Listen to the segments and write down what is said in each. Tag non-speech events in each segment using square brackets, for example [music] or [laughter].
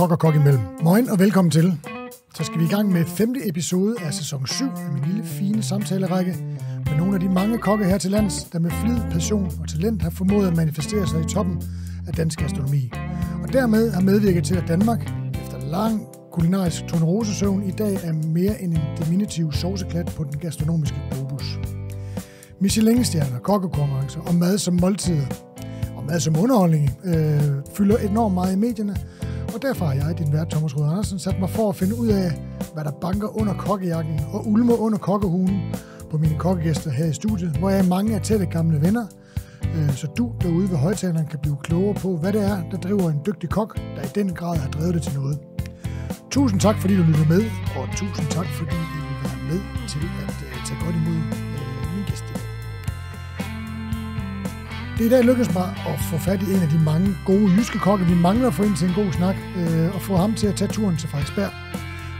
kok og kok imellem. Moin og velkommen til. Så skal vi i gang med femte episode af sæson 7 af min lille fine samtalerække med nogle af de mange kokke her til lands, der med flid, passion og talent har formået at manifestere sig i toppen af dansk gastronomi. Og dermed har medvirket til, at Danmark, efter lang kulinarisk tonerosesøvn, i dag er mere end en diminutiv sovseklat på den gastronomiske globus. Michelin-stjerner, kokkekonkurrencer og mad som måltider og mad som underholdning øh, fylder enormt meget i medierne, og derfor har jeg, din vært Thomas Rød Andersen, sat mig for at finde ud af, hvad der banker under kokkejakken og ulmer under kokkehunen på mine kokkegæster her i studiet, hvor jeg mange af tætte gamle venner, øh, så du derude ved højtaleren kan blive klogere på, hvad det er, der driver en dygtig kok, der i den grad har drevet det til noget. Tusind tak, fordi du lyttede med, og tusind tak, fordi I vil være med til at øh, tage godt imod Det er i dag lykkedes mig at få fat i en af de mange gode jyske kokke, vi mangler at få ind til en god snak, øh, og få ham til at tage turen til Frederiksberg.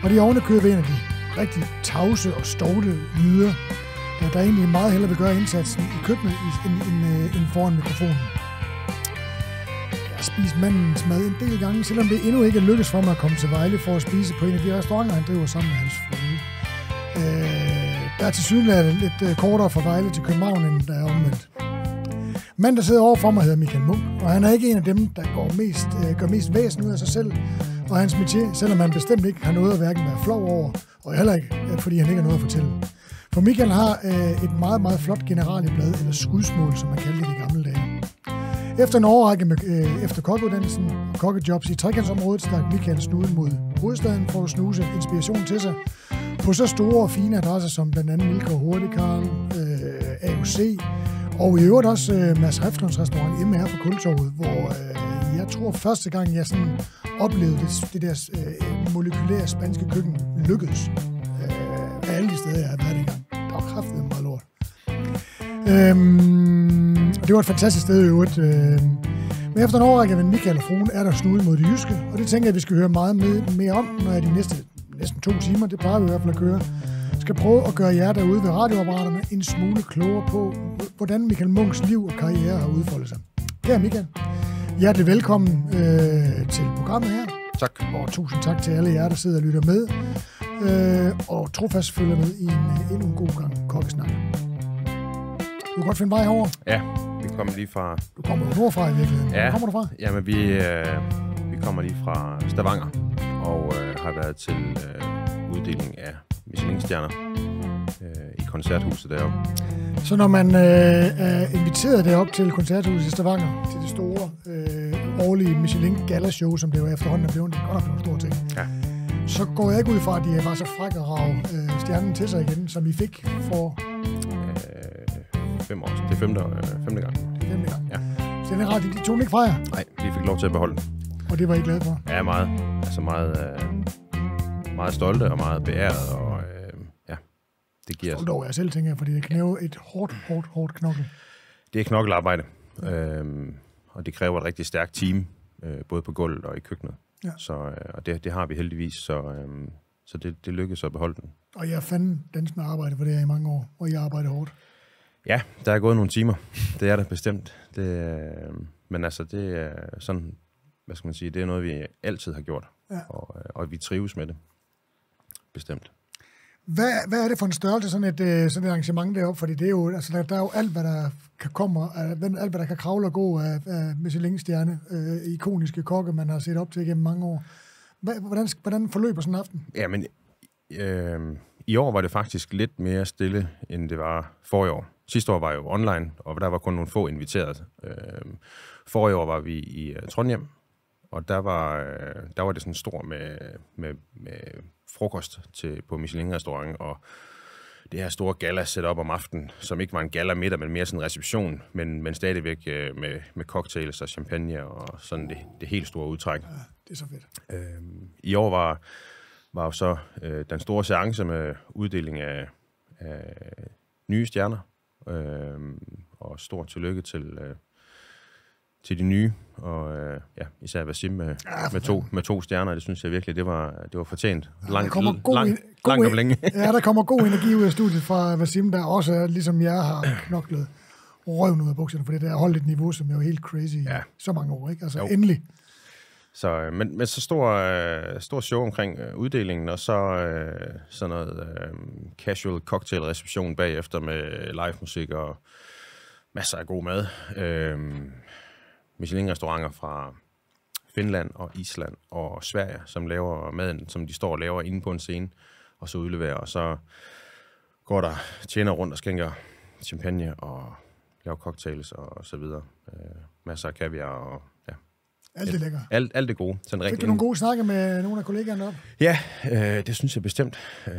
Og det er købe en af de rigtig tavse og stolte jyder, der, der egentlig meget hellere vil gøre indsatsen i køkkenet end, end, øh, end foran mikrofonen. Jeg spiser mandens mad en del gange, selvom det endnu ikke er lykkedes for mig at komme til Vejle for at spise på en af de restauranter, han driver sammen med hans frue. Øh, der er til synligheden lidt øh, kortere fra Vejle til København, end der er omvendt. Mand, der sidder overfor mig, hedder Michael Munk, og han er ikke en af dem, der går mest, øh, gør mest væsen ud af sig selv og hans métier, selvom han bestemt ikke har noget at hverken være flov over, og heller ikke, øh, fordi han ikke har noget at fortælle. For Michael har øh, et meget, meget flot generalieblad, eller skudsmål, som man kaldte det i gamle dage. Efter en overrække med, øh, efter kokkeuddannelsen og kokkejobs i trekantsområdet, stak Michael snuden mod hovedstaden for at snuse inspiration til sig på så store og fine adresser som blandt andet Milka Hurtigkarl, øh, AUC, og i øvrigt også øh, Mads Heflunds restaurant hjemme her på Kultorvet, hvor øh, jeg tror første gang, jeg sådan oplevede det, det der øh, molekylære spanske køkken lykkedes. Øh, af alle de steder, jeg har været dengang. Der var kraftigt meget lort. Øhm, det var et fantastisk sted i øvrigt. Øh, men efter en overrække med Michael og fruen er der snudet mod det jyske, og det tænker jeg, vi skal høre meget med, mere om, når jeg de næste næsten to timer, det plejer vi i hvert fald at køre, skal prøve at gøre jer derude ved radioapparaterne en smule klogere på, hvordan Michael Munks liv og karriere har udfoldet sig. er Michael, hjertelig velkommen øh, til programmet her. Tak. Og tusind tak til alle jer, der sidder og lytter med. Øh, og trofast følger med i en, øh, endnu en god gang kokkesnak. Du kan godt finde vej herover. Ja, vi kommer lige fra... Du kommer jo nordfra i virkeligheden. Ja. Hvor kommer du fra? Jamen, vi, øh, vi kommer lige fra Stavanger og øh, har været til øh, uddeling af Michelin-stjerner øh, i koncerthuset deroppe. Så når man øh, er inviteret derop til koncerthuset i Stavanger, til det store øh, årlige Michelin Gala Show, som det jo efterhånden er blevet, det er godt stor ting, ja. så går jeg ikke ud fra, at de var så frække at rave øh, stjernen til sig igen, som I fik for... Øh, fem år. Det er femte, øh, femte gang. Det er femte gang. Ja. Så det er rart, de, de tog den ikke fra jer? Nej, vi fik lov til at beholde den. Og det var I glade for? Ja, meget. Altså meget, øh, meget stolte og meget beæret og det giver... Stolt over jer selv, tænker jeg, fordi det kræver et hårdt, hårdt, hårdt knokkel. Det er knokkelarbejde, øhm, og det kræver et rigtig stærkt team, øh, både på gulvet og i køkkenet. Ja. Så, øh, og det, det har vi heldigvis, så, øh, så det, det lykkedes at beholde den. Og jeg fandt den med arbejde for det her i mange år, og jeg arbejder hårdt. Ja, der er gået nogle timer. Det er der bestemt. Det, øh, men altså, det er sådan, hvad skal man sige, det er noget, vi altid har gjort. Ja. Og, øh, og vi trives med det. Bestemt. Hvad, hvad er det for en størrelse, sådan et, øh, sådan et arrangement deroppe? Fordi det er jo, altså, der, der er jo alt, hvad der kan komme, øh, alt, hvad der kan kravle og gå af, af Michelin-stjerne, øh, ikoniske kokke, man har set op til gennem mange år. Hvordan, hvordan forløber sådan en aften? men øh, i år var det faktisk lidt mere stille, end det var for i år. Sidste år var jo online, og der var kun nogle få inviteret. Øh, for i år var vi i øh, Trondheim, og der var, der var det sådan stor med, med, med frokost til, på Michelin-restaurant, og det her store gala set op om aftenen, som ikke var en gala middag, men mere sådan en reception, men, men stadigvæk øh, med, med cocktails og champagne og sådan det, det helt store udtræk. Ja, det er så fedt. Øhm, I år var, var jo så øh, den store seance med uddeling af, af nye stjerner, øh, og stort tillykke til... Øh, til de nye, og øh, ja, især Vasim med, ja, med, to, med to stjerner, det synes jeg virkelig, det var, det var fortjent. Langt, der kommer god, langt, god, langt om længe. [laughs] ja, der kommer god [laughs] energi ud af studiet fra Vasim, der også, ligesom jeg, har knoklet røven ud af bukserne for det der holdt et niveau, som er jo helt crazy ja. i så mange år, ikke? Altså jo. endelig. Så, øh, men, men så stor, øh, stor show omkring øh, uddelingen, og så øh, sådan noget øh, casual cocktail-reception bagefter med live musik og masser af god mad. Øh, Michelin-restauranter fra Finland og Island og Sverige, som laver maden, som de står og laver inde på en scene, og så udleverer, og så går der tjener rundt og skænker champagne og laver cocktails og, så videre. Øh, masser af kaviar og ja. Alt det lækker. Alt, alt det gode. Sådan Fik du nogle gode snakke med nogle af kollegaerne op? Ja, øh, det synes jeg bestemt. Øh,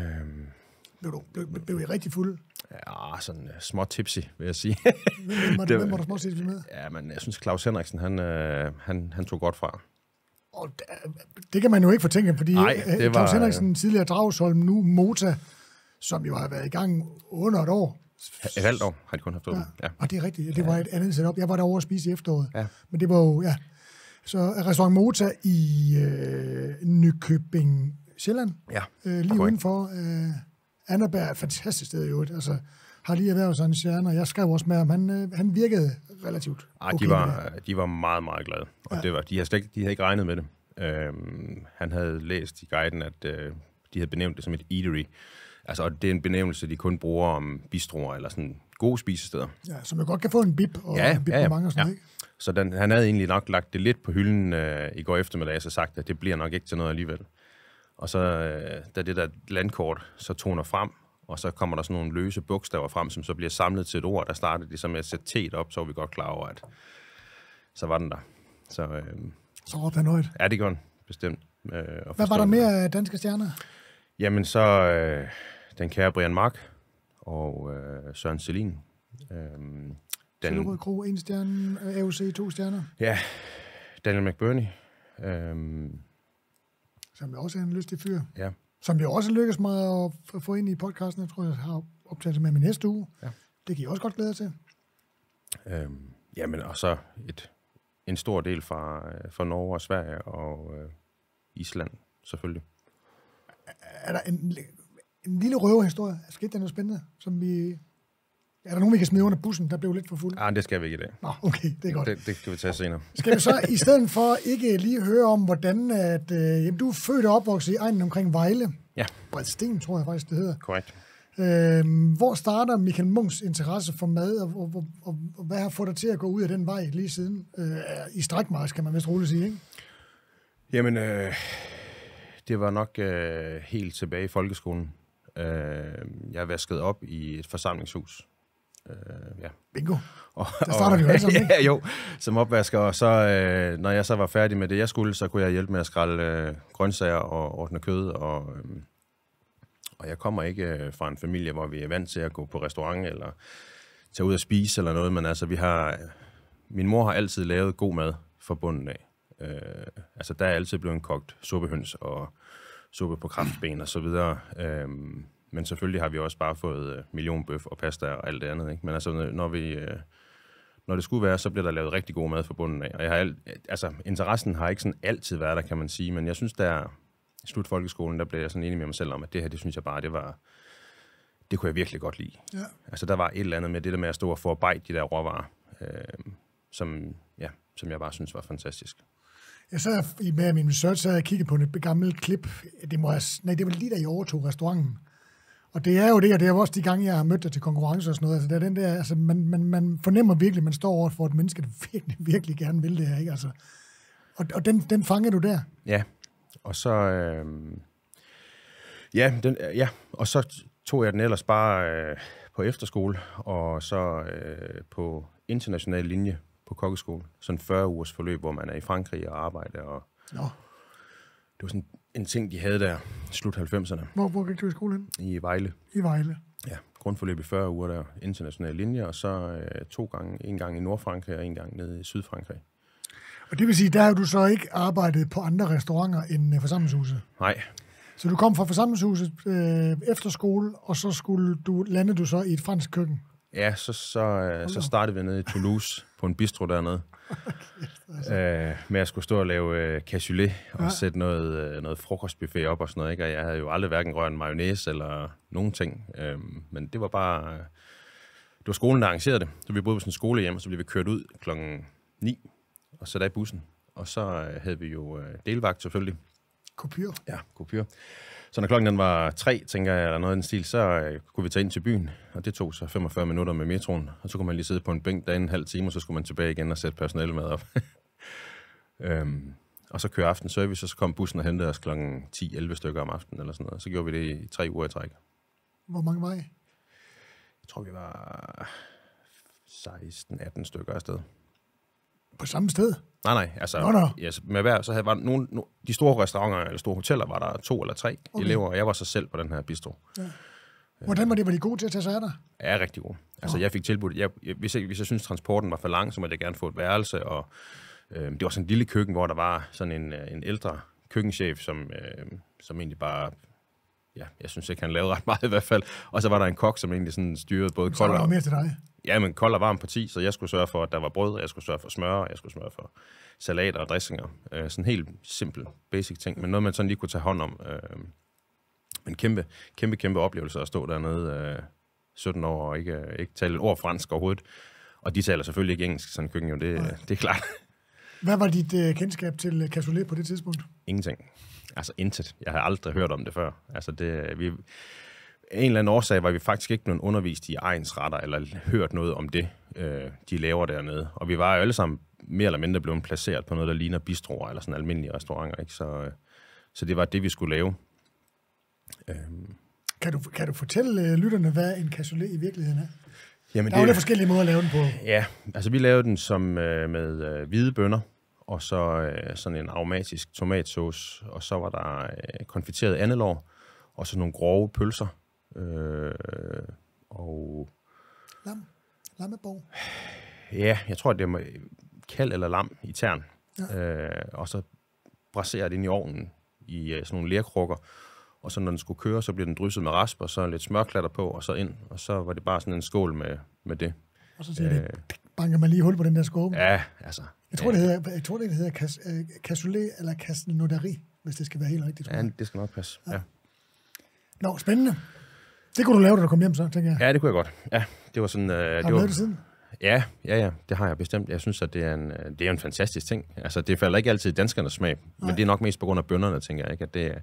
blev, du, blev, blev I rigtig fuld? Ja, sådan uh, små tipsy, vil jeg sige. [laughs] hvem, var, var der små tipsy med? Ja, men jeg synes, Claus Henriksen, han, øh, han, han tog godt fra. Og øh, det kan man jo ikke fortænke, fordi Nej, det var, Henriksen, Henriksen, tidligere Dragsholm, nu Mota, som jo har været i gang under et år. Et halvt år har de kun haft ja. ja. Og det er rigtigt. Det var et andet setup. Jeg var derovre og spise i efteråret. Ja. Men det var jo, ja. Så restaurant Mota i øh, Nykøbing, Sjælland. Ja. Øh, lige udenfor. Øh, Annaberg er et fantastisk sted i øvrigt. Altså, har lige erhvervet sådan en stjerne, og jeg skrev også med ham. Han, øh, han virkede relativt Ej, okay de var, øh, de var meget, meget glade. Og ja. det var, de, havde slet ikke, de havde ikke regnet med det. Øhm, han havde læst i guiden, at øh, de havde benævnt det som et eatery. Altså, og det er en benævnelse, de kun bruger om bistroer eller sådan gode spisesteder. Ja, som man godt kan få en bip og ja, en bip ja, ja. på mange og sådan ja. ikke? Så den, han havde egentlig nok lagt det lidt på hylden øh, i går eftermiddag, og sagt, at det bliver nok ikke til noget alligevel. Og så, øh, da det der landkort så toner frem, og så kommer der sådan nogle løse bogstaver frem, som så bliver samlet til et ord, der starter det som med at sætte op, så var vi godt klar over, at så var den der. Så, øh, så råbte han højt. Ja, det gjorde han, bestemt. Øh, Hvad var der mere af danske stjerner? Jamen så øh, den kære Brian Mark og øh, Søren Selin. Øh, den, Sønderød Kro, en stjerne, øh, AOC, to stjerner. Ja, Daniel McBurney. Øh, som også er en lystig fyr. Ja. Som vi også lykkes mig at få ind i podcasten. Jeg tror, jeg har optaget med min næste uge. Ja. Det kan I også godt glæde til. Øhm, jamen, og så et, en stor del fra, øh, fra Norge og Sverige og øh, Island, selvfølgelig. Er der en, en lille Er Skete der noget spændende, som vi er der nogen, vi kan smide under bussen, der blev lidt for fuld? Ah, Nej, det skal vi ikke i dag. Nå, okay, det er godt. Det, det kan vi tage senere. Skal vi så i stedet for ikke lige høre om, hvordan at, øh, jamen, du er født og opvokset i egnen omkring Vejle? Ja. Bredsten, tror jeg faktisk, det hedder. Korrekt. Øh, hvor starter Michael Munks interesse for mad, og, og, og, og, og hvad har fået dig til at gå ud af den vej lige siden? Øh, I strækmars, kan man vist roligt sige, ikke? Jamen, øh, det var nok øh, helt tilbage i folkeskolen. Øh, jeg vaskede op i et forsamlingshus Øh, ja. Bingo. Og, der starter og, vi jo alle [laughs] ja, jo, som opvasker. Og så, øh, når jeg så var færdig med det, jeg skulle, så kunne jeg hjælpe med at skralde øh, grøntsager og ordne kød. Og, øh, og jeg kommer ikke øh, fra en familie, hvor vi er vant til at gå på restaurant eller tage ud og spise eller noget, men altså, vi har... Øh, min mor har altid lavet god mad for bunden af. Øh, altså, der er altid blevet kogt suppehøns og suppe på kraftben og så videre. Øh, men selvfølgelig har vi også bare fået øh, millionbøf og pasta og alt det andet. Ikke? Men altså, når vi... Øh, når det skulle være, så bliver der lavet rigtig god mad for bunden af. Og jeg har alt, øh, altså, interessen har ikke sådan altid været der, kan man sige, men jeg synes, der i slut folkeskolen, der blev jeg sådan enig med mig selv om, at det her, det synes jeg bare, det var, det kunne jeg virkelig godt lide. Ja. Altså, der var et eller andet med det der med at stå og forarbejde de der råvarer, øh, som, ja, som jeg bare synes var fantastisk. Jeg sad med min research, så jeg kigget på et gammelt klip. Det, må jeg, nej, det var lige da jeg overtog restauranten. Og det er jo det, og det er jo også de gange, jeg har mødt dig til konkurrence og sådan noget. Altså, det er den der, altså, man, man, man fornemmer virkelig, at man står over for et menneske, der [laughs] virkelig, virkelig gerne vil det her. Ikke? Altså, og og den, den fanger du der. Ja, og så... Øh, ja, den, ja, og så tog jeg den ellers bare øh, på efterskole, og så øh, på international linje på kokkeskole. Sådan 40 ugers forløb, hvor man er i Frankrig og arbejder. Og Nå. Det var sådan en ting, de havde der slut 90'erne. Hvor, hvor gik du i skole hen? I Vejle. I Vejle. Ja, grundforløb i 40 uger der, internationale linjer, og så øh, to gange, en gang i Nordfrankrig og en gang nede i Sydfrankrig. Og det vil sige, der har du så ikke arbejdet på andre restauranter end øh, forsamlingshuset? Nej. Så du kom fra forsamlingshuset øh, efter skole, og så skulle du, landede du så i et fransk køkken? Ja, så, så, øh, så startede vi nede i Toulouse [laughs] på en bistro dernede. [laughs] Okay, øh, med at skulle stå og lave øh, cassoulet og ja. sætte noget, øh, noget frokostbuffet op og sådan noget. Ikke? Og jeg havde jo aldrig hverken rørt en mayonnaise eller nogen ting. Øh, men det var bare... Øh, det var skolen, der arrangerede det. Så vi boede på sådan en skolehjem, og så blev vi kørt ud klokken 9 og sat af bussen. Og så øh, havde vi jo øh, delvagt selvfølgelig. Kopier. Ja, kopier. Så når klokken den var tre, tænker jeg, eller noget i den stil, så øh, kunne vi tage ind til byen, og det tog så 45 minutter med metroen, og så kunne man lige sidde på en bænk derinde en halv time, og så skulle man tilbage igen og sætte med op. [laughs] øhm, og så kører aftenservice, og så kom bussen og hentede os klokken 10-11 stykker om aftenen, eller sådan noget. Så gjorde vi det i tre uger i træk. Hvor mange var I? Jeg tror, vi var 16-18 stykker afsted. På samme sted? Nej, nej. Altså, nå, nå. Yes, med hver, så havde, var nogle, no, de store restauranter eller store hoteller, var der to eller tre okay. elever, og jeg var så selv på den her bistro. Ja. Hvordan var det? Var de gode til at tage sig af dig? Ja, rigtig gode. Altså, jeg fik tilbudt, jeg, jeg, hvis, jeg, hvis jeg synes transporten var for lang, så måtte jeg gerne få et værelse, og øh, det var sådan en lille køkken, hvor der var sådan en, øh, en ældre køkkenchef, som, øh, som egentlig bare ja, jeg synes ikke, han lavede ret meget i hvert fald. Og så var der en kok, som egentlig sådan styrede både kold og... mere til dig. Ja, men kold og varm parti, så jeg skulle sørge for, at der var brød, jeg skulle sørge for smør, jeg skulle sørge for salater og dressinger. Øh, sådan helt simple, basic ting, men noget, man sådan lige kunne tage hånd om. Øh, en kæmpe, kæmpe, kæmpe oplevelse at stå dernede øh, 17 år og ikke, øh, ikke tale et ord fransk overhovedet. Og de taler selvfølgelig ikke engelsk, sådan køkken jo, det, [laughs] det er klart. Hvad var dit øh, kendskab til cassoulet på det tidspunkt? Ingenting. Altså intet. Jeg har aldrig hørt om det før. Altså det, vi, en eller anden årsag var vi faktisk ikke nogen undervist i egens retter, eller hørt noget om det, øh, de laver dernede. Og vi var jo alle sammen mere eller mindre blevet placeret på noget, der ligner bistroer, eller sådan almindelige restauranter. Ikke? Så, øh, så det var det, vi skulle lave. Øh. Kan, du, kan du fortælle øh, lytterne, hvad en cassoulet i virkeligheden er? Jamen, der er det, jo lidt forskellige måder at lave den på. Ja, altså vi lavede den som øh, med øh, hvide bønner, og så øh, sådan en aromatisk tomatsauce, og så var der øh, konfiteret andelår, og så nogle grove pølser. Øh, og... Lam. Lammeborg. Ja, jeg tror, det er kald eller lam i tern. Ja. Øh, og så braserer det ind i ovnen i øh, sådan nogle lerkrukker. Og så når den skulle køre, så bliver den drysset med rasp, og så lidt smørklatter på, og så ind. Og så var det bare sådan en skål med, med det. Og så siger øh, det, banker man lige hul på den der skål. Ja, altså, jeg tror, ja. det hedder, jeg tror, det hedder kas, øh, cassoulet eller casnoderi, hvis det skal være helt rigtigt. Ja, det skal nok passe. Ja. ja. Nå, spændende. Det kunne du lave, da du kom hjem så, tænker jeg. Ja, det kunne jeg godt. Ja, det var sådan... Øh, har du det, var, det siden? Ja, ja, ja, det har jeg bestemt. Jeg synes, at det er en, øh, det er en fantastisk ting. Altså, det falder ikke altid i danskernes smag, Nej. men det er nok mest på grund af bønderne, tænker jeg, ikke? At det er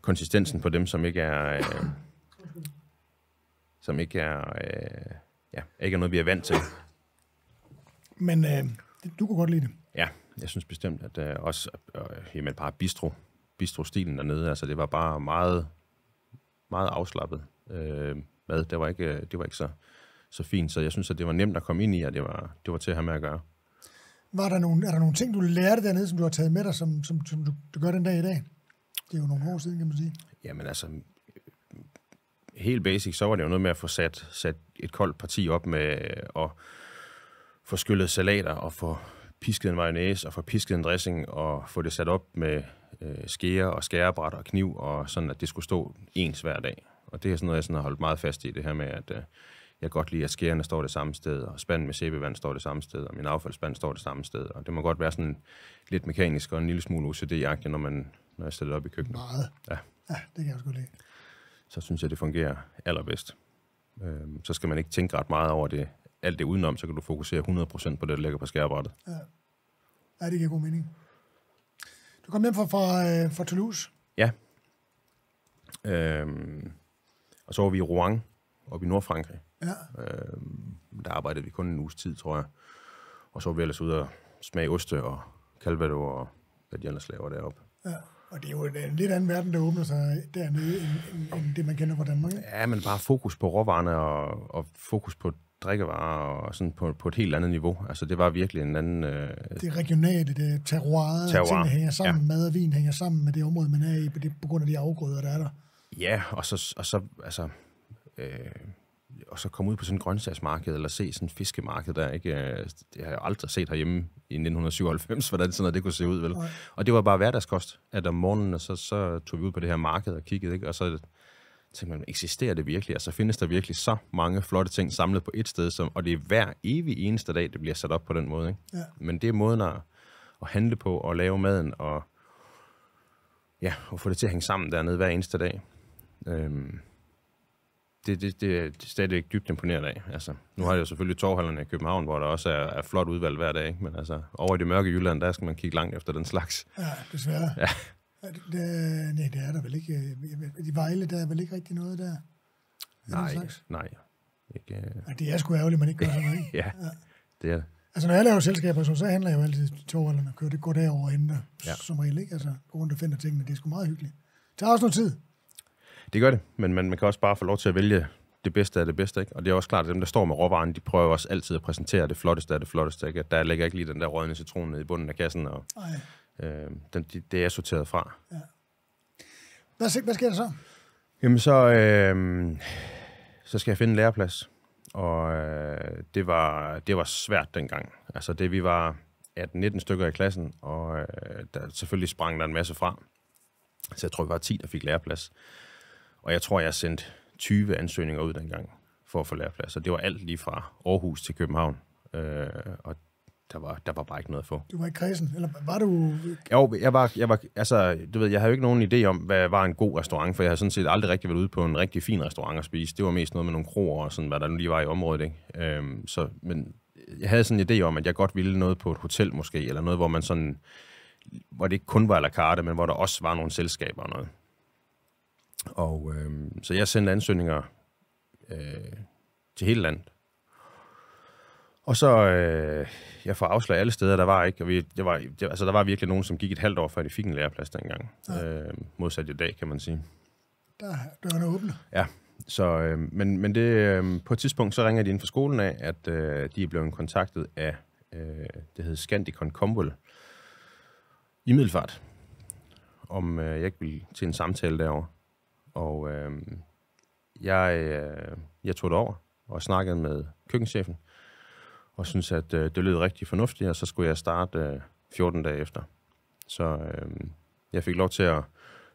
konsistensen på dem, som ikke er... Øh, som ikke er... Øh, ja, ikke er noget, vi er vant til. Men øh, du kunne godt lide det. Ja, jeg synes bestemt, at uh, også uh, øh, jamen bare bistro, bistro-stilen dernede, altså det var bare meget, meget afslappet uh, mad. Det var ikke, det var ikke så, så fint, så jeg synes, at det var nemt at komme ind i, og det var, det var til at have med at gøre. Var der nogle, er der nogle ting, du lærte dernede, som du har taget med dig, som, som, som du, du gør den dag i dag? Det er jo nogle år siden, kan man sige. Jamen altså, helt basic, så var det jo noget med at få sat, sat et koldt parti op med, og få skyllet salater og få pisket en mayonnaise og få pisket en dressing og få det sat op med øh, skære og skærebræt og kniv, og sådan at det skulle stå ens hver dag. Og det er sådan noget, jeg sådan har holdt meget fast i, det her med, at øh, jeg godt lide, at skærene står det samme sted, og spanden med sæbevand står det samme sted, og min affaldsspand står det samme sted. Og det må godt være sådan lidt mekanisk og en lille smule OCD-agtigt, når, man, når jeg stiller op i køkkenet. Meget. Ja. ja, det kan jeg også godt lide. Så synes jeg, det fungerer allerbedst. Øh, så skal man ikke tænke ret meget over det alt det udenom, så kan du fokusere 100% på det, der ligger på skærbrættet. Ja. ja, det giver god mening. Du kom hjem fra, fra, øh, fra Toulouse? Ja. Øhm, og så var vi i Rouen, oppe i Nordfrankrig. Ja. Øhm, der arbejdede vi kun en uges tid, tror jeg. Og så var vi ellers ude og smage oste og kalvado og hvad de ellers laver deroppe. Ja. Og det er jo en, en lidt anden verden, der åbner sig dernede, end, end, end det, man kender fra Danmark. Ikke? Ja, men bare fokus på råvarerne og, og fokus på drikkevarer og sådan på, på et helt andet niveau. Altså det var virkelig en anden... Øh, det regionale, det terroir, terroir. tingene hænger sammen, ja. mad og vin hænger sammen med det område, man er i, på, det, på grund af de afgrøder, der er der. Ja, og så, og så altså... Øh, og så komme ud på sådan en grøntsagsmarked, eller se sådan en fiskemarked der, ikke? Det har jeg aldrig set herhjemme i 1997, hvordan sådan noget det kunne se ud, vel? Nej. Og det var bare hverdagskost, at om morgenen, så, så tog vi ud på det her marked og kiggede, ikke? Og så tænker man, eksisterer det virkelig? Altså findes der virkelig så mange flotte ting samlet på et sted, som, og det er hver evig eneste dag, det bliver sat op på den måde. Ikke? Ja. Men det er måden at, at handle på og lave maden og, ja, og få det til at hænge sammen dernede hver eneste dag. Øhm, det, det, det er stadigvæk dybt imponerende af. Altså, nu har jeg jo selvfølgelig torvhallerne i København, hvor der også er, er flot udvalg hver dag, ikke? men altså, over i det mørke Jylland, der skal man kigge langt efter den slags. Ja, desværre. Ja nej, det er der vel ikke. Øh, I Vejle, der er vel ikke rigtig noget der? Nej, nej. Ikke, uh... Det er sgu ærgerligt, man ikke gør sådan noget. [laughs] ja, ja, det er Altså, når jeg laver selskaber, så, så handler jeg jo altid eller og kører det, går derover og henter, ja. som regel, ikke? Altså, går rundt og finder tingene, det er sgu meget hyggeligt. Det tager også noget tid. Det gør det, men man, man kan også bare få lov til at vælge det bedste af det bedste, ikke? Og det er også klart, at dem, der står med råvaren, de prøver også altid at præsentere det flotteste af det flotteste, ikke? Der ligger ikke lige den der rødne citron nede i bunden af kassen, og Ej øh, den, det, det er sorteret fra. Ja. Hvad, hvad sker der så? Jamen så, øh, så skal jeg finde en læreplads. Og øh, det, var, det var svært dengang. Altså det, vi var 18-19 stykker i klassen, og øh, der, selvfølgelig sprang der en masse fra. Så jeg tror, vi var 10, der fik læreplads. Og jeg tror, jeg sendte 20 ansøgninger ud dengang for at få læreplads. Og det var alt lige fra Aarhus til København. Øh, og der var, der var bare ikke noget at få. Du var ikke kredsen, eller var du... Jo, jeg var, jeg var, altså, du ved, jeg havde jo ikke nogen idé om, hvad var en god restaurant, for jeg havde sådan set aldrig rigtig været ude på en rigtig fin restaurant at spise. Det var mest noget med nogle kroer og sådan, hvad der nu lige var i området, ikke? Øhm, så, men jeg havde sådan en idé om, at jeg godt ville noget på et hotel måske, eller noget, hvor man sådan, hvor det ikke kun var la carte, men hvor der også var nogle selskaber og noget. Og øhm, så jeg sendte ansøgninger øh, til hele landet. Og så, øh, jeg får afslag alle steder, der var ikke, og vi, det var, det, altså, der var virkelig nogen, som gik et halvt år, før de fik en læreplads dengang. Ja. Øh, modsat i dag, kan man sige. Der er dørene åbne. Ja, så, øh, men, men det, øh, på et tidspunkt, så ringer de ind fra skolen af, at øh, de er blevet kontaktet af, øh, det hedder Scandicon Comwell, i Middelfart, om øh, jeg ikke ville til en samtale derovre. Og øh, jeg, øh, jeg tog det over og snakkede med køkkenchefen, og synes at øh, det lød rigtig fornuftigt, og så skulle jeg starte øh, 14 dage efter. Så øh, jeg fik lov til at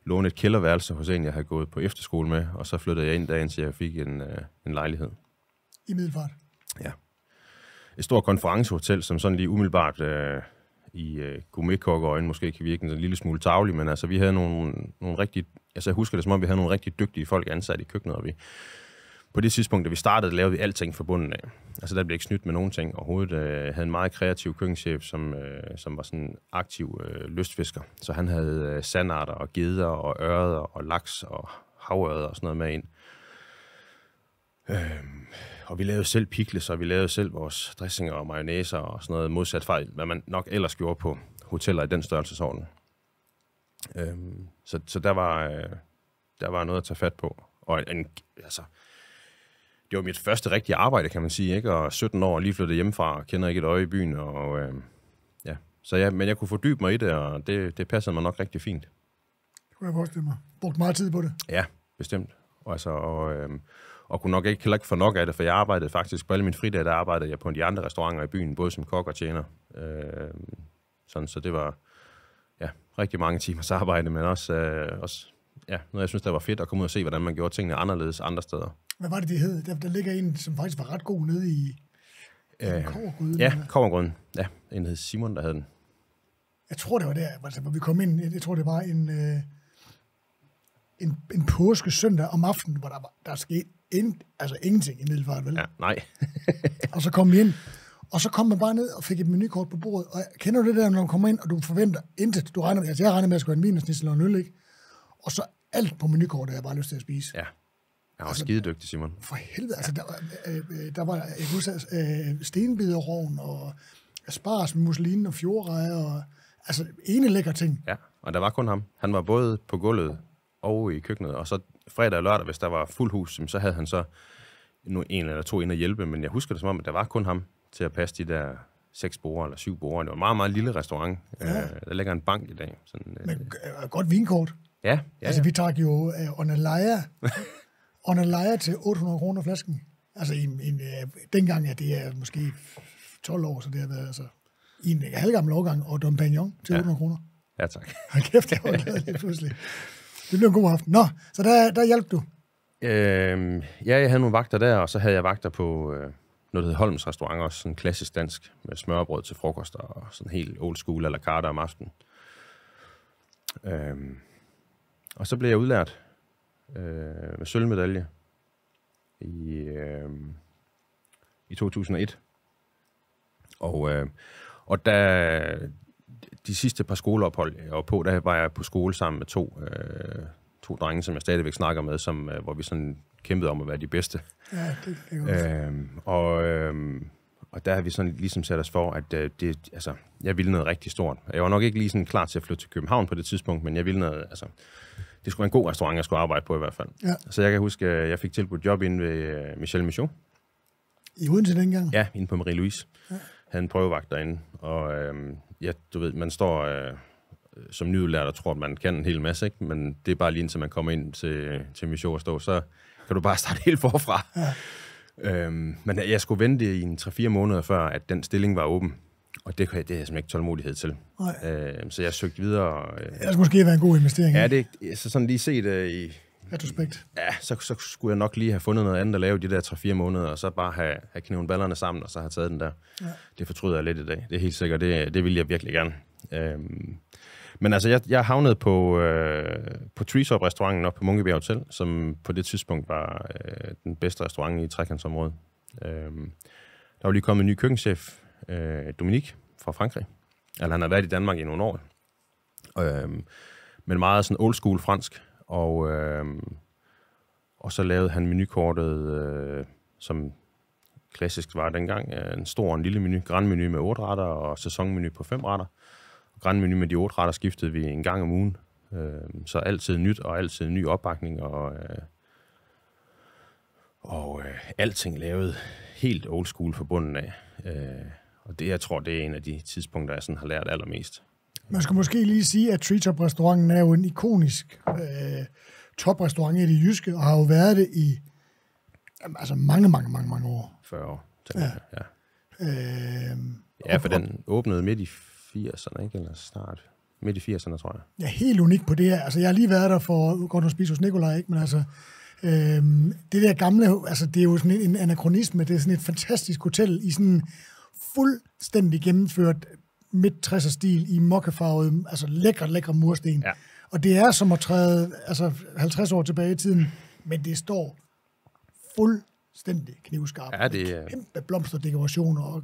låne et kælderværelse hos en, jeg havde gået på efterskole med, og så flyttede jeg ind dagen, så jeg fik en, øh, en lejlighed. I Middelfart? Ja. Et stort konferencehotel, som sådan lige umiddelbart øh, i øh, øjne måske kan virke en lille smule tavlig, men altså vi havde nogle, nogle rigtig, altså jeg husker det som om, vi havde nogle rigtig dygtige folk ansat i køkkenet, og vi på det tidspunkt, da vi startede, lavede vi alting fra bunden af. Altså, der blev ikke snydt med nogen ting overhovedet. Jeg øh, havde en meget kreativ køkkenchef, som, øh, som var sådan en aktiv øh, lystfisker. Så han havde øh, sandarter og geder og ørder og laks og havørder og sådan noget med ind. Øh, og vi lavede selv pikles, og vi lavede selv vores dressinger og mayonnaise og sådan noget modsat fejl, hvad man nok ellers gjorde på hoteller i den størrelsesorden. Øh, så, så der var... Øh, der var noget at tage fat på. Og en, altså, det var mit første rigtige arbejde, kan man sige, ikke? Og 17 år, lige flyttet hjemmefra, kender ikke et øje i byen, og øh, ja. Så ja, men jeg kunne fordybe mig i det, og det, det passede mig nok rigtig fint. Det kunne jeg forestille mig. Brugt meget tid på det. Ja, bestemt. Altså, og, øh, og kunne nok ikke, heller ikke få nok af det, for jeg arbejdede faktisk på alle mine fridage, der arbejdede jeg på de andre restauranter i byen, både som kok og tjener. Øh, sådan, så det var ja, rigtig mange timers arbejde, men også, øh, også ja, noget, jeg synes, der var fedt at komme ud og se, hvordan man gjorde tingene anderledes andre steder. Hvad var det, de hed? Der, der ligger en, som faktisk var ret god nede i øh, Ja, Kovergryden. Ja, en hed Simon, der havde den. Jeg tror, det var der, altså, hvor vi kom ind. Jeg tror, det var en, øh, en, en påske søndag om aftenen, hvor der, var, der skete ind, altså ingenting i Middelfart, vel? Ja, nej. [laughs] og så kom vi ind, og så kom man bare ned og fik et menukort på bordet. Og kender du det der, når man kommer ind, og du forventer intet? Du regner, altså jeg regner med, at jeg skulle have en minusnisse og en øl, ikke? Og så alt på menukortet, jeg bare lyst til at spise. Ja. Jeg var altså, dygtig, Simon. For helvede, altså, der, øh, øh der var, jeg husker, øh, stenbiderovn og spars med musselinen og fjordrejer, og, altså, ene lækker ting. Ja, og der var kun ham. Han var både på gulvet og i køkkenet, og så fredag og lørdag, hvis der var fuld hus, så havde han så nu en eller to ind at hjælpe, men jeg husker det som om, at der var kun ham til at passe de der seks borer eller syv borer. Det var en meget, meget lille restaurant. Ja. Øh, der ligger en bank i dag. Sådan, øh, men øh, godt vinkort. Ja, ja, ja. Altså, vi trak jo uh, øh, Onalaya, [laughs] Onalaya til 800 kroner flasken. Altså, i, i, uh, dengang, ja, det er måske 12 år, så det har været altså, i en øh, halvgammel årgang, og Dom Pignon til ja. 800 kroner. Ja, tak. [laughs] Hold kæft, det var glad lige pludselig. Det blev en god aften. Nå, så der, der hjalp du. Øhm, ja, jeg havde nogle vagter der, og så havde jeg vagter på øh, noget, der hed Holms Restaurant, også sådan klassisk dansk, med smørbrød til frokost og sådan helt old school eller la carte om aftenen. Øhm, og så blev jeg udlært øh, med sølvmedalje i, øh, i 2001. Og, øh, og da de sidste par skoleophold, jeg var på, der var jeg på skole sammen med to, øh, to drenge, som jeg stadigvæk snakker med, som, øh, hvor vi sådan kæmpede om at være de bedste. Ja, det er godt. Øh, og... Øh, og der har vi sådan ligesom sat os for, at øh, det, altså, jeg ville noget rigtig stort. Jeg var nok ikke lige sådan klar til at flytte til København på det tidspunkt, men jeg ville noget, altså, det skulle være en god restaurant, jeg skulle arbejde på i hvert fald. Ja. Så jeg kan huske, at øh, jeg fik tilbudt job inde ved øh, Michel Michaud. I Odense dengang? Ja, inde på Marie-Louise. Ja. Havde en prøvevagt derinde, og øh, ja, du ved, man står... Øh, som nyudlært og tror, at man kan en hel masse, ikke? men det er bare lige indtil man kommer ind til, til Michaud og står, så kan du bare starte helt forfra. Ja. Øhm, men jeg skulle vente i en 3-4 måneder, før at den stilling var åben. Og det, det havde jeg simpelthen ikke tålmodighed til. Øhm, så jeg søgte videre. Øh, det skulle måske være en god investering. Ja, det, så sådan lige set øh, i... Retrospekt. Ja, så, så skulle jeg nok lige have fundet noget andet at lave de der 3-4 måneder, og så bare have, have kniven ballerne sammen, og så have taget den der. Ja. Det fortryder jeg lidt i dag. Det er helt sikkert, det, det ville jeg virkelig gerne. Øhm, men altså, jeg, jeg havnede på, øh, på Treesop-restauranten oppe på Munkebjerg Hotel, som på det tidspunkt var øh, den bedste restaurant i trekantsområdet. Øh, der var lige kommet en ny køkkenchef, øh, Dominik fra Frankrig. Eller han har været i Danmark i nogle år. Øh, men meget sådan old school fransk. Og, øh, og så lavede han menukortet, øh, som klassisk var dengang, øh, en stor og en lille menu, grandmenu med otte retter og sæsonmenu på fem retter grænmenu med de otte retter skiftede vi en gang om ugen. Øhm, så altid nyt og altid ny opbakning og, øh, og, og øh, alting lavet helt old school for bunden af. Øh, og det, jeg tror, det er en af de tidspunkter, jeg sådan har lært allermest. Man skal måske lige sige, at Treetop-restauranten er jo en ikonisk øh, toprestaurant i det jyske, og har jo været det i altså mange, mange, mange, mange år. 40 år, tænker ja. jeg. Ja. Øh, ja, for den åbnede midt i 80'erne, ikke? Eller start midt i 80'erne, tror jeg. Ja, helt unik på det her. Altså, jeg har lige været der for godt at spise hos Nikolaj, ikke? Men altså, øhm, det der gamle, altså, det er jo sådan en, en anachronisme. Det er sådan et fantastisk hotel i sådan fuldstændig gennemført midt 60'er stil i mokkefarvet, altså lækker, lækker mursten. Ja. Og det er som at træde altså 50 år tilbage i tiden, men det står fuld fuldstændig knivskarp. Ja, det er... Kæmpe blomsterdekorationer og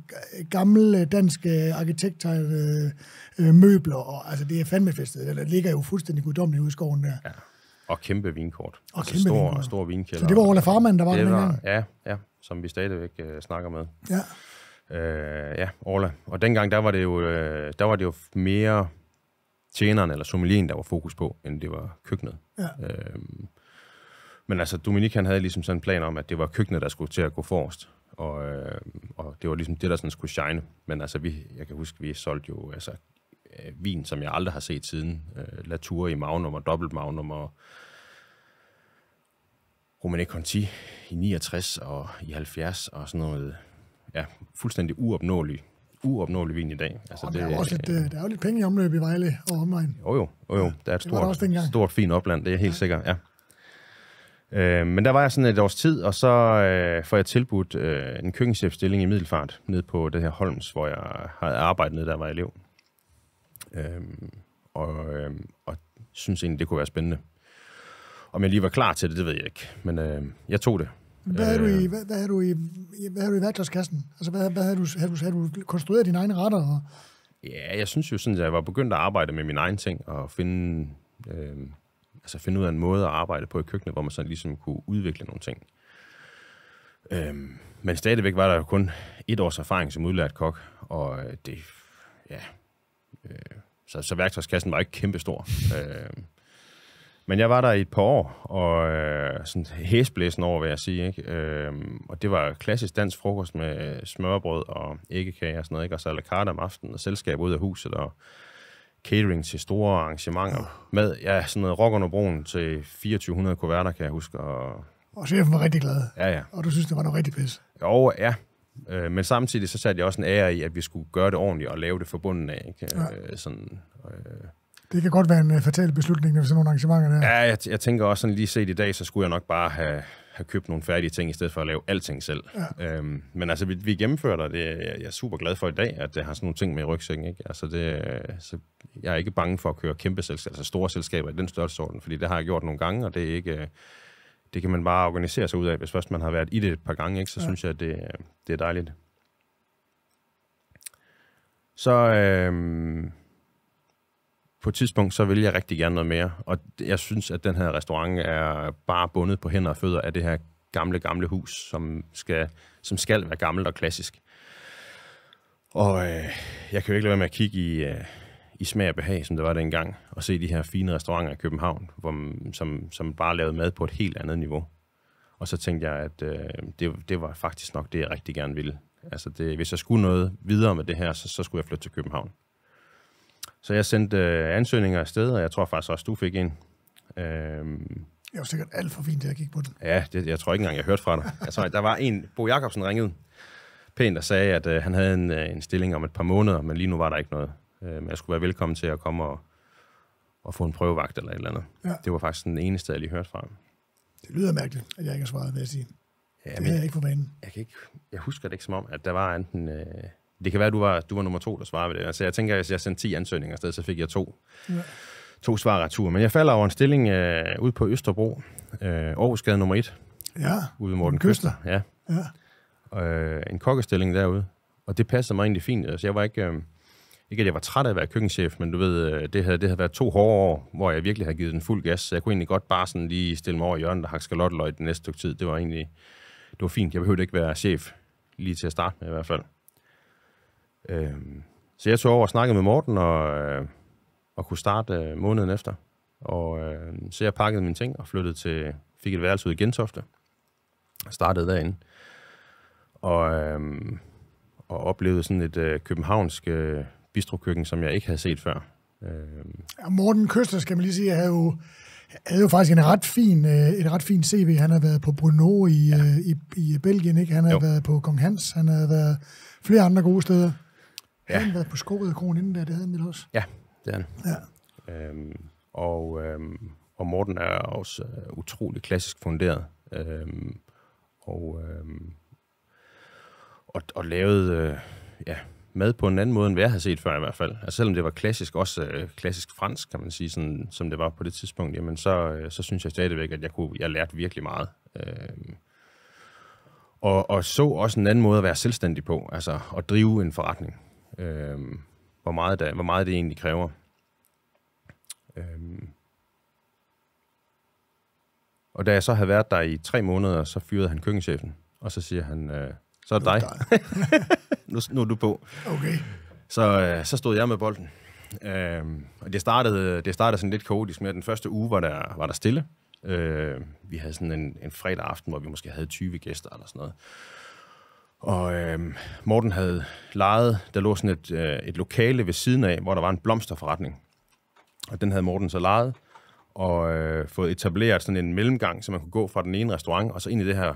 gamle danske øh, arkitekttegnede øh, øh, møbler. Og, altså, det er fandme festet. Der ligger jo fuldstændig guddommeligt ude i skoven der. Ja. Og kæmpe vinkort. Og altså kæmpe store, vinkort. Store vinkælder. Så det var Ole Farman, der var det der var, Ja, ja, som vi stadigvæk øh, snakker med. Ja. Øh, ja, Orla. Og dengang, der var det jo, øh, der var det jo mere tjeneren eller sommelieren, der var fokus på, end det var køkkenet. Ja. Øh, men altså, Dominik han havde ligesom sådan en plan om, at det var køkkenet, der skulle til at gå forrest. Og, øh, og det var ligesom det, der sådan skulle shine. Men altså, vi, jeg kan huske, vi solgte jo altså, øh, vin, som jeg aldrig har set siden. Øh, Latour i Magnum og dobbelt Magnum og Romane Conti i 69 og i 70 og sådan noget. Ja, fuldstændig uopnåelig uopnåelig vin i dag. Altså, det, der, er også lidt, øh, der er jo lidt penge i omløb i Vejle og omegn. Jo jo, jo, jo. Der er et stort, det stort fint opland, det er jeg helt ja. sikker. Ja. Øh, men der var jeg sådan et års tid, og så øh, får jeg tilbudt øh, en køkkenchefstilling i Middelfart, ned på det her Holms, hvor jeg havde arbejdet nede, der var elev. Øh, og, øh, og synes egentlig, det kunne være spændende. Om jeg lige var klar til det, det ved jeg ikke, men øh, jeg tog det. Hvad havde, øh. du i, hvad, hvad havde du i, hvad havde du i værktøjskassen? Altså, hvad, hvad havde, du, havde, du, havde du konstrueret dine egne retter? Og... Ja, jeg synes jo sådan, at jeg var begyndt at arbejde med mine egne ting og finde øh, altså finde ud af en måde at arbejde på i køkkenet, hvor man sådan ligesom kunne udvikle nogle ting. Øhm, men stadigvæk var der jo kun et års erfaring som udlært kok, og øh, det, ja, øh, så, så værktøjskassen var ikke kæmpestor. Øh, men jeg var der i et par år, og øh, sådan hæsblæsen over, vil jeg sige. Ikke? Øh, og det var klassisk dansk frokost med smørbrød og æggekage og sådan noget, ikke? og så la carte om aftenen, og selskab ud af huset, og catering til store arrangementer. Oh. Med, ja, sådan noget rock under broen til 2400 kuverter, kan jeg huske. Og, og chefen var rigtig glad. Ja, ja. Og du synes, det var noget rigtig pis. Jo, ja. Øh, men samtidig så satte jeg også en ære i, at vi skulle gøre det ordentligt og lave det forbundet af. Ikke? Ja. Øh, sådan, øh, det kan godt være en øh, fatal beslutning, når sådan nogle arrangementer der. Ja, jeg, jeg tænker også sådan lige set i dag, så skulle jeg nok bare have have købt nogle færdige ting, i stedet for at lave alting selv. Ja. Øhm, men altså, vi, vi gennemfører det, det det, jeg er super glad for i dag, at det har sådan nogle ting med i rygsækken. Ikke? Altså, det, så jeg er ikke bange for at køre kæmpe selskaber, altså store selskaber i den størrelsesorden, fordi det har jeg gjort nogle gange, og det er ikke... Øh, det kan man bare organisere sig ud af, hvis først man har været i det et par gange, ikke? så ja. synes jeg, at det, øh, det er dejligt. Så øh, på et tidspunkt, så vil jeg rigtig gerne noget mere. Og jeg synes, at den her restaurant er bare bundet på hænder og fødder af det her gamle, gamle hus, som skal, som skal være gammelt og klassisk. Og øh, jeg kan jo ikke lade være med at kigge i, øh, i smag og behag, som det var dengang, og se de her fine restauranter i København, hvor, som, som bare lavede mad på et helt andet niveau. Og så tænkte jeg, at øh, det, det var faktisk nok det, jeg rigtig gerne ville. Altså, det, hvis jeg skulle noget videre med det her, så, så skulle jeg flytte til København. Så jeg sendte øh, ansøgninger afsted, og jeg tror faktisk også, du fik en. Øhm, jeg var sikkert alt for fint, da jeg gik på den. Ja, det, jeg tror ikke engang, jeg hørte fra dig. Jeg tror, der var en, Bo Jacobsen ringede pænt og sagde, at øh, han havde en, øh, en stilling om et par måneder, men lige nu var der ikke noget. Øh, men jeg skulle være velkommen til at komme og, og få en prøvevagt eller et eller andet. Ja. Det var faktisk den eneste, jeg lige hørte fra Det lyder mærkeligt, at jeg ikke har svaret, vil jeg sige. Ja, det men, er jeg ikke på banen. Jeg, kan ikke, jeg husker det ikke som om, at der var enten... Øh, det kan være, at du var, du var nummer to, der svarede ved det. Altså, jeg tænker, at jeg sendte 10 ansøgninger afsted, så fik jeg to. Ja to svar retur. Men jeg falder over en stilling øh, ude på Østerbro, øh, Aarhusgade nummer 1. Ja. Ude ved Morten Køster. Køster. Ja. ja. Øh, en kokkestilling derude. Og det passede mig egentlig fint. Altså, jeg var ikke... Øh, ikke, at jeg var træt af at være køkkenchef, men du ved, øh, det havde, det havde været to hårde år, hvor jeg virkelig havde givet den fuld gas, så jeg kunne egentlig godt bare sådan lige stille mig over i hjørnet og hakke skalotteløg den næste stykke tid. Det var egentlig, det var fint. Jeg behøvede ikke være chef lige til at starte med i hvert fald. Øh, så jeg tog over og snakkede med Morten, og, øh, og kunne starte øh, måneden efter. Og, øh, så jeg pakkede mine ting og flyttede til, fik et værelse ud i Gentofte. Startede derinde. Og, øh, og oplevede sådan et øh, københavnsk øh, bistrokøkken, som jeg ikke havde set før. Øh. Ja, Morten Køster, skal man lige sige, havde jo, havde jo faktisk en ret fin, øh, et ret fint CV. Han har været på Bruno i, ja. øh, i, i Belgien, ikke? Han har været på Kong Hans, han har været flere andre gode steder. Ja. Han været på skovedekronen inden der, det havde han vel også? Ja, det er han. Ja. Øhm, og, øhm, og Morten er også øh, utrolig klassisk funderet. Øhm, og, øhm, og, og lavet øh, ja, mad på en anden måde, end hvad jeg har set før i hvert fald. Altså selvom det var klassisk, også øh, klassisk fransk, kan man sige, sådan, som det var på det tidspunkt, jamen så, øh, så synes jeg stadigvæk, at jeg, kunne, jeg lærte virkelig meget. Øh, og, og så også en anden måde at være selvstændig på, altså at drive en forretning øh, hvor, meget der, hvor meget det egentlig kræver. Øh, og da jeg så havde været der i tre måneder, så fyrede han køkkenchefen, og så siger han, øh, så er det dig. [laughs] nu, nu er du på. Okay. Så, øh, så stod jeg med bolden. Øh, og det startede, det startede sådan lidt kaotisk med, at den første uge var der, var der stille. Øh, vi havde sådan en, en fredag aften, hvor vi måske havde 20 gæster eller sådan noget. Og øh, Morten havde lejet, der lå sådan et, øh, et lokale ved siden af, hvor der var en blomsterforretning. Og den havde Morten så lejet og øh, fået etableret sådan en mellemgang, så man kunne gå fra den ene restaurant og så ind i det her,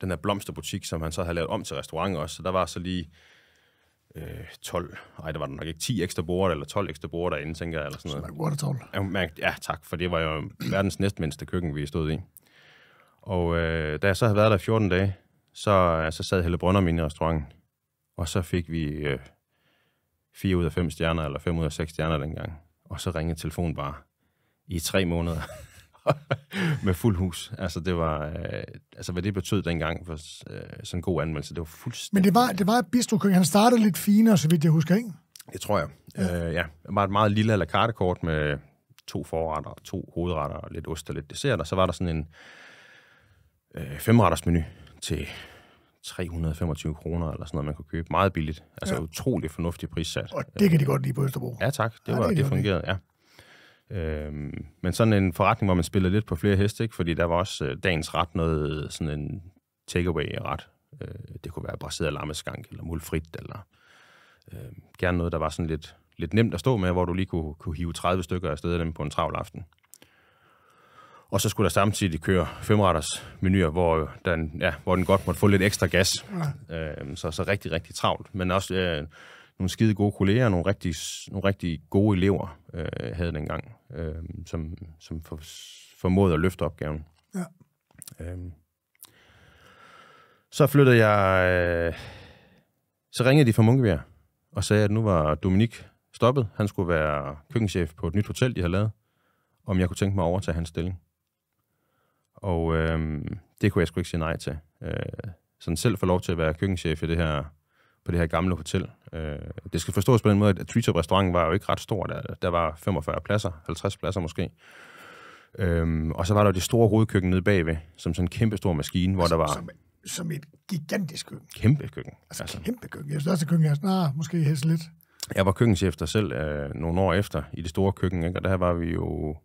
den her blomsterbutik, som han så havde lavet om til restaurant også. Så der var så lige øh, 12, nej, der var nok ikke 10 ekstra borde, eller 12 ekstra borde derinde, tænker jeg, eller sådan noget. Så man 12. Ja, man, ja, tak, for det var jo verdens næstmindste køkken, vi stod i. Og øh, da jeg så havde været der 14 dage, så, øh, så sad Helle Brønder min i restauranten, og så fik vi øh, 4 ud af 5 stjerner, eller 5 ud af 6 stjerner dengang. Og så ringede telefonen bare i tre måneder [laughs] med fuld hus. Altså, det var, øh, altså hvad det betød dengang for øh, sådan en god anmeldelse, det var fuldstændig... Men det var, det var Bistro han startede lidt finere, så vidt jeg husker, ikke? Det tror jeg. Ja. Øh, ja. Det var et meget lille la carte kort med to forretter, to hovedretter, lidt ost og lidt dessert, og så var der sådan en øh, femretters menu, til 325 kroner eller sådan noget, man kunne købe. Meget billigt. Altså ja. utrolig fornuftig prissat. Og det kan de godt lide på Østerbro. Ja tak, det, ja, var, det, det fungerede, ja. Øhm, men sådan en forretning, hvor man spiller lidt på flere heste, ikke? fordi der var også øh, dagens ret noget, øh, sådan en takeaway-ret. Øh, det kunne være braseret lammeskank, eller mulfrit, eller øh, gerne noget, der var sådan lidt, lidt nemt at stå med, hvor du lige kunne, kunne hive 30 stykker af sted af dem på en travl aften. Og så skulle der samtidig køre femretters menuer, hvor den, ja, hvor den godt måtte få lidt ekstra gas. Ja. Øh, så, så rigtig, rigtig travlt. Men også øh, nogle skide gode kolleger, nogle rigtig, nogle rigtig gode elever øh, havde den gang, øh, som, som for, formåede at løfte opgaven. Ja. Øh, så flyttede jeg... Øh, så ringede de fra Munkebjerg og sagde, at nu var Dominik stoppet. Han skulle være køkkenchef på et nyt hotel, de havde lavet. Om jeg kunne tænke mig at overtage hans stilling. Og øh, det kunne jeg sgu ikke sige nej til. Øh, sådan selv få lov til at være køkkenchef i det her, på det her gamle hotel. Øh, det skal forstås på den måde, at Treetop restauranten var jo ikke ret stor. Der, der var 45 pladser, 50 pladser måske. Øhm, og så var der jo det store hovedkøkken nede bagved, som sådan en kæmpe stor maskine, hvor altså, der var... Som, som et gigantisk køkken. Kæmpe køkken. Altså, altså. kæmpe køkken. Jeg største køkken, jeg snart ah, måske hæs lidt. Jeg var køkkenchef der selv øh, nogle år efter i det store køkken, ikke? og der var vi jo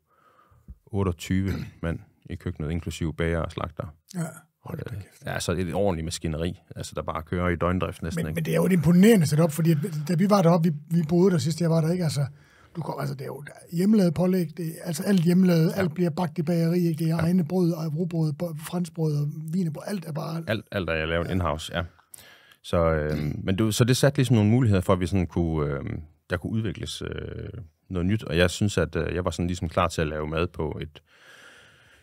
28 mand i køkkenet, inklusive bager og slagter. Ja. Hold da øh, kæft. Ja, så altså, det et ordentligt maskineri, altså der bare kører i døgndrift næsten. Men, ikke? men det er jo et imponerende setup, fordi da vi var deroppe, vi, vi boede der sidst, jeg var der ikke, altså, du kom, altså det er jo hjemmelavet pålæg, det, altså alt hjemmelavet, ja. alt bliver bagt i bageri, ikke? det er ja. egne brød, og rugbrød, franskbrød og vinebrød, alt er bare... Alt, alt er lavet ja. in-house, ja. Så, øh, men du, så det satte ligesom nogle muligheder for, at vi sådan kunne, øh, der kunne udvikles øh, noget nyt, og jeg synes, at øh, jeg var sådan ligesom klar til at lave mad på et, øh,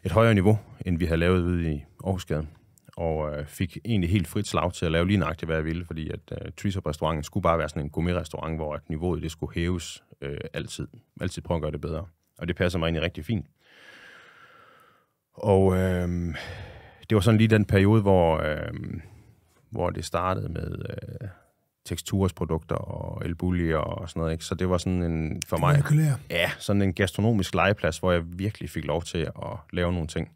et højere niveau, end vi havde lavet ude i Aarhusgaden. Og øh, fik egentlig helt frit slag til at lave lige nøjagtigt, hvad jeg ville, fordi at øh, Treesop-restauranten skulle bare være sådan en gourmet-restaurant, hvor at niveauet det skulle hæves øh, altid. Altid prøve at gøre det bedre. Og det passer mig egentlig rigtig fint. Og øh, det var sådan lige den periode, hvor, øh, hvor det startede med... Øh, teksturesprodukter og elbulje og sådan noget. Ikke? Så det var sådan en, for mig, ja, sådan en gastronomisk legeplads, hvor jeg virkelig fik lov til at lave nogle ting.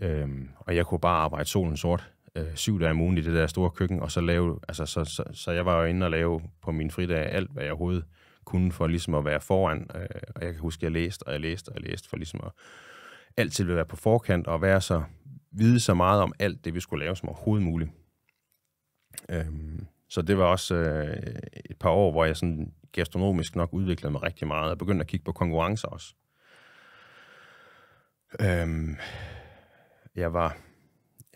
Øhm, og jeg kunne bare arbejde solen sort øh, syv dage om ugen i det der store køkken, og så lave, altså, så, så, så jeg var jo inde og lave på min fridag alt, hvad jeg overhovedet kunne, for ligesom at være foran. Øh, og jeg kan huske, at jeg læste, og jeg læste, og jeg læste, for ligesom at altid ville være på forkant, og være så, vide så meget om alt det, vi skulle lave som overhovedet muligt. Øhm, så det var også øh, et par år, hvor jeg sådan gastronomisk nok udviklede mig rigtig meget, og begyndte at kigge på konkurrencer også. Øhm, jeg var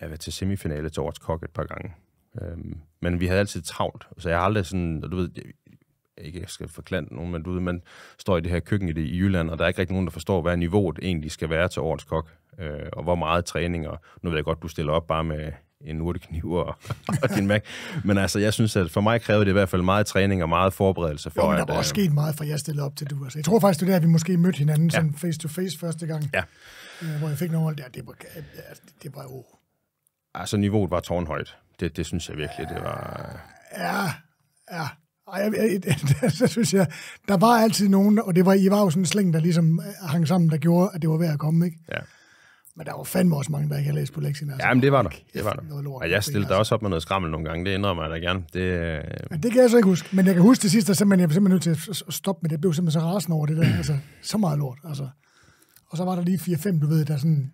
jeg var til semifinale til årets kok et par gange. Øhm, men vi havde altid travlt, så jeg har aldrig sådan, du ved, jeg, ikke jeg skal forklare nogen, men du ved, man står i det her køkken i, det, i Jylland, og der er ikke rigtig nogen, der forstår, hvad niveauet egentlig skal være til årets kok, øh, og hvor meget træning, og nu ved jeg godt, du stiller op bare med en urtekniv og, [laughs] og din Mac. Men altså, jeg synes, at for mig kræver det i hvert fald meget træning og meget forberedelse for, jo, men der var at, øh, også sket meget, fra jeg stillede op til du. Altså, jeg tror faktisk, det er der, vi måske mødte hinanden ja. sådan face-to-face første gang. Ja. Øh, hvor jeg fik nogle der, det var, det var jo... Altså, niveauet var tårnhøjt. Det, det synes jeg virkelig, det var... Øh. Ja, ja. Ej, jeg, jeg, jeg, [laughs] så synes jeg, der var altid nogen, og det var, I var jo sådan en sling, der ligesom øh, hang sammen, der gjorde, at det var værd at komme, ikke? Ja. Men der var fandme også mange, der ikke har læst på lektien. Altså. Jamen, det var der. Det var der. Noget lort, og jeg stillede altså. også op med noget skrammel nogle gange, det indrømmer jeg da gerne. Det, øh... ja, det kan jeg så ikke huske, men jeg kan huske til sidst, så jeg var simpelthen nødt til at stoppe med det. Jeg blev simpelthen så rasende over det der, altså så meget lort. Altså. Og så var der lige 4-5, du ved, der sådan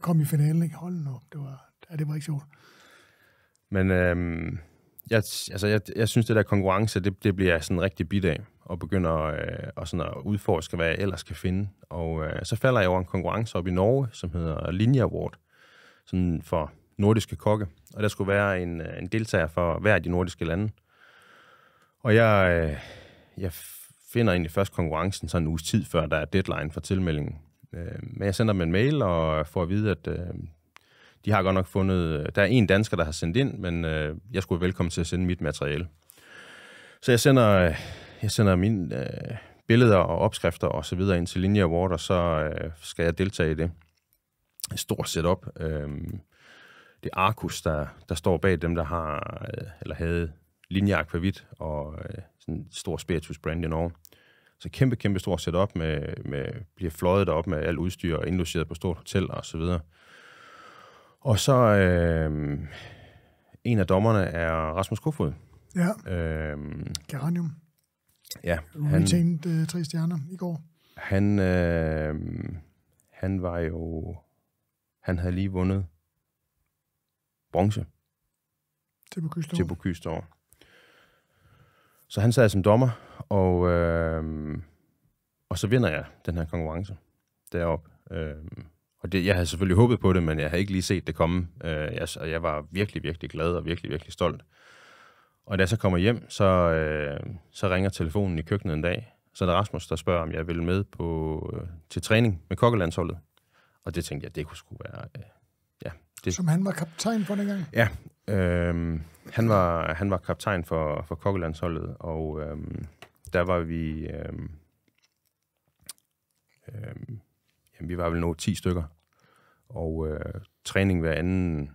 kom i finalen. Ikke? Hold nu, det var, ja, det var ikke sjovt. Men øh, jeg, altså, jeg, jeg synes, det der konkurrence, det, det bliver jeg sådan rigtig bit af og begynder øh, og sådan at udforske, hvad jeg ellers kan finde. Og øh, så falder jeg over en konkurrence op i Norge, som hedder Linje Award, sådan for nordiske kokke. Og der skulle være en, øh, en deltager for hver af de nordiske lande. Og jeg, øh, jeg finder egentlig først konkurrencen sådan en uges tid, før der er deadline for tilmeldingen. Øh, men jeg sender dem en mail og får at vide, at øh, de har godt nok fundet... Øh, der er en dansker, der har sendt ind, men øh, jeg skulle velkommen til at sende mit materiale. Så jeg sender øh, jeg sender mine øh, billeder og opskrifter og så videre ind til Linje Award, og så øh, skal jeg deltage i det. Et stort setup. Øh, det er Arcus, der, der står bag dem, der har, øh, eller havde Linje Aquavit og øh, sådan en stor spiritus brand i Norge. Så kæmpe, kæmpe stort setup med, med bliver fløjet op med alt udstyr og indlogeret på stort hotel og så videre. Og så øh, en af dommerne er Rasmus Kofod. Ja. Øh, Geranium. Ja. Han tjente øh, tre stjerner i går. Han, øh, han var jo... Han havde lige vundet bronze til Bukyst Til Bukyst Så han sad som dommer, og, øh, og så vinder jeg den her konkurrence deroppe. Øh, og det, jeg havde selvfølgelig håbet på det, men jeg havde ikke lige set det komme. Øh, jeg, og jeg var virkelig, virkelig glad og virkelig, virkelig stolt. Øh, og da jeg så kommer hjem, så, øh, så ringer telefonen i køkkenet en dag. Så er der Rasmus, der spørger, om jeg vil med på, øh, til træning med kokkelandsholdet. Og det tænkte jeg, det kunne sgu være... Øh, ja, det. Som han var kaptajn på dengang? Ja, øh, han, var, han var kaptajn for, for kokkelandsholdet, og øh, der var vi... Øh, øh, jamen, vi var vel nået 10 stykker, og øh, træning hver anden,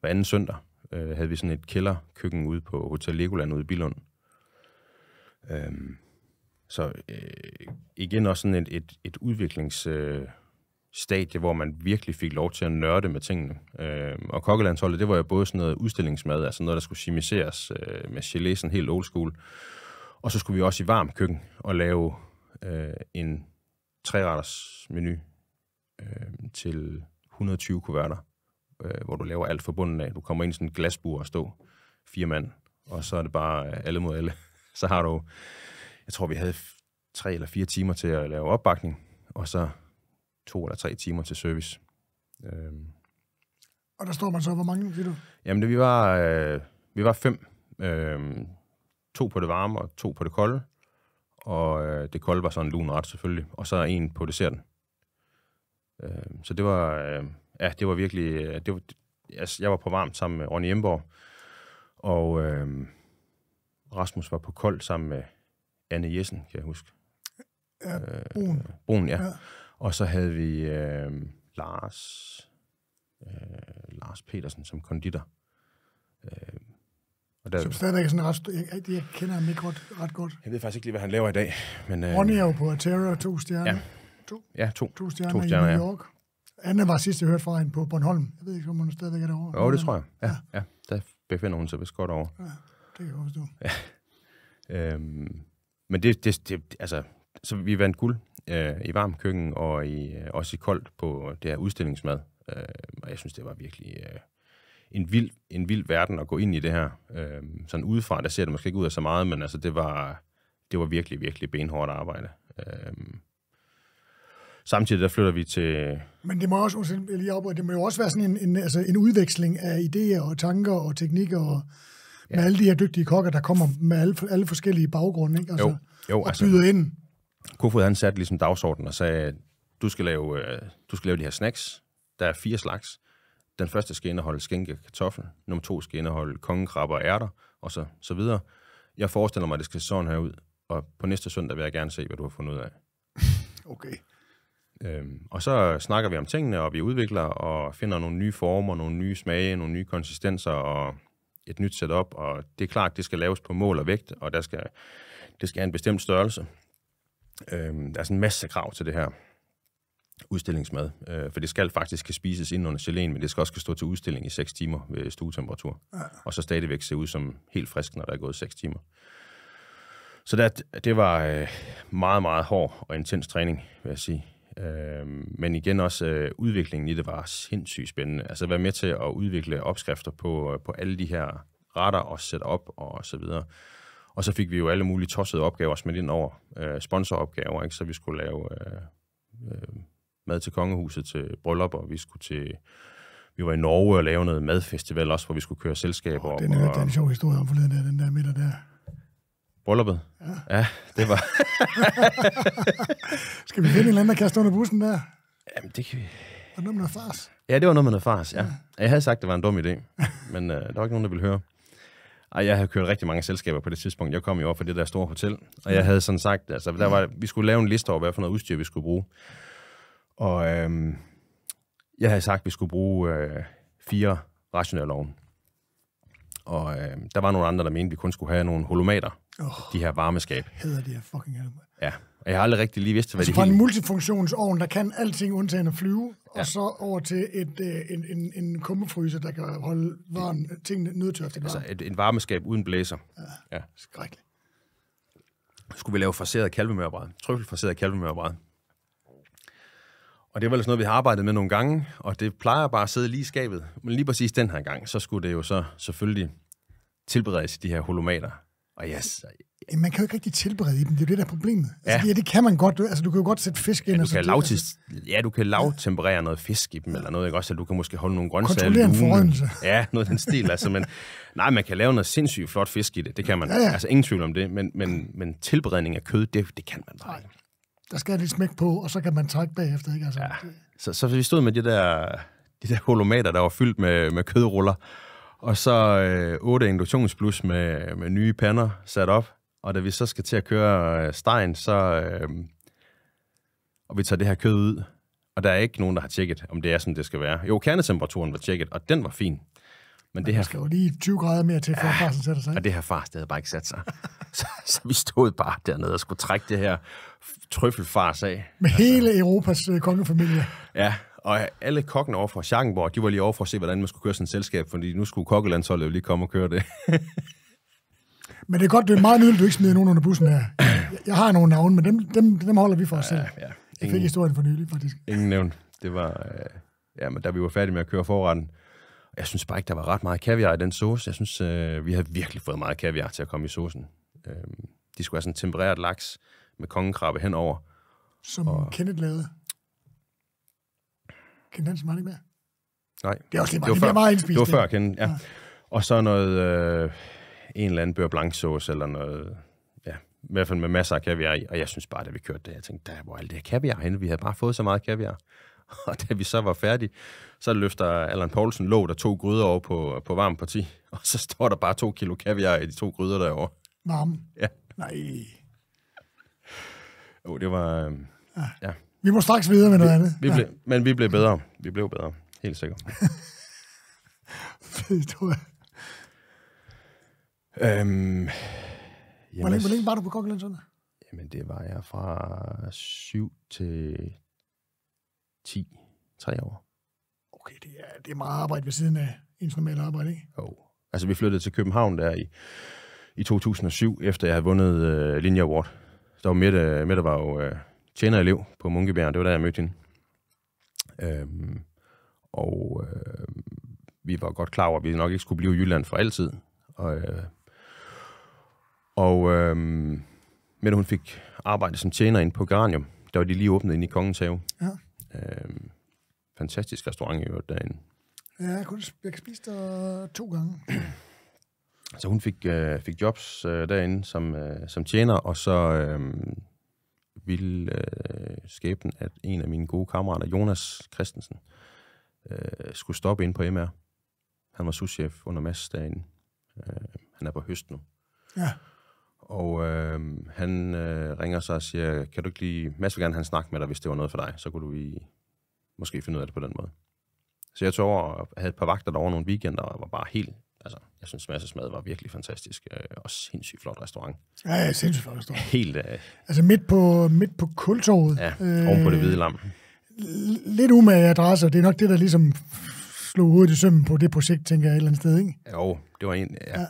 hver anden søndag øh, havde vi sådan et kælderkøkken ude på Hotel Legoland ude i Bilund. Øhm, så øh, igen også sådan et, et, et udviklingsstadie, øh, hvor man virkelig fik lov til at nørde med tingene. Øhm, og kokkelandsholdet, det var jo både sådan noget udstillingsmad, altså noget, der skulle chimiseres øh, med gelé, sådan helt old school. Og så skulle vi også i varm køkken og lave øh, en treretters menu øh, til 120 kuverter øh, hvor du laver alt fra bunden af. Du kommer ind i sådan en glasbur og stå fire mand, og så er det bare øh, alle mod alle. [laughs] Så har du, jeg tror, vi havde tre eller fire timer til at lave opbakning, og så to eller tre timer til service. Øh. Og der står man så, hvor mange, vil du? Jamen, det, vi, var, øh, vi var fem. Øh, to på det varme og to på det kolde. Og øh, det kolde var sådan en lun ret, selvfølgelig. Og så en på desserten. Øh, så det var, øh, ja, det var virkelig... Øh, det var, altså, jeg var på varmt sammen med Ronny Emborg, og øh, Rasmus var på kold sammen med Anne Jessen, kan jeg huske. Ja, Brun. Øh, Brun, ja. ja. Og så havde vi øh, Lars, øh, Lars Petersen som konditor. Øh, og der, som stadigvæk er sådan ret... Jeg, jeg kender ham ikke ret, ret godt. Jeg ved faktisk ikke lige, hvad han laver i dag. Men, øh, Ronny er jo på Atera, to stjerner. Ja, to, ja, to, to stjerner, to stjerner i New York. Anna var sidst, jeg hørte fra hende på Bornholm. Jeg ved ikke, om hun stadigvæk er derovre. Jo, det tror jeg. Ja, ja. ja der befinder hun sig vist godt over. Ja, det kan jeg forstå. Ja. Øhm, men det, det, det, altså, så vi vandt guld øh, i varm køkken og i, øh, også i koldt på det her udstillingsmad. Øh, og jeg synes, det var virkelig øh, en, vild, en vild verden at gå ind i det her. Øh, sådan udefra, der ser det måske ikke ud af så meget, men altså, det var, det var virkelig, virkelig benhårdt arbejde. Øh, Samtidig der flytter vi til... Men det må også, lige afbryde, det må jo også være sådan en, en, altså en udveksling af idéer og tanker og teknikker og, ja. med alle de her dygtige kokker, der kommer med alle, alle forskellige baggrunde, ikke? Altså, jo, jo, og altså, byder ind. Kofod han satte ligesom dagsordenen og sagde, du skal, lave, øh, du skal lave de her snacks. Der er fire slags. Den første skal indeholde skænke kartoffel. Nummer to skal indeholde kongekrabber og ærter, og så, så videre. Jeg forestiller mig, at det skal se sådan her ud, og på næste søndag vil jeg gerne se, hvad du har fundet ud af. Okay. Øhm, og så snakker vi om tingene, og vi udvikler og finder nogle nye former, nogle nye smage, nogle nye konsistenser og et nyt setup. Og det er klart, det skal laves på mål og vægt, og der skal, det skal have en bestemt størrelse. Øhm, der er sådan en masse krav til det her udstillingsmad, øh, for det skal faktisk kan spises ind under gelén, men det skal også kan stå til udstilling i 6 timer ved stuetemperatur, ja. og så stadigvæk se ud som helt frisk, når der er gået 6 timer. Så det, det var øh, meget, meget hård og intens træning, vil jeg sige. Øh, men igen også, øh, udviklingen i det var sindssygt spændende. Altså være med til at udvikle opskrifter på, øh, på alle de her retter og sætte op og så videre. Og så fik vi jo alle mulige tossede opgaver smidt ind over. Øh, sponsoropgaver, ikke? så vi skulle lave øh, øh, mad til kongehuset til bryllup, og vi skulle til... Vi var i Norge og lavede noget madfestival også, hvor vi skulle køre selskaber. Oh, den, er, og, den er en sjov historie om forleden der, den der middag der. Brylluppet? Ja. ja det var... [laughs] Skal vi finde en eller anden, der kaster under bussen der? Jamen, det kan vi... Var det noget med noget fars? Ja, det var noget med noget fars, ja. ja. Jeg havde sagt, det var en dum idé, men øh, der var ikke nogen, der ville høre. Og jeg havde kørt rigtig mange selskaber på det tidspunkt. Jeg kom jo over for det der store hotel, og jeg havde sådan sagt, altså, der var, vi skulle lave en liste over, hvad for noget udstyr, vi skulle bruge. Og øhm, jeg havde sagt, at vi skulle bruge øh, fire rationelle ovne. Og øh, der var nogle andre, der mente, at vi kun skulle have nogle holomater, oh, de her varmeskab. Hedder de her fucking her. Ja, og jeg har aldrig rigtig lige vidst, hvad altså, det fra en multifunktionsovn, der kan alting undtagen at flyve, ja. og så over til et, øh, en, en, en kummefryser, der kan holde varmen, tingene nødtørt til Altså et, en varmeskab uden blæser. Ja, ja. skrækkeligt. Skulle vi lave fraseret kalvemørbræd, trøffelfraseret kalvemørbræd. Og det var ellers noget, vi har arbejdet med nogle gange, og det plejer bare at sidde lige i skabet. Men lige præcis den her gang, så skulle det jo så selvfølgelig tilberedes i de her holomater, og jeg, man kan jo ikke rigtig tilberede i dem, det er jo det, der er problemet. Altså, ja. Altså, ja, det kan man godt. Du, altså, du kan jo godt sætte fisk ind. Ja, du, kan, lavtis, til, altså. ja, du kan lavtemperere ja. noget fisk i dem, eller noget, ikke? også? at du kan måske holde nogle grøntsager. Kontrollere en Ja, noget af den stil. altså, men, nej, man kan lave noget sindssygt flot fisk i det, det kan man. Ja, ja. Altså, ingen tvivl om det. Men, men, men tilberedning af kød, det, det kan man bare ikke. Der skal lidt smæk på, og så kan man trække bagefter, ikke? Altså, ja. så, så vi stod med de der, de der holomater, der var fyldt med, med kødruller, og så øh, 8 induktionsplus med, med nye pander sat op. Og da vi så skal til at køre øh, så... Øh, og vi tager det her kød ud, og der er ikke nogen, der har tjekket, om det er sådan, det skal være. Jo, kernetemperaturen var tjekket, og den var fin. Men det her... skal jo lige 20 grader mere til, før ja, farsen sætter sig. Og det her fars, det havde bare ikke sat sig. [laughs] så, så, vi stod bare dernede og skulle trække det her trøffelfars af. Med altså, hele Europas øh, kongefamilie. Ja, og alle kokkene over fra Schackenborg, de var lige over for at se, hvordan man skulle køre sådan et selskab, fordi nu skulle kokkelandsholdet jo lige komme og køre det. [laughs] men det er godt, det er meget nydeligt, at du ikke smider nogen under bussen her. Jeg har nogle navne, men dem, dem, dem holder vi for os selv. Ja, ja. Ingen, jeg fik historien for nylig, faktisk. Ingen nævnt. Det var, øh, ja, men da vi var færdige med at køre forretten, jeg synes bare ikke, der var ret meget kaviar i den sauce. Jeg synes, øh, vi har virkelig fået meget kaviar til at komme i saucen. Øh, de skulle have sådan en tempereret laks med kongekrabbe henover. Som og, Kenneth lavede. Ken Dansen så meget mere? Nej. Det er også lige meget. Det, var før, meget indspist. Det var før kendte, ja. ja. Og så noget, øh, en eller anden bør blanc sauce eller noget, ja, i hvert fald med masser af kaviar i. Og jeg synes bare, da vi kørte det, jeg tænkte, der var alt det her kaviar henne. Vi havde bare fået så meget kaviar. [laughs] Og da vi så var færdige, så løfter Allan Poulsen låg der to gryder over på, på varm parti, [laughs] og så står der bare to kilo kaviar i de to gryder derovre. Varme? Ja. Nej. Jo, det var... Øh, ja. ja. Vi må straks videre med noget vi, andet. Vi ja. blev, men vi blev bedre. Vi blev bedre. Helt sikkert. Fedt, [laughs] du øhm, hvor, længe, hvor længe var du på Kokkeland sådan? Jamen, det var jeg fra 7 til 10. Tre år. Okay, det er, det er meget arbejde ved siden af ens normale arbejde, ikke? Jo. Oh. Altså, vi flyttede til København der i, i 2007, efter jeg havde vundet øh, Linja Award. Der var Mette, Mette var jo... Øh, tjenerelev på Munkebjerg. Det var der, jeg mødte hende. Øhm, og øh, vi var godt klar over, at vi nok ikke skulle blive i Jylland for altid. Og, øh, og øh, men hun fik arbejde som tjener ind på Garnium. Der var de lige åbnet ind i Kongens Have. Ja. Øhm, fantastisk restaurant i øvrigt derinde. Ja, jeg, kunne, jeg spise der to gange. Så hun fik, øh, fik jobs øh, derinde som, øh, som tjener, og så øh, vil øh, skæbnen, at en af mine gode kammerater, Jonas Christensen, øh, skulle stoppe ind på MR. Han var souschef under Mads Øh, han er på høst nu. Ja. Og øh, han øh, ringer sig og siger, kan du ikke lige... Mads vil gerne have en snak med dig, hvis det var noget for dig. Så kunne du lige måske finde ud af det på den måde. Så jeg tog over og havde et par vagter derovre nogle weekender, og var bare helt altså, jeg synes, Masses Mad var virkelig fantastisk, øh, og sindssygt flot restaurant. Ja, ja sindssygt flot restaurant. Helt... Øh, altså midt på, midt på kultorvet. Ja, øh, oven på det øh, hvide lam. Lidt umage adresser, det er nok det, der ligesom slog hovedet i sømmen på det projekt, tænker jeg et eller andet sted, ikke? Jo, det var en... Ja. ja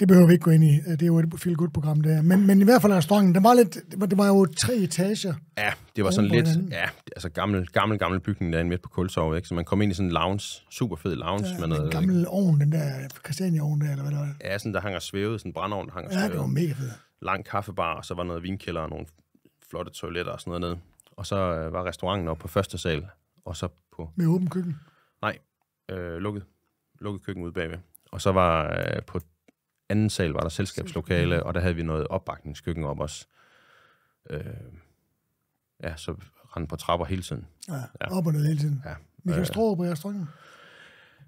det behøver vi ikke gå ind i. Øh, det er jo et feel good program det her. Men, men i hvert fald restauranten, den var lidt, det var, det var jo tre etager. Ja, det var sådan lidt, ja, altså gammel, gammel, gammel bygning derinde midt på Kulsov, ikke? Så man kom ind i sådan en lounge, super fed lounge. Ja, med noget, en gammel ikke? ovn, den der kastanjeovn der, eller hvad det var. Ja, sådan der hang og svævede, sådan en brandovn, der hang og svævede. Ja, det var mega fedt. Lang kaffebar, og så var noget vinkælder og nogle flotte toiletter og sådan noget nede. Og så øh, var restauranten oppe på første sal, og så på... Med åben køkken? Nej, øh, lukket. Lukket køkken ude bagved. Og så var øh, på anden sal var der selskabslokale, og der havde vi noget opbakningskøkken op os. Øh, ja, så rendte på trapper hele tiden. Ja, ja. op og ned hele tiden. Ja. Michael øh, Stroh på jeres trykker.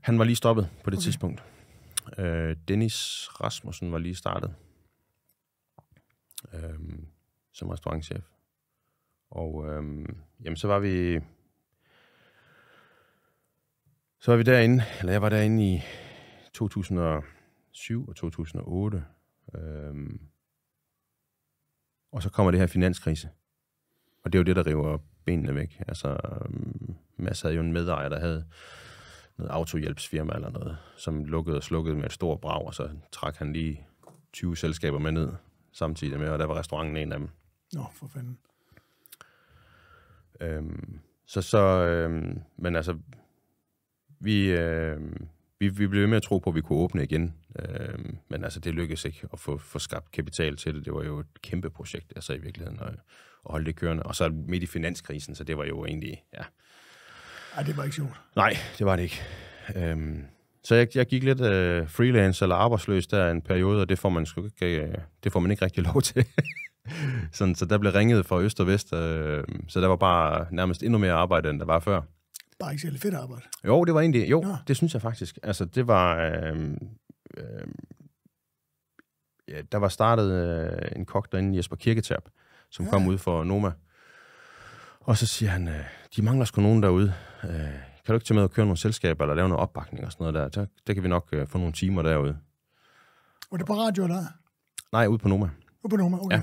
Han var lige stoppet på det okay. tidspunkt. Øh, Dennis Rasmussen var lige startet øh, som restaurantchef. Og øh, jamen, så var vi... Så var vi derinde, eller jeg var derinde i 2000 2007 og 2008. Øhm, og så kommer det her finanskrise. Og det er jo det, der river benene væk. Altså, øhm, Mads havde jo en medejer, der havde noget autohjælpsfirma eller noget, som lukkede og slukkede med et stort brag, og så trak han lige 20 selskaber med ned samtidig med, og der var restauranten en af dem. Nå, for fanden. Øhm, så så, øhm, men altså, vi, øhm, vi, vi blev ved med at tro på, at vi kunne åbne igen, øh, men altså det lykkedes ikke at få, få skabt kapital til det. Det var jo et kæmpe projekt, altså i virkeligheden, at, at holde det kørende. Og så midt i finanskrisen, så det var jo egentlig, ja... Ej, det var ikke sjovt. Nej, det var det ikke. Øhm, så jeg, jeg gik lidt øh, freelance eller arbejdsløs der en periode, og det får man, sgu ikke, øh, det får man ikke rigtig [laughs] lov til. Sådan, så der blev ringet fra øst og vest, øh, så der var bare nærmest endnu mere arbejde, end der var før bare ikke særlig fedt arbejde. Jo, det var egentlig, jo, ja. det synes jeg faktisk. Altså, det var, øh, øh, ja, der var startet øh, en kok derinde, Jesper Kirketab, som ja. kom ud for Noma. Og så siger han, øh, de mangler sgu nogen derude. Øh, kan du ikke tage med og køre nogle selskaber eller lave noget opbakning og sådan noget der? Der, der kan vi nok øh, få nogle timer derude. Var det på radio, eller? Nej, ude på Noma. Ude på Noma, okay. Ja.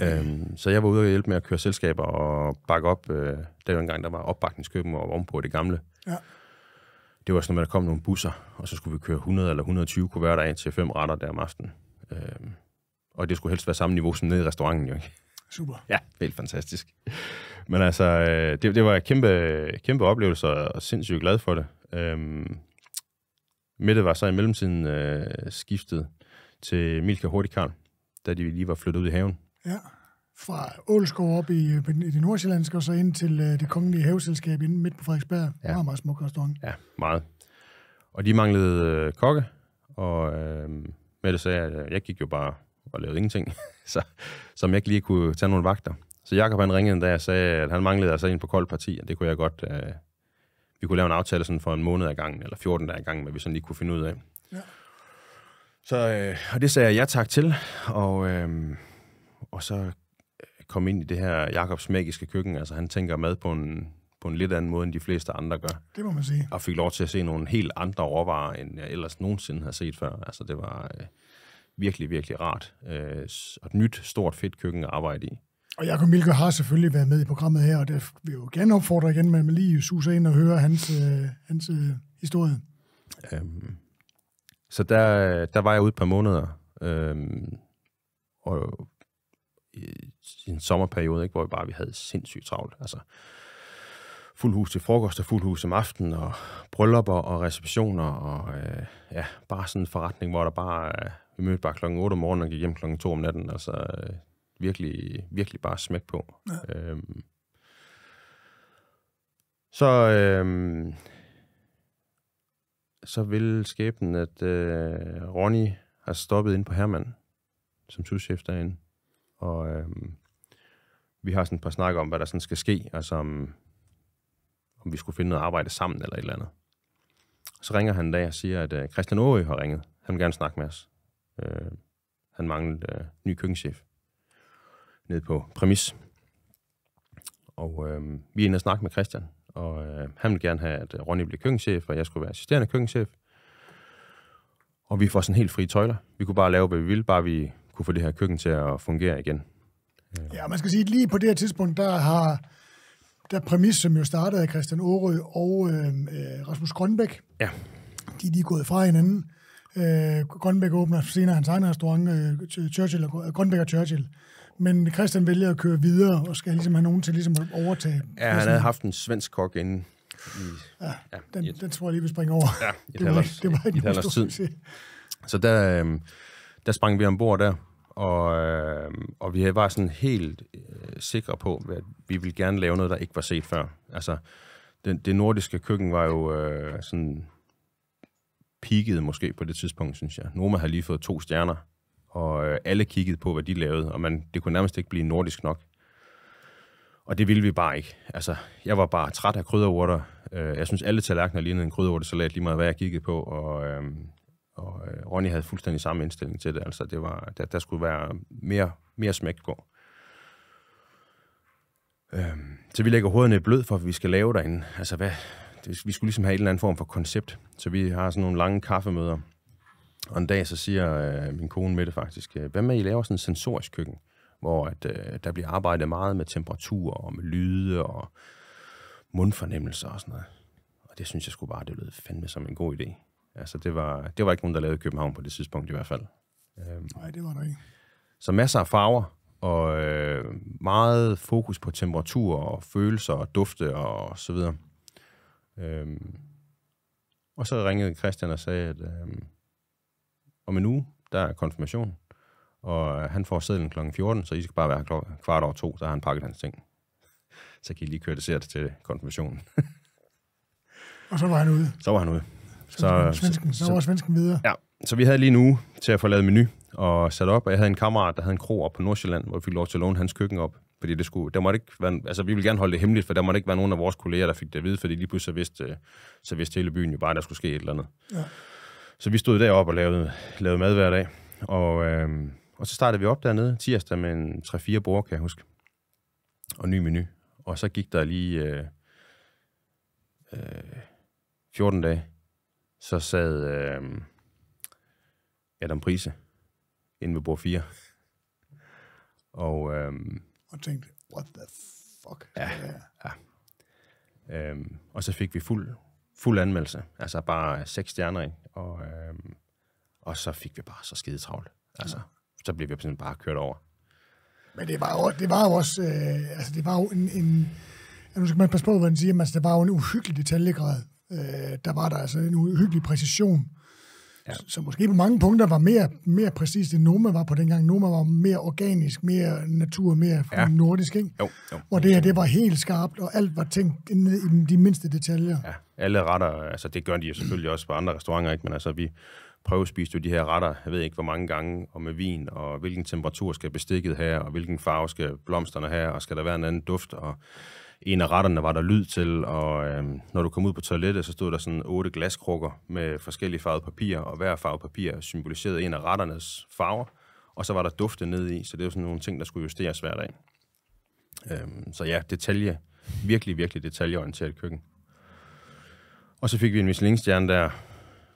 Øhm, så jeg var ude og hjælpe med at køre selskaber og bakke op. Øh, det var en gang, der var opbakningskøben og ovenpå det gamle. Ja. Det var sådan, at der kom nogle busser, og så skulle vi køre 100 eller 120 kuverter af til fem retter der om aftenen. Øhm, og det skulle helst være samme niveau som nede i restauranten, jo ikke? Super. Ja, helt fantastisk. Men altså, øh, det, det var en kæmpe, kæmpe oplevelse, og sindssygt glad for det. Øhm, Mette var så i mellemtiden øh, skiftet til Milka Hurtigkarl, da de lige var flyttet ud i haven. Ja, fra Ålskov op i, øh, i det nordsjællandske, og så ind til øh, det kongelige haveselskab inde midt på Frederiksberg. Ja. Meget, meget smuk restaurant. Ja, meget. Og de manglede øh, kokke, og øh, det sagde, at jeg gik jo bare og lavede ingenting, [laughs] så, som jeg ikke lige kunne tage nogle vagter. Så Jakob han ringede en dag og sagde, at han manglede altså en på kold parti, og det kunne jeg godt... Øh, vi kunne lave en aftale sådan for en måned ad gangen, eller 14 dage ad gangen, hvad vi sådan lige kunne finde ud af. Ja. Så øh, og det sagde jeg ja tak til, og... Øh, og så øh, komme ind i det her Jakobs magiske køkken. Altså, han tænker mad på en, på en lidt anden måde, end de fleste andre gør. Det må man sige. Og fik lov til at se nogle helt andre råvarer, end jeg ellers nogensinde har set før. Altså, det var øh, virkelig, virkelig rart. Øh, et nyt, stort, fedt køkken at arbejde i. Og Jakob Milke har selvfølgelig været med i programmet her, og det vil jeg jo gerne opfordre igen, men lige suser ind og høre hans, øh, hans øh, historie. Øhm, så der, der var jeg ude et par måneder, øh, og en sommerperiode, ikke, hvor vi bare vi havde sindssygt travlt. Altså, fuld hus til frokost og fuld hus om aftenen, og bryllupper og receptioner, og øh, ja, bare sådan en forretning, hvor der bare, øh, vi mødte bare klokken 8 om morgenen og gik hjem klokken 2 om natten, altså øh, virkelig, virkelig bare smæk på. Ja. Øhm, så, øh, så vil skæbnen, at øh, Ronny har stoppet ind på Hermann som souschef derinde og øh, vi har sådan et par snakker om, hvad der sådan skal ske, altså om, om vi skulle finde noget arbejde sammen eller et eller andet. Så ringer han en dag og siger, at øh, Christian Aarø har ringet. Han vil gerne snakke med os. Øh, han manglede øh, ny køkkenchef ned på præmis. Og øh, vi er inde og snakke med Christian, og øh, han vil gerne have, at Ronny bliver køkkenchef, og jeg skulle være assisterende køkkenchef. Og vi får sådan helt frie tøjler. Vi kunne bare lave, hvad vi ville, bare vi kunne få det her køkken til at fungere igen. Ja, man skal sige, at lige på det her tidspunkt, der har der præmis, som jo startede af Christian Årø og øhm, øh, Rasmus Grønbæk, ja. de, er lige gået fra hinanden. Øh, Grønbæk åbner senere hans egen restaurant, øh, Churchill og, øh, Grønbæk og Churchill. Men Christian vælger at køre videre og skal ligesom have nogen til ligesom at overtage. Ja, han havde haft en svensk kok inden. I, ja, ja, den, den tror jeg lige, vi springer over. Ja, det, var, det var, det var, det var, det var, det der sprang vi ombord der, og, øh, og vi var sådan helt øh, sikre på, at vi ville gerne lave noget, der ikke var set før. Altså, det, det nordiske køkken var jo øh, sådan peaked måske på det tidspunkt, synes jeg. Noma havde lige fået to stjerner, og øh, alle kiggede på, hvad de lavede, og man, det kunne nærmest ikke blive nordisk nok. Og det ville vi bare ikke. Altså, jeg var bare træt af krydderurter. Øh, jeg synes, alle tallerkener lignede en krydderurtesalat, lige meget hvad jeg kiggede på, og... Øh, og øh, Ronny havde fuldstændig samme indstilling til det. Altså, det var, der, der skulle være mere, mere smæk på. Øhm, så vi lægger hovederne i blød for, at vi skal lave derinde. Altså, hvad? Det, vi skulle ligesom have en eller anden form for koncept. Så vi har sådan nogle lange kaffemøder. Og en dag så siger øh, min kone med det faktisk, øh, hvad med, I laver sådan en sensorisk køkken, hvor at, øh, der bliver arbejdet meget med temperatur og med lyde og mundfornemmelser og sådan noget. Og det synes jeg skulle bare, det lød fandme som en god idé. Altså, det var, det var ikke nogen, der lavede i København på det tidspunkt i hvert fald. Øhm. Nej, det var der ikke. Så masser af farver, og øh, meget fokus på temperatur og følelser og dufte og, og så videre. Øhm, og så ringede Christian og sagde, at øh, om en uge, der er konfirmation, og øh, han får sedlen kl. 14, så I skal bare være kl- kvart over to, så har han pakket hans ting. [laughs] Så kan I lige køre det til konfirmationen. [laughs] og så var han ude. Så var han ude. Så, så, svensken, så, så var svensken videre. Ja, så vi havde lige nu til at få lavet menu og sat op, og jeg havde en kammerat, der havde en krog op på Nordsjælland, hvor vi fik lov til at låne hans køkken op, fordi det skulle, der måtte ikke være, altså vi ville gerne holde det hemmeligt, for der måtte ikke være nogen af vores kolleger, der fik det at vide, fordi lige pludselig vidste, øh, så vidste hele byen jo bare, at der skulle ske et eller andet. Ja. Så vi stod deroppe og lavede, lavede mad hver dag, og, øh, og så startede vi op dernede tirsdag med en 3-4 bord, kan jeg huske, og ny menu. Og så gik der lige øh, øh, 14 dage, så sad øh, Adam Prise inde ved bord 4. Og, øh, og tænkte, what the fuck? Ja, ja. Øh, og så fik vi fuld, fuld anmeldelse. Altså bare seks stjerner, ind. Og, øh, og så fik vi bare så skide travlt. Altså, ja. så blev vi simpelthen bare kørt over. Men det var jo, det var jo også, øh, altså det var jo en, en nu skal man passe på, hvad man siger, men altså, det var jo en uhyggelig detaljegrad øh, der var der altså en uhyggelig præcision, ja. som måske på mange punkter var mere, mere præcis, end Noma var på dengang. Noma var mere organisk, mere natur, mere ja. nordisk, ikke? Jo, jo. Hvor det her, det var helt skarpt, og alt var tænkt ned i de mindste detaljer. Ja, alle retter, altså det gør de jo selvfølgelig også på andre restauranter, ikke? Men altså vi spise du de her retter, jeg ved ikke hvor mange gange, og med vin, og hvilken temperatur skal bestikket have, og hvilken farve skal blomsterne have, og skal der være en anden duft, og en af retterne var der lyd til, og øh, når du kom ud på toilettet, så stod der sådan otte glaskrukker med forskellige farvede papirer, og hver farve papir symboliserede en af retternes farver, og så var der dufte ned i, så det var sådan nogle ting, der skulle justeres hver dag. Øh, så ja, detalje. Virkelig, virkelig detaljeorienteret køkken. Og så fik vi en Michelin-stjerne der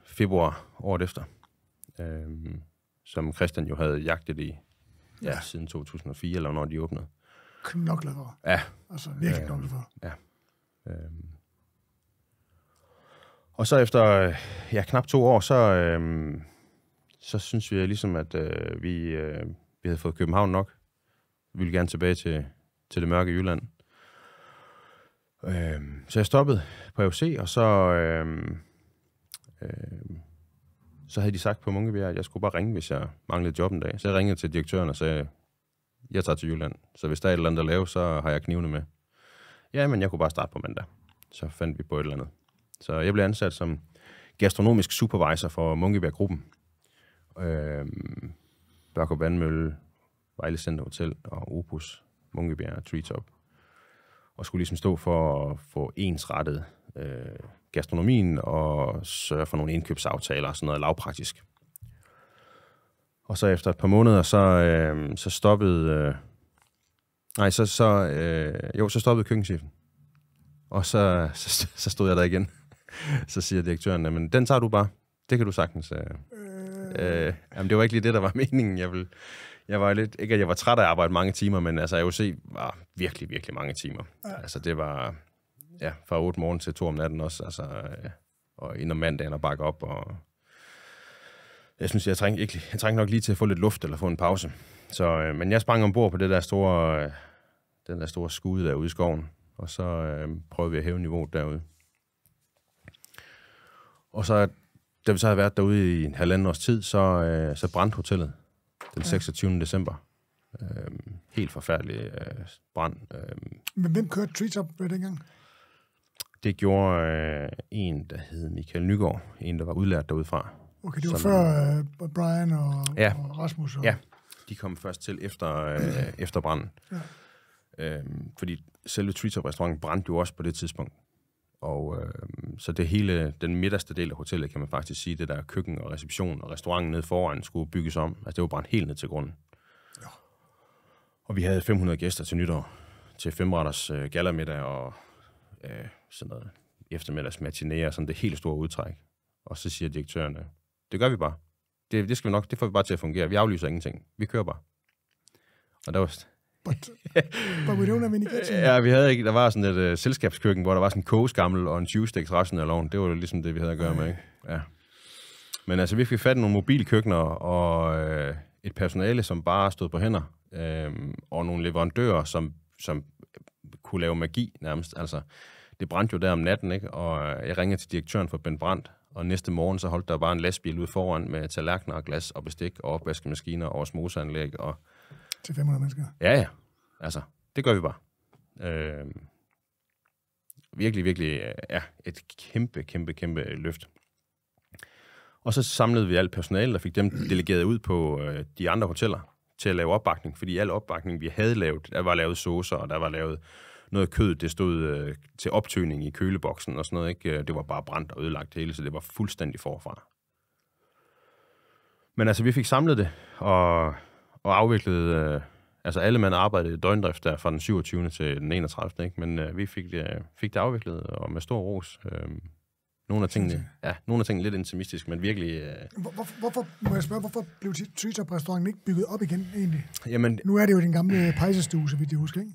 februar året efter, øh, som Christian jo havde jagtet i ja, ja. siden 2004, eller når de åbnede knoklet for. Ja. Altså virkelig øh, knoklet for. Ja. Øh. Og så efter øh, ja, knap to år, så, øh, så synes vi ligesom, at øh, vi, øh, vi havde fået København nok. Vi ville gerne tilbage til, til det mørke Jylland. Øh, så jeg stoppede på AUC, og så, øh, øh, så havde de sagt på Munkebjerg, at jeg skulle bare ringe, hvis jeg manglede job en dag. Så jeg ringede til direktøren og sagde, jeg tager til Jylland, så hvis der er et eller andet at lave, så har jeg knivene med. Ja, men jeg kunne bare starte på mandag. Så fandt vi på et eller andet. Så jeg blev ansat som gastronomisk supervisor for Munkebjerg-gruppen. Øh, Børkop Vandmølle, Vejle Center Hotel og Opus, Munkebjerg Treetop. Og skulle ligesom stå for at få ensrettet øh, gastronomien og sørge for nogle indkøbsaftaler og sådan noget lavpraktisk. Og så efter et par måneder, så, øh, så stoppede... Øh, nej, så, så, øh, jo, så stoppede køkkenchefen. Og så, [laughs] så, så stod jeg der igen. [laughs] så siger direktøren, men den tager du bare. Det kan du sagtens... Øh. Øh, jamen, det var ikke lige det, der var [laughs] meningen. Jeg, vil, jeg var lidt, ikke at jeg var træt af at arbejde mange timer, men altså AOC var virkelig, virkelig mange timer. Ja. Altså det var ja, fra 8 morgen til 2 om natten også, altså, øh, og ind om mandagen og bakke op og jeg synes, jeg trængte, ikke, jeg trængte nok lige til at få lidt luft eller få en pause. Så, øh, men jeg sprang ombord på det der store, øh, den der store skude derude i skoven, og så øh, prøvede vi at hæve niveauet derude. Og så, da vi så havde været derude i en halvanden års tid, så, øh, så brændte hotellet den 26. Ja. december. Øh, helt forfærdelig øh, brand. Øh. Men hvem kørte Treetop ved øh, dengang? Det gjorde øh, en, der hed Michael Nygaard, en, der var udlært fra. Okay, det var som, før uh, Brian og, ja, og Rasmus? Og... Ja, de kom først til efter, øh, okay. efter branden. Ja. Øhm, fordi selve Treetop-restauranten brændte jo også på det tidspunkt. Og øh, så det hele, den midterste del af hotellet, kan man faktisk sige, det der køkken og reception og restauranten nede foran skulle bygges om. Altså det var brændt helt ned til grunden. Ja. Og vi havde 500 gæster til nytår, til femretters øh, gallermiddag og øh, sådan noget eftermiddags og sådan det helt store udtræk. Og så siger direktørerne, det gør vi bare. Det, det skal vi nok, det får vi bare til at fungere. Vi aflyser ingenting. Vi kører bare. Og der var... But, but we don't have any kitchen. [laughs] Ja, vi havde ikke, der var sådan et uh, selskabskøkken, hvor der var sådan en kogeskammel og en 20-stiks resten af loven. Det var ligesom det, vi havde at gøre med, ikke? Ja. Men altså, vi fik fat i nogle mobilkøkkener og øh, et personale, som bare stod på hænder, øh, og nogle leverandører, som, som kunne lave magi nærmest. Altså, det brændte jo der om natten, ikke? og øh, jeg ringede til direktøren for Ben Brandt, og næste morgen så holdt der bare en lastbil ude foran med tallerkener og glas og bestik og opvaskemaskiner og osmoseanlæg. Og... Til 500 mennesker? Ja, ja. Altså, det gør vi bare. Øh, virkelig, virkelig øh, ja, et kæmpe, kæmpe, kæmpe løft. Og så samlede vi alt personale og fik dem delegeret ud på øh, de andre hoteller til at lave opbakning, fordi al opbakning, vi havde lavet, der var lavet saucer, og der var lavet noget kød, det stod øh, til optøning i køleboksen og sådan noget. Ikke? Øh, det var bare brændt og ødelagt hele, så det var fuldstændig forfra. Men altså, vi fik samlet det og, og afviklet... Øh, altså, alle mænd arbejdede i døgndrift der fra den 27. til den 31. Ikke? Men øh, vi fik det, øh, fik det afviklet og med stor ros. Øh, nogle af tingene, ja, nogle af tingene lidt intimistisk, men virkelig... Øh... Hvor, hvorfor, må jeg spørge, hvorfor blev Treetop-restauranten ikke bygget op igen egentlig? Jamen, nu er det jo den gamle pejsestue, så vidt jeg husker, ikke?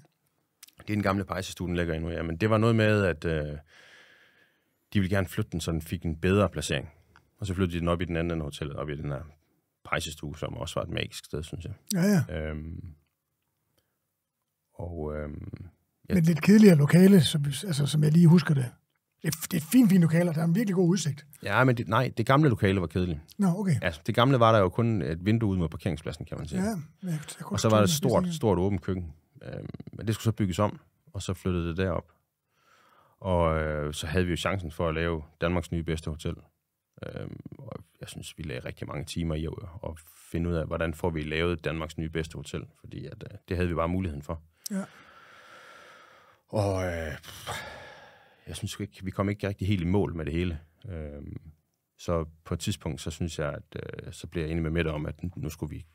Det er den gamle pejsestue, den ligger endnu, ja. Men det var noget med, at øh, de ville gerne flytte den, så den fik en bedre placering. Og så flyttede de den op i den anden af hotellet, op i den her pejsestue, som også var et magisk sted, synes jeg. Ja, ja. Øhm, og, øhm, ja. Men lidt kedeligere lokale, som, altså, som jeg lige husker det. Det er, det er fint, fint lokaler. Der er en virkelig god udsigt. Ja, men det, nej, det gamle lokale var kedeligt. Nå, okay. Altså, det gamle var der jo kun et vindue ud mod parkeringspladsen, kan man sige. Ja, jeg, jeg og så var der et stort, stort åbent køkken. Øh, men det skulle så bygges om, og så flyttede det derop. Og øh, så havde vi jo chancen for at lave Danmarks nye bedste hotel. Øh, og jeg synes, vi lagde rigtig mange timer i at finde ud af, hvordan får vi lavet Danmarks nye bedste hotel, fordi at, øh, det havde vi bare muligheden for. Ja. Og øh, jeg synes ikke, vi kom ikke rigtig helt i mål med det hele. Øh, så på et tidspunkt, så synes jeg, at øh, så blev jeg enig med Mette om, at nu skulle vi,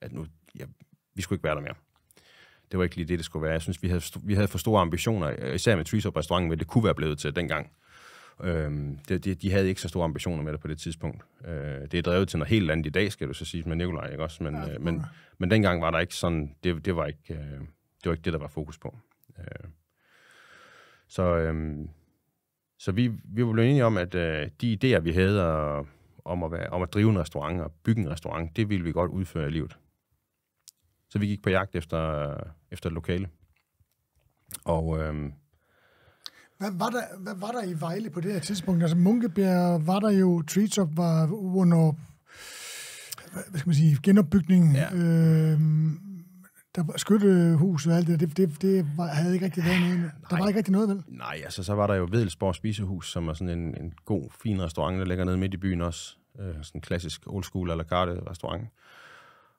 at nu, ja, vi skulle ikke være der mere det var ikke lige det, det skulle være. Jeg synes, vi havde, vi havde for store ambitioner, øh, især med Trees restauranten, men det kunne være blevet til dengang. Øhm, de, de, de havde ikke så store ambitioner med det på det tidspunkt. Øh, det er drevet til noget helt andet i dag, skal du så sige, med Nikolaj, ikke også? Men, ja, øh, men, men dengang var der ikke sådan, det, det, var ikke, øh, det var ikke det, der var fokus på. Øh, så øh, så vi, vi var blevet enige om, at øh, de idéer, vi havde og, om, at være, om at drive en restaurant og bygge en restaurant, det ville vi godt udføre i livet. Så vi gik på jagt efter efter et lokale. Og... Øh, hvad var, der, hvad var der i Vejle på det her tidspunkt? Altså Munkebjerg var der jo, Treetop var under hvad skal man sige, genopbygningen. Ja. Øh, der var skyttehus og alt det, det, det, det var, havde ikke rigtig været noget. Nej. Der var ikke rigtig noget, vel? Nej, altså så var der jo Vedelsborg Spisehus, som er sådan en, en god, fin restaurant, der ligger nede midt i byen også. Øh, sådan en klassisk old school à la carte restaurant.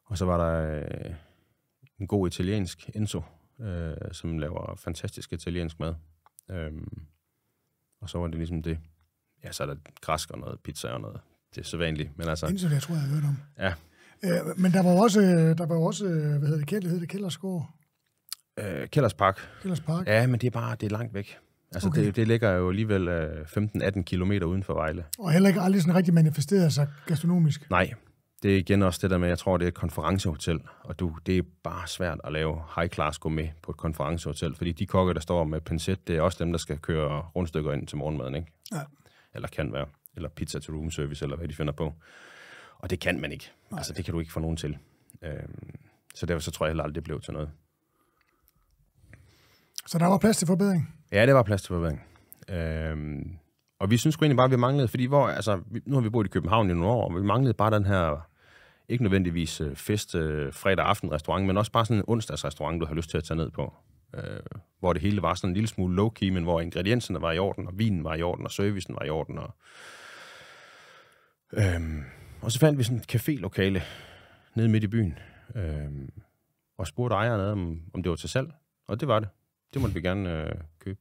Og så var der... Øh, en god italiensk Enzo, øh, som laver fantastisk italiensk mad. Øhm, og så var det ligesom det. Ja, så er der græsk og noget pizza og noget. Det er så vanligt, men altså... Enzo, det tror jeg, har hørt om. Ja. Øh, men der var også, øh, der var også øh, hvad hedder det, Kjell, hed det Kjellersgård? Øh, Kjellers Park. Kjellers Park. Ja, men det er bare, det er langt væk. Altså, okay. det, det ligger jo alligevel 15-18 øh, km uden for Vejle. Og heller ikke aldrig sådan rigtig manifesteret sig gastronomisk. Nej, det er igen også det der med, jeg tror, det er et konferencehotel, og du, det er bare svært at lave high class gå med på et konferencehotel, fordi de kokke, der står med pincet, det er også dem, der skal køre rundstykker ind til morgenmaden, ikke? Ja. Eller kan være. Eller pizza til room service, eller hvad de finder på. Og det kan man ikke. Nej. Altså, det kan du ikke få nogen til. Øhm, så derfor så tror jeg heller aldrig, det blev til noget. Så der var plads til forbedring? Ja, det var plads til forbedring. Øhm, og vi synes egentlig bare, at vi manglede, fordi hvor, altså, nu har vi boet i København i nogle år, og vi manglede bare den her ikke nødvendigvis øh, fest øh, fredag aften restaurant, men også bare sådan en onsdagsrestaurant, du har lyst til at tage ned på. Øh, hvor det hele var sådan en lille smule low-key, men hvor ingredienserne var i orden, og vinen var i orden, og servicen var i orden. Og, øh, og så fandt vi sådan et café-lokale nede midt i byen, øh, og spurgte ejeren ad, om, om det var til salg. Og det var det. Det måtte vi gerne øh, købe.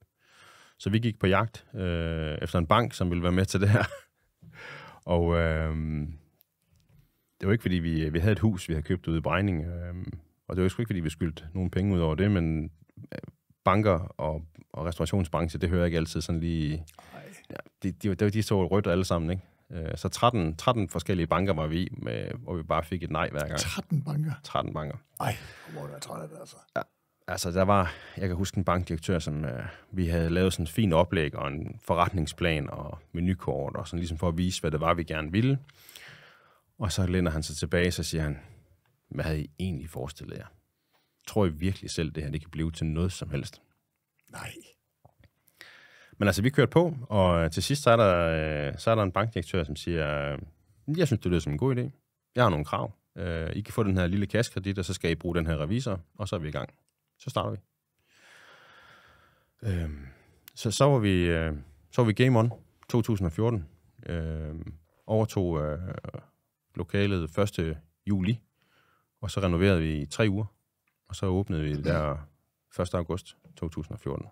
Så vi gik på jagt øh, efter en bank, som ville være med til det her. [laughs] og... Øh, det var ikke, fordi vi, vi havde et hus, vi havde købt ude i Brejning, øh, og det var jo ikke, fordi vi skyldte nogle penge ud over det, men øh, banker og, og restaurationsbranche, det hører jeg ikke altid sådan lige... Ja, de, de, de, de så rødt alle sammen, ikke? Øh, så 13, 13 forskellige banker var vi i, med, hvor vi bare fik et nej hver gang. 13 banker? 13 banker. Ej, hvor må jeg træt af det, altså. Ja, altså der var, jeg kan huske en bankdirektør, som øh, vi havde lavet sådan en fin oplæg og en forretningsplan og menukort, og sådan ligesom for at vise, hvad det var, vi gerne ville. Og så lænder han sig tilbage, så siger han, hvad havde I egentlig forestillet jer? Tror I virkelig selv, det her det kan blive til noget som helst? Nej. Men altså, vi kørte på, og øh, til sidst så er der, øh, så er der en bankdirektør, som siger, øh, jeg synes, det lyder som en god idé. Jeg har nogle krav. I kan få den her lille kaskredit, og så skal I bruge den her revisor, og så er vi i gang. Så starter vi. Så, så, var, vi, så var vi Game On 2014. Overtog lokalet 1. juli, og så renoverede vi i tre uger, og så åbnede vi der 1. august 2014.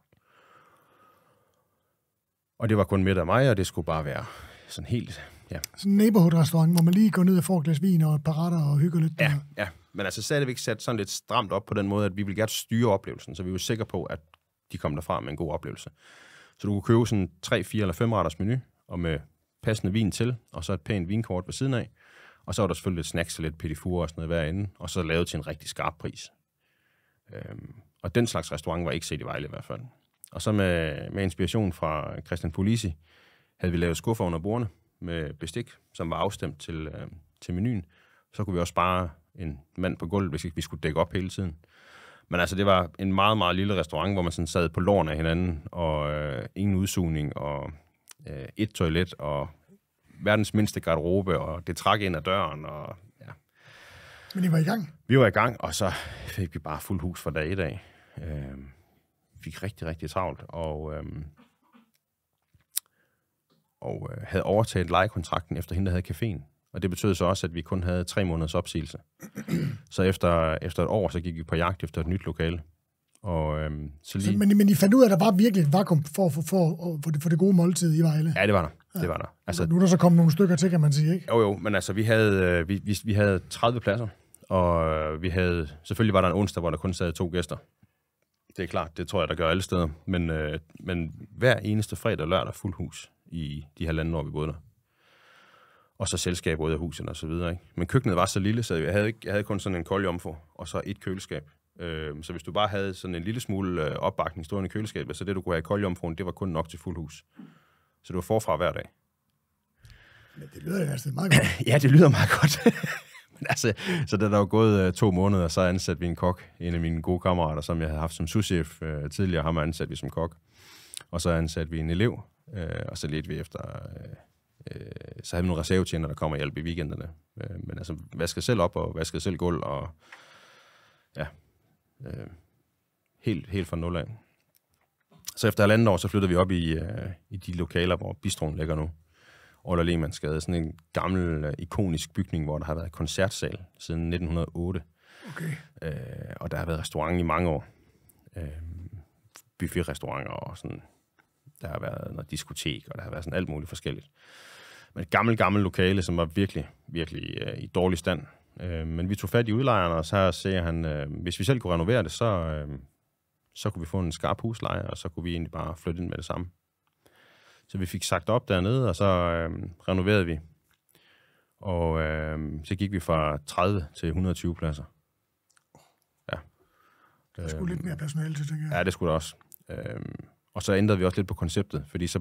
Og det var kun midt af mig, og det skulle bare være sådan helt... Ja. Sådan en neighborhood-restaurant, hvor man lige går ned og får et glas vin og et par retter og hygger lidt. Ja, ja. men altså stadigvæk sat sådan lidt stramt op på den måde, at vi ville gerne styre oplevelsen, så vi var sikre på, at de kom derfra med en god oplevelse. Så du kunne købe sådan 3, 4 eller 5 retters menu, og med passende vin til, og så et pænt vinkort ved siden af. Og så var der selvfølgelig lidt snacks og lidt pedifure og sådan noget hverinde, og så lavet til en rigtig skarp pris. Øhm, og den slags restaurant var ikke set i Vejle i hvert fald. Og så med, med inspiration fra Christian Polisi, havde vi lavet skuffer under bordene med bestik, som var afstemt til, øh, til menuen. Så kunne vi også spare en mand på gulvet, hvis ikke vi skulle dække op hele tiden. Men altså, det var en meget, meget lille restaurant, hvor man sådan sad på lårene af hinanden, og øh, ingen udsugning, og øh, et toilet, og verdens mindste garderobe, og det trak ind ad døren, og ja. Men I var i gang? Vi var i gang, og så fik vi bare fuld hus for dag i dag. Øh, fik rigtig, rigtig travlt, og, øh, og øh, havde overtaget lejekontrakten efter hende, der havde caféen. Og det betød så også, at vi kun havde tre måneders opsigelse. Så efter, efter et år, så gik vi på jagt efter et nyt lokale. Og, øhm, så lige... så, men, men I fandt ud af, at der var virkelig et vakuum for, for, for, for, det, for det gode måltid i Vejle? Ja, det var der. Ja. Det var der. Altså, nu er der så kommet nogle stykker til, kan man sige, ikke? Jo, jo, men altså, vi havde, øh, vi, vi, vi havde 30 pladser, og øh, vi havde, selvfølgelig var der en onsdag, hvor der kun sad to gæster. Det er klart, det tror jeg, der gør alle steder. Men, øh, men hver eneste fredag og lørdag fuld hus i de halvanden år, vi boede der. Og så selskab ud af huset og så videre. Ikke? Men køkkenet var så lille, så jeg havde, ikke, jeg havde kun sådan en kold jomfru, og så et køleskab Øh, så hvis du bare havde sådan en lille smule øh, opbakning stående i køleskabet, så det, du kunne have i koldjomfruen, det var kun nok til fuld hus. Så det var forfra hver dag. Men det lyder altså meget godt. [clears throat] ja, det lyder meget godt. [laughs] Men altså, så da der var gået øh, to måneder, så ansatte vi en kok, en af mine gode kammerater, som jeg havde haft som souschef øh, tidligere, ham ansat vi som kok. Og så ansatte vi en elev, øh, og så lidt vi efter... så havde vi nogle reservetjener, der kom og hjalp i weekenderne. men altså, vaskede selv op og vaskede selv gulv, og ja, Øh, helt, helt fra nul af. Så efter halvandet år, så flyttede vi op i, øh, i de lokaler, hvor bistroen ligger nu. Oller Lehmannsgade, sådan en gammel, øh, ikonisk bygning, hvor der har været koncertsal siden 1908. Okay. Øh, og der har været restaurant i mange år. Øh, buffetrestauranter og sådan. Der har været noget diskotek, og der har været sådan alt muligt forskelligt. Men et gammelt, gammelt lokale, som var virkelig, virkelig øh, i dårlig stand. Øh, men vi tog fat i udlejeren, og så siger han, øh, hvis vi selv kunne renovere det, så, øh, så kunne vi få en skarp husleje, og så kunne vi egentlig bare flytte ind med det samme. Så vi fik sagt op dernede, og så øh, renoverede vi. Og øh, så gik vi fra 30 til 120 pladser. Ja. Der skulle øh, lidt mere personale til, tænker jeg. Ja, det skulle der også. Øh, og så ændrede vi også lidt på konceptet, fordi så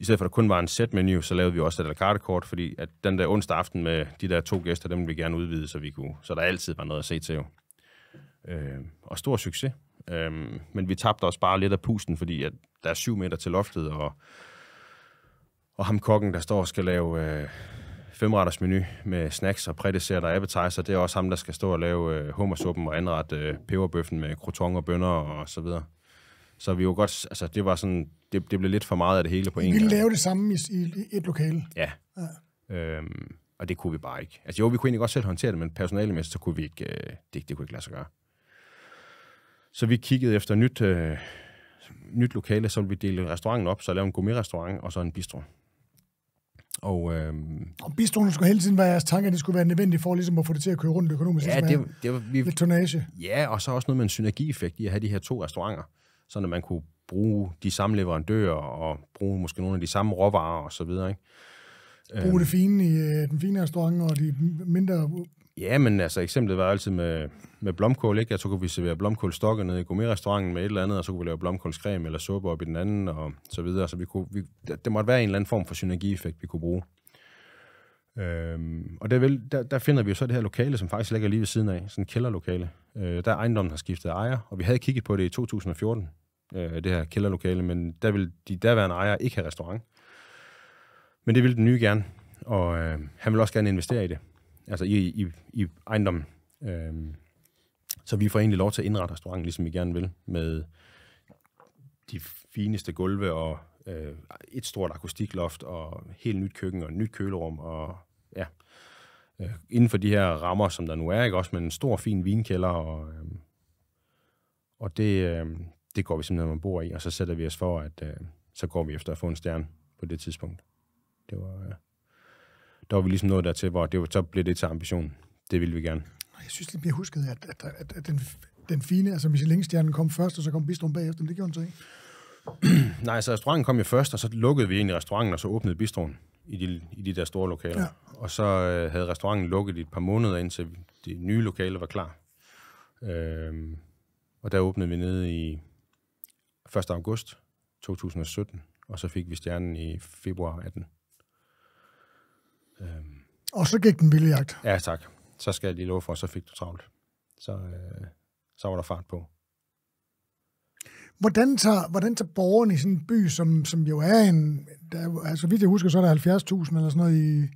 i stedet for at der kun var en set-menu, så lavede vi også et la carte-kort, fordi at den der onsdag aften med de der to gæster, dem ville vi gerne udvide, så, vi kunne, så der altid var noget at se til. Øh, og stor succes. Øh, men vi tabte også bare lidt af pusten, fordi at der er syv meter til loftet, og, og ham kokken, der står og skal lave... Øh, femretters menu med snacks og prædessert og appetizer. Det er også ham, der skal stå og lave øh, hummersuppen og anrette øh, peberbøffen med croton og bønner og så videre. Så vi var godt, altså det var sådan, det, det blev lidt for meget af det hele på en gang. Vi ville lave det samme i, i et lokale. Ja. ja. Øhm, og det kunne vi bare ikke. Altså jo, vi kunne egentlig godt selv håndtere det, men personalemæssigt, så kunne vi ikke, øh, det, det kunne ikke lade sig gøre. Så vi kiggede efter nyt, øh, nyt lokale, så ville vi dele restauranten op, så lave en gourmet-restaurant og så en bistro. Og, øhm, og bistroen skulle hele tiden være jeres tanke, at det skulle være nødvendigt for ligesom at få det til at køre rundt økonomisk. Ja, ligesom det, det, var, vi, lidt tonnage. Ja, og så også noget med en synergieffekt i at have de her to restauranter sådan at man kunne bruge de samme leverandører og bruge måske nogle af de samme råvarer og så videre. Ikke? Bruge øhm. det fine i øh, den fine restaurant og de mindre... Ja, men altså eksemplet var altid med, med blomkål, ikke? Jeg tror, vi serverer blomkålstokker nede i gourmetrestauranten med et eller andet, og så kunne vi lave blomkålscreme eller suppe op i den anden, og så videre. Så vi kunne, vi, det måtte være en eller anden form for synergieffekt, vi kunne bruge. Øhm, og der, vil, der, der finder vi jo så det her lokale, som faktisk ligger lige ved siden af, sådan en kælderlokale. Øh, der ejendommen har skiftet ejer, og vi havde kigget på det i 2014, øh, det her kælderlokale, men der ville de derværende ejere ikke have restaurant. Men det ville den nye gerne, og øh, han vil også gerne investere i det, altså i, i, i ejendommen. Øhm, så vi får egentlig lov til at indrette restauranten, ligesom vi gerne vil, med de fineste gulve og øh, et stort akustikloft og helt nyt køkken og nyt kølerum og ja, øh, inden for de her rammer, som der nu er, ikke? også med en stor, fin vinkælder, og, øh, og det, øh, det går vi simpelthen bor i, og så sætter vi os for, at øh, så går vi efter at få en stjerne på det tidspunkt. Det var, øh, der var vi ligesom nået dertil, hvor det var, så blev det til ambitionen. Det ville vi gerne. Jeg synes lidt jeg husket, at, at, at, at den, den fine, altså Michelin-stjernen kom først, og så kom bistroen bagefter, men det gjorde den så ikke. [clears throat] Nej, så altså, restauranten kom jo først, og så lukkede vi egentlig restauranten, og så åbnede bistroen i de, i de der store lokaler. Ja. Og så øh, havde restauranten lukket i et par måneder, indtil det nye lokale var klar. Øhm, og der åbnede vi nede i 1. august 2017, og så fik vi stjernen i februar 18. Øhm, og så gik den billige jagt. Ja, tak. Så skal jeg lige love for, så fik du travlt. Så, øh, så var der fart på. Hvordan tager, hvordan tager borgerne i sådan en by, som, som jo er en... Der, altså, vidt jeg husker, så er der 70.000 eller sådan noget i,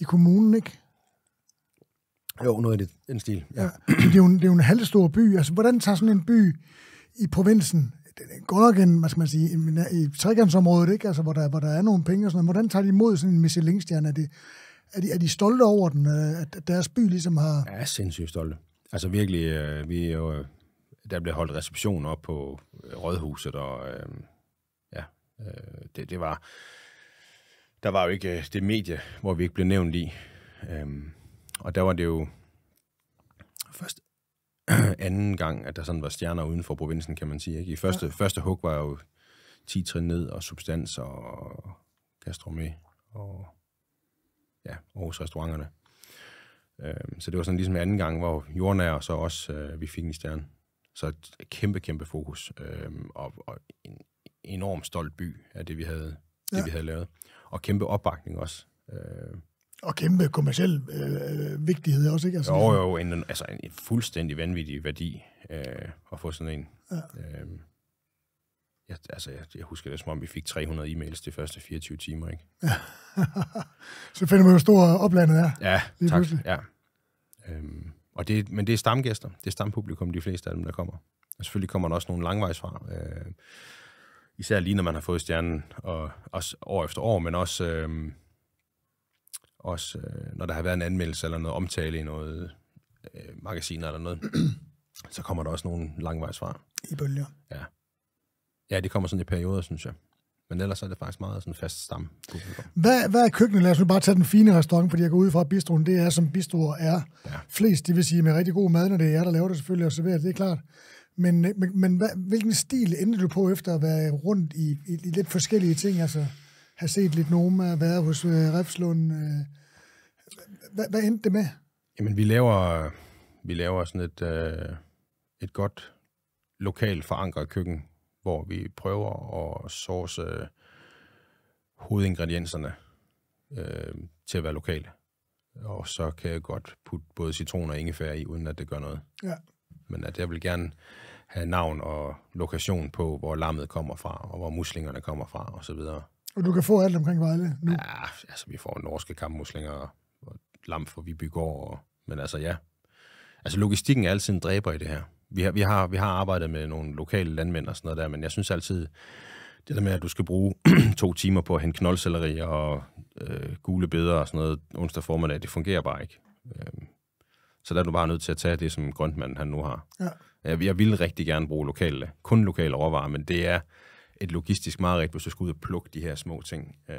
i kommunen, ikke? Jo, noget i det, den stil, ja. ja. Det, er jo en, det er jo en halvstor by. Altså, hvordan tager sådan en by i provinsen, godt nok en, hvad skal man sige, i, i trekantsområdet, ikke? Altså, hvor, der, hvor der er nogle penge og sådan noget. Hvordan tager de imod sådan en Michelin-stjerne? Er, det, er, de, er de stolte over den, at deres by ligesom har... Ja, sindssygt stolte. Altså virkelig, øh, vi er jo der blev holdt reception op på øh, Rådhuset, og øh, ja, øh, det, det var... Der var jo ikke øh, det medie, hvor vi ikke blev nævnt i. Øh, og der var det jo først [clears throat] anden gang, at der sådan var stjerner uden for provinsen, kan man sige. Ikke? I første, ja. første hug var jo 10 trin ned, og substans og gastronomi og ja, Aarhus restauranterne. Øh, så det var sådan ligesom anden gang, hvor jordnær og så også øh, vi fik en stjerne. Så et kæmpe, kæmpe fokus, øh, og, og en enorm stolt by af det, vi havde, det, ja. vi havde lavet. Og kæmpe opbakning også. Øh, og kæmpe kommersiel øh, øh, vigtighed også, ikke? Altså, jo, ligesom- jo, en, altså en, en fuldstændig vanvittig værdi øh, at få sådan en. Ja. Øh, jeg, altså, jeg, jeg husker det, som om vi fik 300 e-mails de første 24 timer, ikke? Ja. [laughs] så finder man jo, stor oplandet her. Ja, tak. Pludselig. Ja. Øhm, og det, men det er stamgæster. Det er stampublikum, de fleste af dem, der kommer. Og selvfølgelig kommer der også nogle langvejs fra. Øh, især lige når man har fået stjernen, og også år efter år, men også, øh, også øh, når der har været en anmeldelse eller noget omtale i noget øh, magasin eller noget, [clears throat] så kommer der også nogle langvejs fra. I bølger. Ja. Ja, det kommer sådan i perioder, synes jeg. Men ellers er det faktisk meget sådan fast stamme. Hvad, hvad er køkkenet? Lad os nu bare tage den fine restaurant, fordi jeg går ud fra, at bistroen det er, som bistroer er ja. flest. Det vil sige med rigtig god mad, når det er jer, der laver det selvfølgelig og serverer det, det er klart. Men, øh, men, men hvad, hvilken stil endte du på efter at være rundt i, i, i lidt forskellige ting? Altså have set lidt Noma, været hos øh, Refslund. Øh, hvad, hvad endte det med? Jamen, vi laver, vi laver sådan et, øh, et godt lokalt forankret køkken, hvor vi prøver at source øh, hovedingredienserne øh, til at være lokale. Og så kan jeg godt putte både citron og ingefær i, uden at det gør noget. Ja. Men at jeg vil gerne have navn og lokation på, hvor lammet kommer fra, og hvor muslingerne kommer fra, og så videre. Og du kan få alt omkring Vejle nu? Ja, altså vi får norske kampmuslinger og, og lam fra Vibygård, og, men altså ja. Altså logistikken er altid en dræber i det her vi, har, vi, har, vi har arbejdet med nogle lokale landmænd og sådan noget der, men jeg synes altid, det der med, at du skal bruge [clears throat] to timer på at hente knoldcelleri og øh, gule beder og sådan noget onsdag formiddag, det fungerer bare ikke. Øh, så der er du bare nødt til at tage det, som grøntmanden han nu har. Ja. Jeg, jeg vil rigtig gerne bruge lokale, kun lokale råvarer, men det er et logistisk mareridt, hvis du skal ud og plukke de her små ting øh,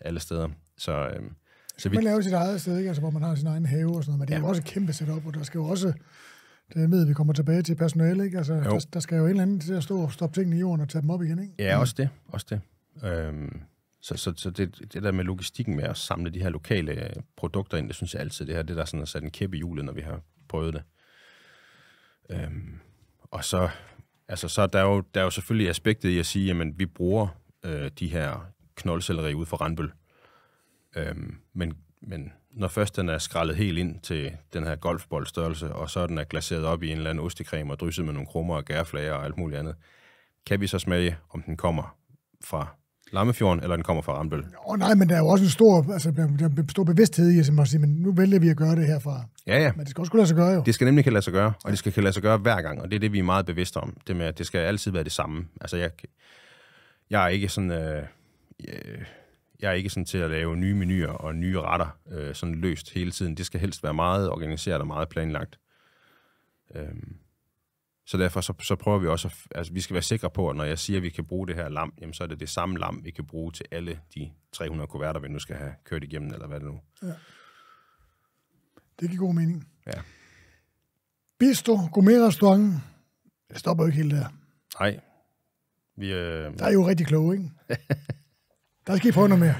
alle steder. Så, øh, så vi... Man laver sit eget sted, ikke? Altså, hvor man har sin egen have og sådan noget, men det er ja. jo også et kæmpe setup, og der skal jo også det at vi kommer tilbage til personale, ikke? Altså, der, der, skal jo en eller anden til at stå og stoppe tingene i jorden og tage dem op igen, ikke? Ja, også det. Også det. Øhm, så så, så det, det, der med logistikken med at samle de her lokale øh, produkter ind, det synes jeg altid, det her, det der sådan har sat en kæppe i hjulet, når vi har prøvet det. Øhm, og så, altså, så der er jo, der er jo selvfølgelig aspektet i at sige, jamen, vi bruger øh, de her knoldcelleri ude for Randbøl. Øhm, men, men når først den er skrællet helt ind til den her golfboldstørrelse, og så den er glaseret op i en eller anden ostekrem og drysset med nogle krummer og gærflager og alt muligt andet, kan vi så smage, om den kommer fra Lammefjorden, eller den kommer fra Rambøl? Åh nej, men der er jo også en stor, altså, der er en stor bevidsthed i, at man men nu vælger vi at gøre det herfra. Ja, ja. Men det skal også kunne lade sig gøre, jo. Det skal nemlig kan lade sig gøre, og det skal kan lade sig gøre hver gang, og det er det, vi er meget bevidste om. Det med, at det skal altid være det samme. Altså, jeg, jeg er ikke sådan... Øh, øh, jeg er ikke sådan til at lave nye menuer og nye retter øh, sådan løst hele tiden. Det skal helst være meget organiseret og meget planlagt. Øhm, så derfor så, så prøver vi også, at, altså vi skal være sikre på, at når jeg siger, at vi kan bruge det her lam, jamen så er det det samme lam, vi kan bruge til alle de 300 kuverter, vi nu skal have kørt igennem, eller hvad det nu. Ja. Det giver god mening. Ja. Bisto, gourmet-restauranten, det stopper jo ikke helt der. Nej. Vi, øh... Der er jo rigtig kloge, ikke? [laughs] Der skal I prøve noget mere.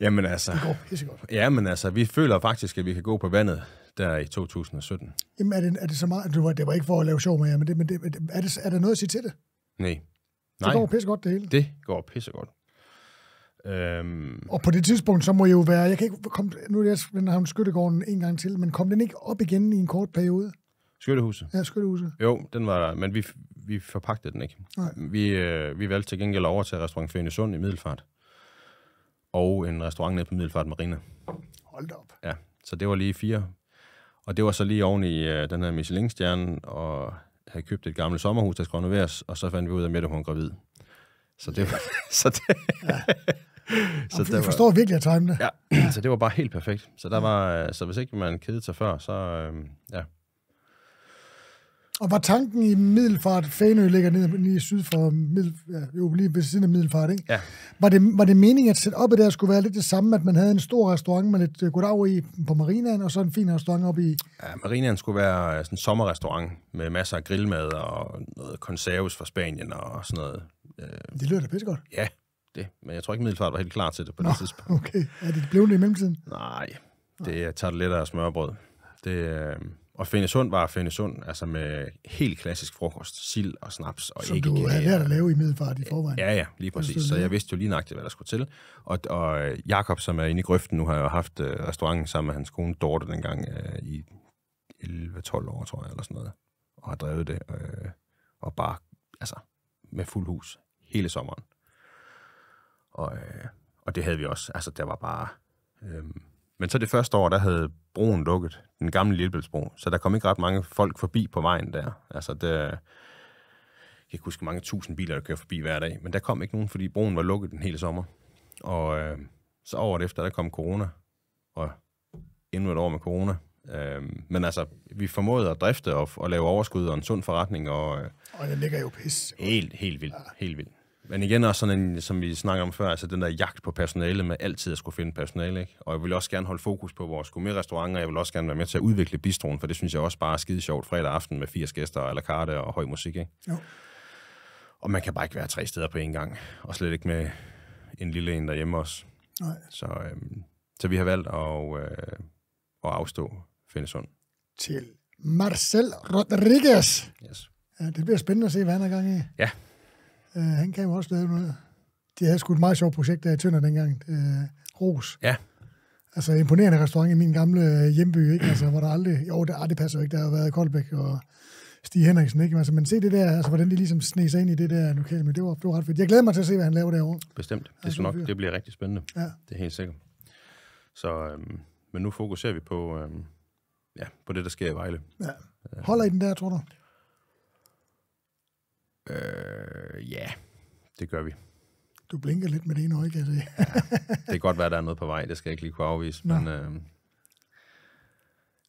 Jamen altså... Det går pissegodt. Jamen altså, vi føler faktisk, at vi kan gå på vandet der i 2017. Jamen er det, er det så meget... Det var, det var ikke for at lave sjov med jer, men, det, men det, er, det, er der noget at sige til det? Nej. Nej. Det går pissegodt det hele? Det går pissegodt. Øhm. Og på det tidspunkt, så må jeg jo være... Jeg kan ikke komme, nu er jeg den her skyttegården en gang til, men kom den ikke op igen i en kort periode? Skyttehuset? Ja, skyttehuset. Jo, den var der, men vi, vi forpagtede den ikke. Nej. Vi, øh, vi valgte til gengæld over til restaurant Føne Sund i Middelfart og en restaurant nede på Middelfart Marina. Hold da op. Ja, så det var lige fire. Og det var så lige oven i øh, den her Michelin-stjerne, og havde købt et gammelt sommerhus, der skulle renoveres, og så fandt vi ud af, at Mette, hun var gravid. Så det var... [laughs] så det, ja. [laughs] så det var, jeg forstår virkelig at time det. Ja, [clears throat] så det var bare helt perfekt. Så, der var, øh, så hvis ikke man kedede sig før, så, øh, ja, og var tanken i Middelfart, Fanø ligger nede, lige syd for Middel, jo, lige ved siden af Middelfart, ikke? Ja. Var, det, var det meningen, at sætte op i der skulle være lidt det samme, at man havde en stor restaurant med lidt øh, goddag i på marinaen, og så en fin restaurant op i... Ja, marinaen skulle være øh, sådan en sommerrestaurant med masser af grillmad og noget konserves fra Spanien og sådan noget. Øh. Det lyder da pissegodt. Ja, det. Men jeg tror ikke, Middelfart var helt klar til det på Nå, det tidspunkt. okay. Er det blevet det i mellemtiden? Nej, det tager det lidt af smørbrød. Det, og sund var sund, altså med helt klassisk frokost, sild og snaps og Som ikke du havde lært at lave i middelfart i forvejen. Ja, ja, lige altså, præcis. Så jeg vidste jo lige nøjagtigt, hvad der skulle til. Og, og Jakob, som er inde i grøften nu, har jo haft øh, restauranten sammen med hans kone Dorte dengang øh, i 11-12 år, tror jeg, eller sådan noget. Og har drevet det, øh, og bare, altså, med fuld hus hele sommeren. Og, øh, og det havde vi også. Altså, der var bare... Øh, men så det første år, der havde broen lukket, den gamle Lillebæltsbro, så der kom ikke ret mange folk forbi på vejen der. Altså, det, jeg kan ikke huske, mange tusind biler, der kører forbi hver dag, men der kom ikke nogen, fordi broen var lukket den hele sommer. Og øh, så året efter, der kom corona, og endnu et år med corona. Øh, men altså, vi formåede at drifte og, og lave overskud og en sund forretning. Og, øh, og det ligger jo pis. Helt, helt vildt. Ja. Helt vildt. Men igen også sådan en, som vi snakker om før, altså den der jagt på personale med altid at skulle finde personale, ikke? Og jeg vil også gerne holde fokus på vores gourmet restauranter og jeg vil også gerne være med til at udvikle bistroen, for det synes jeg også bare er skide sjovt fredag aften med 80 gæster og la carte og høj musik, ikke? Jo. Og man kan bare ikke være tre steder på én gang, og slet ikke med en lille en derhjemme også. Nej. Så, øhm, så vi har valgt at, øh, at afstå Findesund. Til Marcel Rodriguez. Yes. Ja, det bliver spændende at se, hvad han er gang i. Ja, Øh, han kan jo også lave noget. De havde sgu et meget sjovt projekt der i Tønder dengang. Øh, Ros. Ja. Altså imponerende restaurant i min gamle øh, hjemby, ikke? Altså, hvor der aldrig... Jo, det, det passer jo ikke. Der har været Koldbæk og Stig Henriksen, ikke? Altså, men se det der, altså, hvordan de ligesom sneser ind i det der lokale, men det var, det var ret fedt. Jeg glæder mig til at se, hvad han laver derovre. Bestemt. Det, altså, nok, det bliver rigtig spændende. Ja. Det er helt sikkert. Så, øhm, men nu fokuserer vi på, øhm, ja, på det, der sker i Vejle. Ja. Holder I den der, tror du? Øh, ja, det gør vi. Du blinker lidt med det ene øje, kan jeg se. ja, det kan godt være, der er noget på vej, det skal jeg ikke lige kunne afvise. Nå. Men, øh,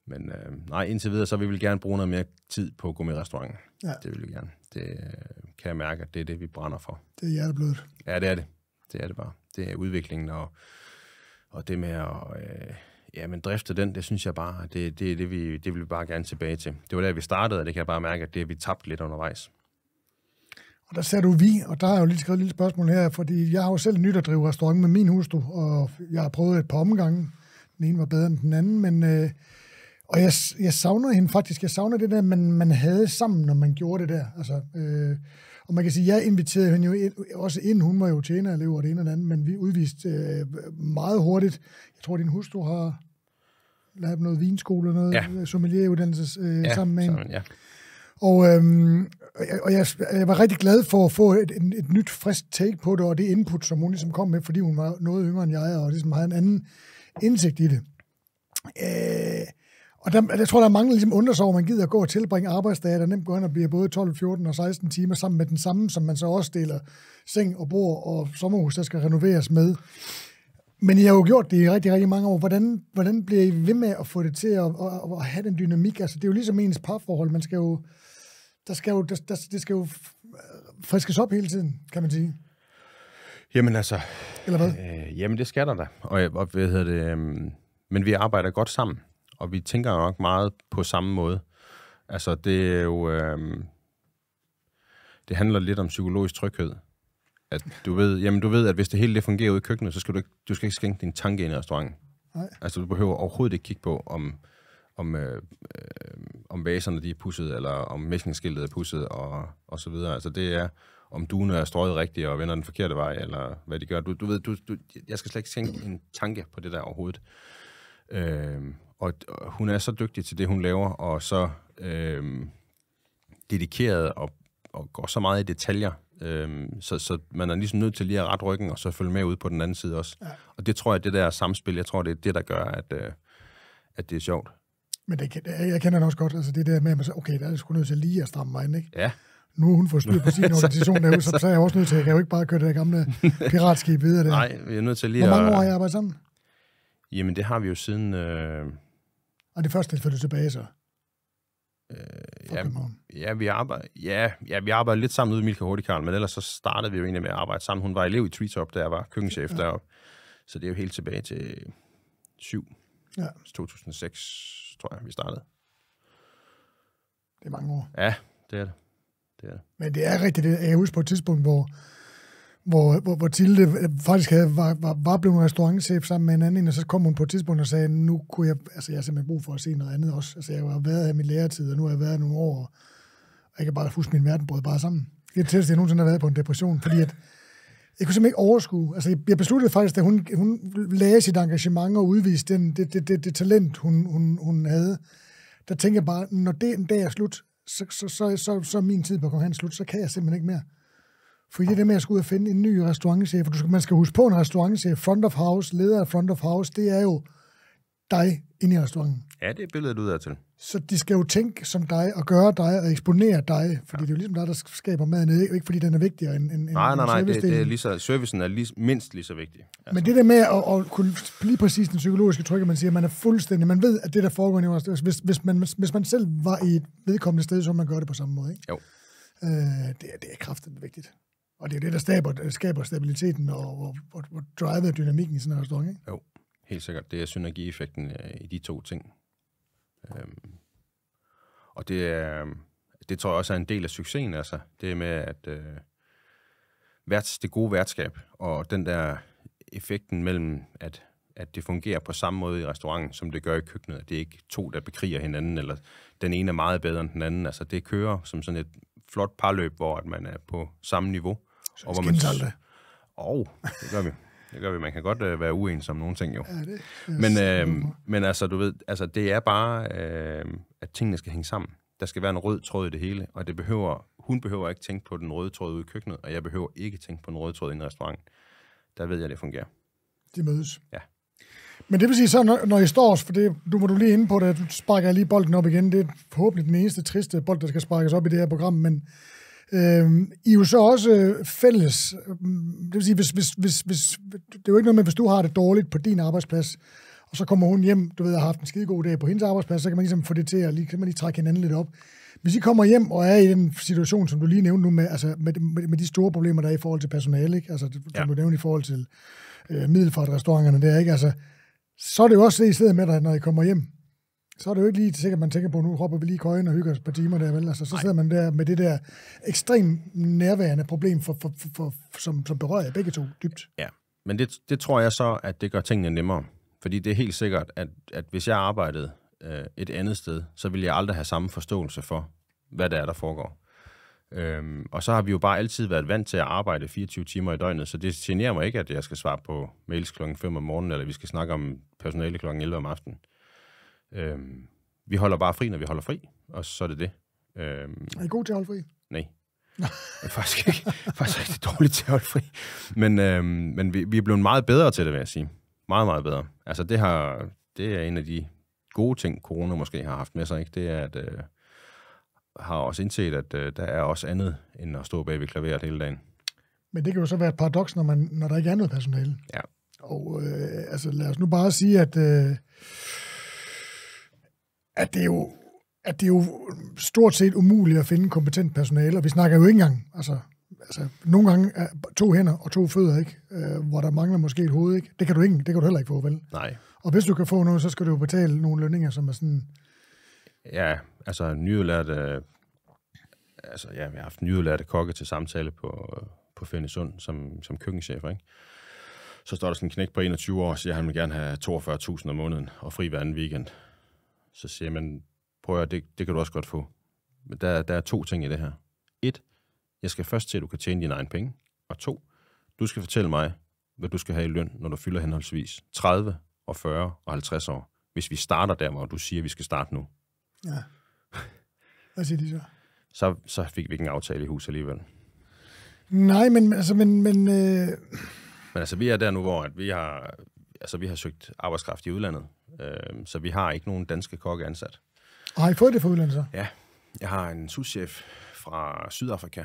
men øh, nej, indtil videre, så vil vi gerne bruge noget mere tid på gummirestauranten. Ja. Det vil vi gerne. Det øh, kan jeg mærke, at det er det, vi brænder for. Det er hjerteblodet. Ja, det er det. Det er det bare. Det er udviklingen, og, og det med at... Øh, ja, men drifte den, det synes jeg bare, det, det, det, vi, det vil vi bare gerne tilbage til. Det var der, vi startede, og det kan jeg bare mærke, at det vi tabt lidt undervejs. Og der sagde du vi, og der har jeg jo lige skrevet et lille spørgsmål her, fordi jeg har jo selv nyt at drive restaurant med min hustru, og jeg har prøvet et par omgange. Den ene var bedre end den anden, men... Øh, og jeg, jeg savner hende faktisk. Jeg savner det der, man, man havde sammen, når man gjorde det der. Altså, øh, og man kan sige, jeg inviterede hende jo ind, også ind. Hun var jo tjener og det ene og det andet, men vi udviste øh, meget hurtigt. Jeg tror, din hustru har lavet noget vinskole eller noget ja. Øh, sommelieruddannelse øh, ja, sammen med hende. Sammen, ja. Og, øhm, og jeg, jeg var rigtig glad for at få et, et, et nyt, frisk take på det, og det input, som hun ligesom kom med, fordi hun var noget yngre end jeg, og ligesom havde en anden indsigt i det. Øh, og der, jeg tror, der er mange, der ligesom undrer sig over, man gider at gå og tilbringe arbejdsdage, der nemt går hen og bliver både 12, 14 og 16 timer sammen med den samme, som man så også deler seng og bord og sommerhus, der skal renoveres med. Men I har jo gjort det i rigtig, rigtig mange år. Hvordan, hvordan bliver I ved med at få det til at, at, at have den dynamik? Altså, det er jo ligesom ens parforhold. Man skal jo der skal jo, der, der, det skal jo friskes op hele tiden, kan man sige. Jamen altså... Eller hvad? Øh, jamen, det skal der da. Og, øh, og hvad hedder det... øhm, men vi arbejder godt sammen, og vi tænker nok meget på samme måde. Altså, det er jo... Øhm, det handler lidt om psykologisk tryghed. At du ved, jamen, du ved, at hvis det hele det fungerer ude i køkkenet, så skal du ikke, du skal ikke skænke din tanke ind i restauranten. Nej. Altså, du behøver overhovedet ikke kigge på, om om, øh, øh, om vaserne de er pusset, eller om mæklingsskiltet er pusset, og, og så videre. Altså det er, om du er strøget rigtigt og vender den forkerte vej, eller hvad de gør. Du, du ved, du, du, jeg skal slet ikke tænke en tanke på det der overhovedet. Øh, og, og hun er så dygtig til det, hun laver, og så øh, dedikeret og, og går så meget i detaljer, øh, så, så man er ligesom nødt til lige at rette ryggen og så følge med ud på den anden side også. Ja. Og det tror jeg, det der samspil, jeg tror, det er det, der gør, at, øh, at det er sjovt. Men det, jeg kender den også godt, altså det der med, at man siger, okay, der er sgu nødt til lige at stramme mig ind, ikke? Ja. Nu har hun fået styr på sin [laughs] organisation derude, så, så er jeg også nødt til, at jeg kan jo ikke bare køre det der gamle [laughs] piratskib videre der. Nej, vi er nødt til lige Hvor mange at... år har jeg arbejdet sammen? Jamen, det har vi jo siden... Øh... Og det første er du tilbage, så? Øh, ja, ja, vi arbejder, ja, ja, vi arbejder lidt sammen ude i Milka Hortikarl, men ellers så startede vi jo egentlig med at arbejde sammen. Hun var elev i Treetop, der var køkkenchef ja. deroppe. Så det er jo helt tilbage til 7. Ja. 2006 altså, tror jeg, vi startede. Det er mange år. Ja, det er det. det, er det. Men det er rigtigt, det jeg husker på et tidspunkt, hvor, hvor, hvor, hvor Tilde øh, faktisk havde, var, var, var blevet restaurantchef sammen med en anden, og så kom hun på et tidspunkt og sagde, nu kunne jeg, altså jeg har simpelthen brug for at se noget andet også. Altså jeg har været her i min læretid, og nu har jeg været her nogle år, og jeg kan bare huske, min verden brød bare sammen. Det er det tætteste, jeg nogensinde har været på en depression, fordi at jeg kunne simpelthen ikke overskue. Altså, jeg besluttede faktisk, at hun, hun lagde sit engagement og udviste den, det, det, det, det talent, hun, hun, hun havde. Der tænkte jeg bare, når det en dag er slut, så, så, så, så, så er min tid på Kong Hans slut, så kan jeg simpelthen ikke mere. For det der med, at jeg skulle ud og finde en ny restaurantchef, for du skal, man skal huske på en restaurantchef, front of house, leder af front of house, det er jo dig inde i restauranten. Ja, det er billedet ud af til. Så de skal jo tænke som dig, og gøre dig, og eksponere dig, fordi ja. det er jo ligesom dig, der skaber maden, ikke fordi den er vigtigere end, en Nej, nej, nej, det, det er lige så, servicen er lige, mindst lige så vigtig. Altså. Men det der med at, at kunne blive præcis den psykologiske tryk, at man siger, at man er fuldstændig, man ved, at det der foregår i hvis, hvis, man, hvis man selv var i et vedkommende sted, så man gør det på samme måde, ikke? Jo. Øh, det, er, det er kraftigt vigtigt. Og det er det, der skaber, skaber stabiliteten og, og, og, og driver dynamikken i sådan en restaurant, ikke? Jo, helt sikkert. Det er synergieffekten øh, i de to ting. Øhm, og det, er, det tror jeg også er en del af succesen, altså. Det med, at øh, værts, det gode værtskab, og den der effekten mellem, at, at det fungerer på samme måde i restauranten, som det gør i køkkenet. Det er ikke to, der bekriger hinanden, eller den ene er meget bedre end den anden. Altså, det kører som sådan et flot parløb, hvor at man er på samme niveau. Så og hvor man... aldrig. Og oh, det gør vi. Det gør vi. Man kan godt øh, være uenig om nogle ting, jo. Ja, det men, øh, men altså, du ved, altså, det er bare, øh, at tingene skal hænge sammen. Der skal være en rød tråd i det hele, og det behøver, hun behøver ikke tænke på den røde tråd ude i køkkenet, og jeg behøver ikke tænke på den røde tråd i en restaurant. Der ved jeg, at det fungerer. Det mødes. Ja. Men det vil sige så, når, I står for det, du må du lige ind på det, du sparker lige bolden op igen, det er forhåbentlig den eneste triste bold, der skal sparkes op i det her program, men Øhm, I er jo så også fælles. Det vil sige, hvis, hvis, hvis, hvis, det er jo ikke noget med, hvis du har det dårligt på din arbejdsplads, og så kommer hun hjem, du ved, har haft en skide god dag på hendes arbejdsplads, så kan man ligesom få det til at lige, kan man lige trække hinanden lidt op. Hvis I kommer hjem og er i den situation, som du lige nævnte nu, med, altså med, med, med de store problemer, der er i forhold til personale, ikke? Altså, som ja. du nævnte i forhold til øh, middelfartrestauranterne der, ikke? Altså, så er det jo også det, I sidder med dig, når I kommer hjem så er det jo ikke lige sikkert, at man tænker på, at nu hopper vi lige køjen og hygger os på timer der, vel? Altså, så sidder Ej. man der med det der ekstremt nærværende problem, for, for, for, for, som, som berører jer begge to dybt. Ja, men det, det tror jeg så, at det gør tingene nemmere. Fordi det er helt sikkert, at, at hvis jeg arbejdede øh, et andet sted, så ville jeg aldrig have samme forståelse for, hvad der er, der foregår. Øhm, og så har vi jo bare altid været vant til at arbejde 24 timer i døgnet, så det generer mig ikke, at jeg skal svare på mails klokken 5 om morgenen, eller vi skal snakke om personale klokken 11 om aftenen. Øhm, vi holder bare fri, når vi holder fri, og så er det det. Øhm, er I god til at holde fri? Nej. jeg [laughs] er faktisk ikke, faktisk rigtig dårligt til at holde fri. Men, øhm, men vi, vi er blevet meget bedre til det, vil jeg sige. Meget, meget bedre. Altså, det, har, det er en af de gode ting, corona måske har haft med sig, ikke? det er, at øh, har også indset, at øh, der er også andet, end at stå bag ved klaveret hele dagen. Men det kan jo så være et paradoks, når, man, når der ikke er noget personale. Ja. Og øh, altså, lad os nu bare sige, at... Øh, at det er jo at det er jo stort set umuligt at finde kompetent personale, og vi snakker jo ikke engang, altså, altså nogle gange er to hænder og to fødder, ikke? Øh, hvor der mangler måske et hoved, ikke? Det kan du ikke, det kan du heller ikke få, vel? Nej. Og hvis du kan få noget, så skal du jo betale nogle lønninger, som er sådan... Ja, altså nyudlærte... altså ja, vi har haft nyudlærte kokke til samtale på, på Fændesund som, som køkkenchef, ikke? Så står der sådan en knæk på 21 år, og siger, at han vil gerne have 42.000 om måneden og fri hver anden weekend så siger man, prøv at det, det kan du også godt få. Men der, der er to ting i det her. Et, jeg skal først se, at du kan tjene dine egne penge. Og to, du skal fortælle mig, hvad du skal have i løn, når du fylder henholdsvis 30 og 40 og 50 år. Hvis vi starter der, hvor du siger, at vi skal starte nu. Ja. Hvad siger de så? Så, så fik vi ikke en aftale i hus alligevel. Nej, men altså, men... Men, øh... men altså, vi er der nu, hvor at vi, har, altså, vi har søgt arbejdskraft i udlandet. Øh, så vi har ikke nogen danske kokke ansat. Og har I fået det for udlandet så? Ja. Jeg har en souschef fra Sydafrika.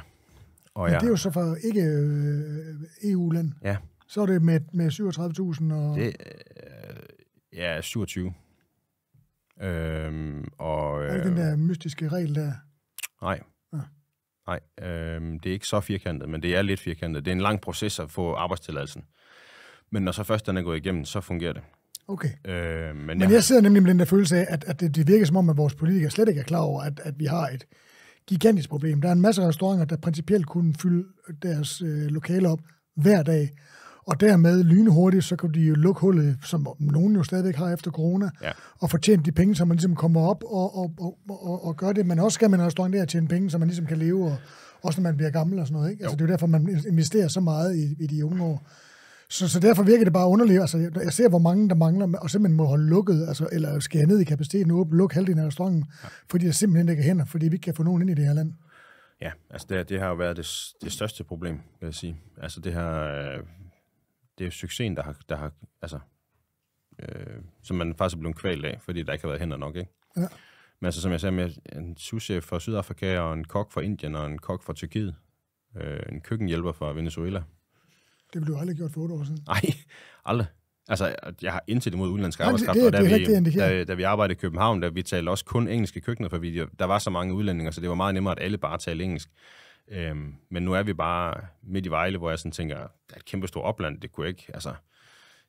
Og Men jeg, det er jo så fra ikke øh, EU-land. Ja. Så er det med, med 37.000 og... Det, øh, ja, 27. Øhm, og, øh, er det den øh, der mystiske regel der? Nej. Ja. Nej, øh, det er ikke så firkantet, men det er lidt firkantet. Det er en lang proces at få arbejdstilladelsen. Men når så først den er gået igennem, så fungerer det. Okay. Øh, men, men jeg, jeg sidder nemlig med den der følelse af, at, at det, det virker som om, at vores politikere slet ikke er klar over, at, at vi har et gigantisk problem. Der er en masse restauranter, der principielt kunne fylde deres øh, lokale op hver dag, og dermed lynhurtigt, så kan de jo lukke hullet, som nogen jo stadigvæk har efter corona, ja. og fortjene de penge, som man ligesom kommer op og, og, og, og, og gør det. Men også skal man have restaurant der tjene penge, så man ligesom kan leve, og, også når man bliver gammel og sådan noget. Ikke? Altså, det er jo derfor, man investerer så meget i, i de unge år. Så, så derfor virker det bare underligt. Altså, jeg, jeg ser, hvor mange der mangler, og simpelthen må holde lukket, altså, eller skære ned i kapaciteten, og lukke halvdelen af restauranten, ja. fordi der simpelthen ikke er hænder, fordi vi ikke kan få nogen ind i det her land. Ja, altså det, det har jo været det, det største problem, vil jeg sige. Altså det her, øh, det er succesen, der har, der har altså, øh, som man faktisk er blevet kvalt af, fordi der ikke har været hænder nok, ikke? Ja. Men altså, som jeg sagde, med en souschef fra Sydafrika, og en kok fra Indien, og en kok fra Tyrkiet, øh, en køkkenhjælper fra Venezuela, det blev aldrig gjort for otte år siden. Nej, aldrig. Altså, jeg har intet imod udenlandske Nej, arbejdskraft, det, det, og da, det, vi, det da, da vi arbejdede i København, der vi talte også kun engelske køkkener, for vi, der var så mange udlændinger, så det var meget nemmere, at alle bare talte engelsk. Øhm, men nu er vi bare midt i Vejle, hvor jeg sådan tænker, der er et kæmpe stort opland, det kunne ikke, altså,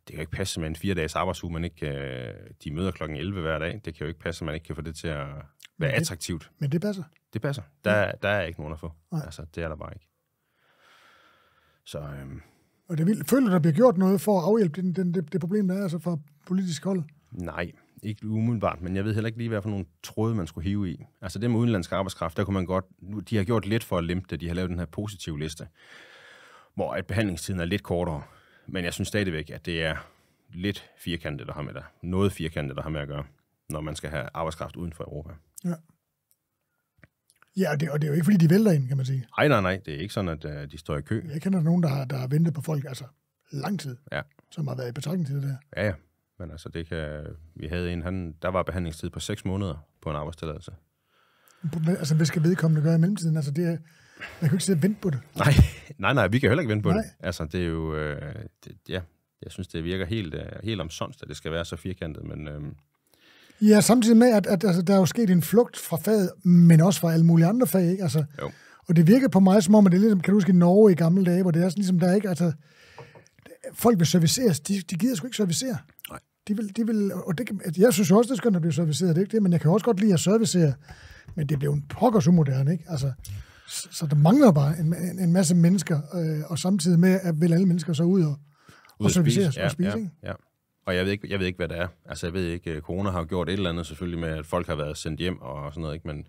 det kan ikke passe med en fire dages arbejdsuge, man ikke kan, øh, de møder kl. 11 hver dag, det kan jo ikke passe, at man ikke kan få det til at være men det, attraktivt. Men det passer? Det passer. Der, ja. der er ikke nogen at få. Nej. Altså, det er der bare ikke. Så, øhm, og det vil, Føler du, der bliver gjort noget for at afhjælpe den, den, det, det problem, der er altså fra politisk hold? Nej, ikke umiddelbart, men jeg ved heller ikke lige, hvad for nogle tråde, man skulle hive i. Altså det med udenlandsk arbejdskraft, der kunne man godt... De har gjort lidt for at lempe det. De har lavet den her positive liste, hvor at behandlingstiden er lidt kortere. Men jeg synes stadigvæk, at det er lidt firkantet, der har med det. Noget firkantet, der har med at gøre, når man skal have arbejdskraft uden for Europa. Ja. Ja, og det, og det er jo ikke, fordi de vælter ind, kan man sige. Nej, nej, nej. Det er ikke sådan, at uh, de står i kø. Jeg kender nogen, der har, der har ventet på folk altså lang tid, ja. som har været i betragtning til det der. Ja, ja. Men altså, det kan, vi havde en, han, der var behandlingstid på 6 måneder på en arbejdstilladelse. Altså, hvad skal vedkommende gøre i mellemtiden? Altså, det er, man kan ikke sidde og vente på det. Nej, [laughs] nej, nej, vi kan heller ikke vente på nej. det. Altså, det er jo, øh, det, ja, jeg synes, det virker helt, øh, helt omsonst, at det skal være så firkantet, men øh, Ja, samtidig med, at, at altså, der er jo sket en flugt fra faget, men også fra alle mulige andre fag, ikke? Altså, jo. Og det virker på mig som om, at det er ligesom, kan du huske i Norge i gamle dage, hvor det er sådan ligesom, der er ikke, altså, folk vil serviceres, de, de gider sgu ikke servicere. Nej. De vil, de vil, og det, jeg synes også, det er skønt at blive serviceret, det er ikke det, men jeg kan også godt lide at servicere, men det blev en pokkers umoderne, ikke? Altså, så der mangler bare en, en, en masse mennesker, øh, og samtidig med, at vil alle mennesker så ud og, og, og serviceres ja, og spise, ja, ikke? Ja. Og jeg ved, ikke, jeg ved ikke, hvad det er. Altså, jeg ved ikke, øh, corona har gjort et eller andet selvfølgelig med, at folk har været sendt hjem og sådan noget, ikke? men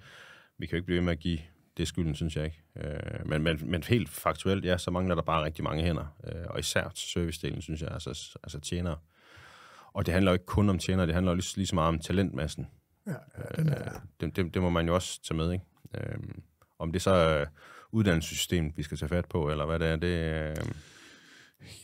vi kan jo ikke blive ved med at give det skylden, synes jeg ikke. Øh, men, men, men helt faktuelt, ja, så mangler der bare rigtig mange hænder. Øh, og især servicedelen, synes jeg, altså, altså tjenere. Og det handler jo ikke kun om tjenere, det handler jo lige, lige så meget om talentmassen. Ja, ja, den er... øh, det, det, det må man jo også tage med, ikke? Øh, om det så er øh, uddannelsessystemet, vi skal tage fat på, eller hvad det er, det... Øh,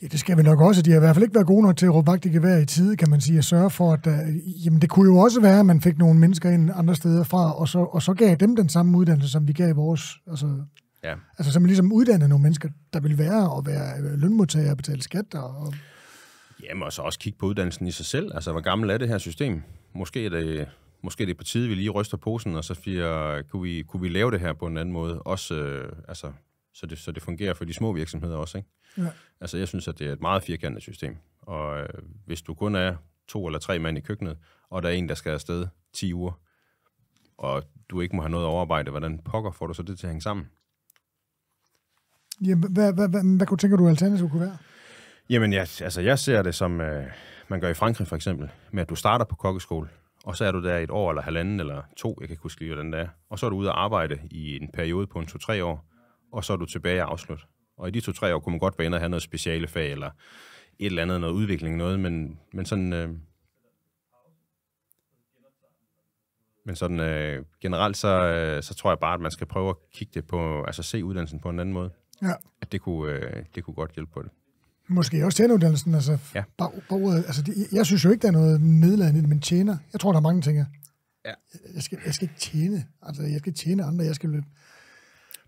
Ja, det skal vi nok også. De har i hvert fald ikke været gode nok til at råbe vagt i gevær i tide, kan man sige, at sørge for, at der, øh, jamen, det kunne jo også være, at man fik nogle mennesker ind andre steder fra, og så, og så gav dem den samme uddannelse, som vi gav vores. Altså, ja. altså så man ligesom uddannede nogle mennesker, der ville være at være øh, lønmodtagere og betale skat. Og, og... Jamen, og så også kigge på uddannelsen i sig selv. Altså, hvor gammel er det her system? Måske er det, måske er det på tide, vi lige ryster posen, og så siger, kunne vi, kunne vi lave det her på en anden måde? Også, øh, altså, så det, så det fungerer for de små virksomheder også. Ikke? Ja. Altså, jeg synes, at det er et meget firkantet system. Og øh, hvis du kun er to eller tre mand i køkkenet, og der er en, der skal afsted 10 uger, og du ikke må have noget at overarbejde, hvordan pokker får du så det til at hænge sammen? Jamen, hvad, hvad, hvad, hvad tænker du, alternativet kunne være? Jamen, jeg, altså, jeg ser det som, øh, man gør i Frankrig for eksempel, med at du starter på kokkeskole, og så er du der et år eller halvanden eller to, jeg kan ikke huske lige, hvordan det er, og så er du ude at arbejde i en periode på en to-tre år, og så er du tilbage og afslut. Og i de to-tre år kunne man godt være inde og have noget speciale fag, eller et eller andet, noget udvikling, noget, men, men sådan... Øh, men sådan øh, generelt, så, øh, så tror jeg bare, at man skal prøve at kigge det på, altså se uddannelsen på en anden måde. Ja. At det kunne, øh, det kunne godt hjælpe på det. Måske også tjeneruddannelsen, altså ja. bag, bag, altså det, jeg synes jo ikke, der er noget nedladende i men tjener. Jeg tror, der er mange ting Ja. Jeg, skal, jeg skal ikke tjene, altså jeg skal tjene andre, jeg skal løbe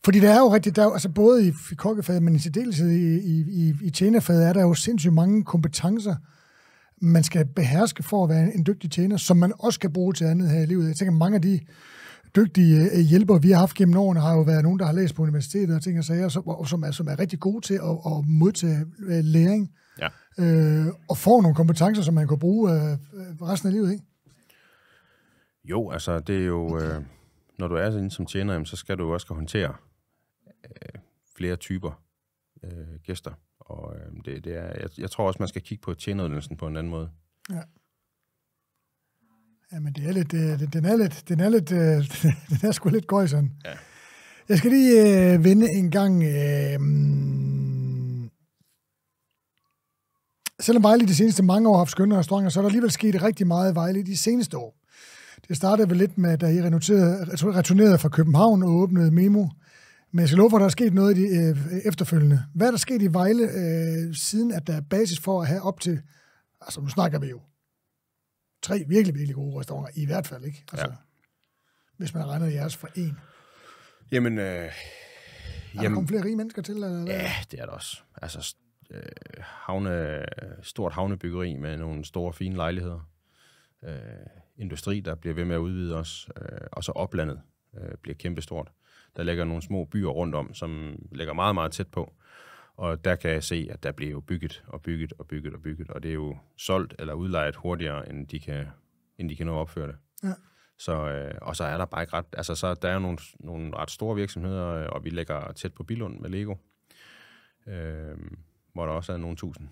fordi det er jo rigtigt, der er, altså både i, i kokkefaget, men i særdeleshed i, i, i, i tjenerfaget, er der jo sindssygt mange kompetencer, man skal beherske for at være en, en dygtig tjener, som man også kan bruge til andet her i livet. Jeg tænker, mange af de dygtige øh, hjælpere, vi har haft gennem årene, har jo været nogen, der har læst på universitetet og ting og sager, som, som, er, som er rigtig gode til at, at modtage øh, læring. Ja. Øh, og får nogle kompetencer, som man kan bruge øh, øh resten af livet, ikke? Jo, altså det er jo... Øh, når du er sådan som tjener, jamen, så skal du også håndtere øh, flere typer øh, gæster. Og øh, det, det er, jeg, jeg tror også, man skal kigge på tjenødelsen på en anden måde. Ja. Ja, men det er lidt, øh, det, den er lidt, den er lidt, øh, [laughs] den er sgu lidt sådan. Ja. Jeg skal lige øh, vende en gang. Øh, selvom Vejle de seneste mange år har haft skønne restauranter, så er der alligevel sket rigtig meget i Vejle de seneste år. Det startede vel lidt med, da I returnerede fra København og åbnede Memo. Men jeg skal love for, at der er sket noget i de, øh, efterfølgende. Hvad er der sket i Vejle, øh, siden at der er basis for at have op til... Altså, nu snakker vi jo tre virkelig, virkelig gode restauranter, i hvert fald, ikke? Altså, ja. Hvis man regner jeres for en. Jamen... Øh, er der jamen, flere rige mennesker til? Eller? Hvad? Ja, det er der også. Altså, øh, havne, stort havnebyggeri med nogle store, fine lejligheder. Øh, industri, der bliver ved med at udvide os. Øh, og så oplandet øh, bliver kæmpestort. stort der ligger nogle små byer rundt om, som ligger meget, meget tæt på. Og der kan jeg se, at der bliver jo bygget og bygget og bygget og bygget, og det er jo solgt eller udlejet hurtigere, end de kan, end de kan nå at opføre det. Ja. Så, øh, og så er der bare ikke ret... Altså, så der er jo nogle, nogle ret store virksomheder, øh, og vi ligger tæt på Bilund med Lego, øh, hvor der også er nogle tusind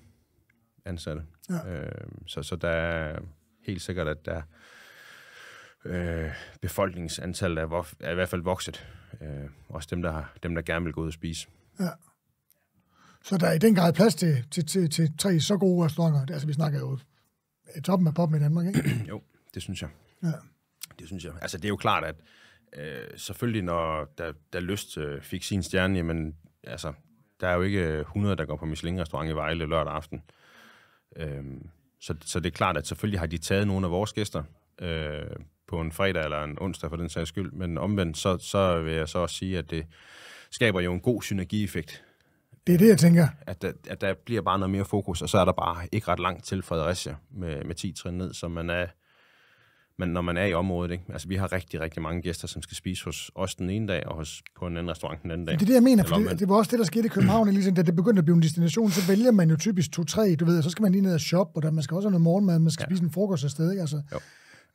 ansatte. Ja. Øh, så, så der er helt sikkert, at der, øh, befolkningsantallet er, vof, er i hvert fald vokset. Øh, også dem der, dem, der gerne vil gå ud og spise. Ja. Så der er i den grad plads til, til, til, til tre så gode restauranter. Altså, vi snakker jo toppen af poppen i Danmark, ikke? [clears throat] jo, det synes jeg. Ja. Det synes jeg. Altså, det er jo klart, at øh, selvfølgelig, når der, der lyst øh, fik sin stjerne, jamen, altså, der er jo ikke 100, øh, der går på Michelin-restaurant i Vejle lørdag aften. Øh, så, så det er klart, at selvfølgelig har de taget nogle af vores gæster, øh, på en fredag eller en onsdag for den sags skyld, men omvendt, så, så vil jeg så også sige, at det skaber jo en god synergieffekt. Det er det, jeg tænker. At der, at der bliver bare noget mere fokus, og så er der bare ikke ret langt til Fredericia med, med 10 trin ned, så man er, men når man er i området, ikke? Altså, vi har rigtig, rigtig mange gæster, som skal spise hos os den ene dag, og hos, på en anden restaurant den anden dag. Det er det, jeg mener, for det, det, var også det, der skete i København, ligesom, da det begyndte at blive en destination, så vælger man jo typisk to-tre, du ved, og så skal man lige ned og shoppe, og der, man skal også have noget morgenmad, man skal ja. spise en frokost afsted, ikke? Altså, jo.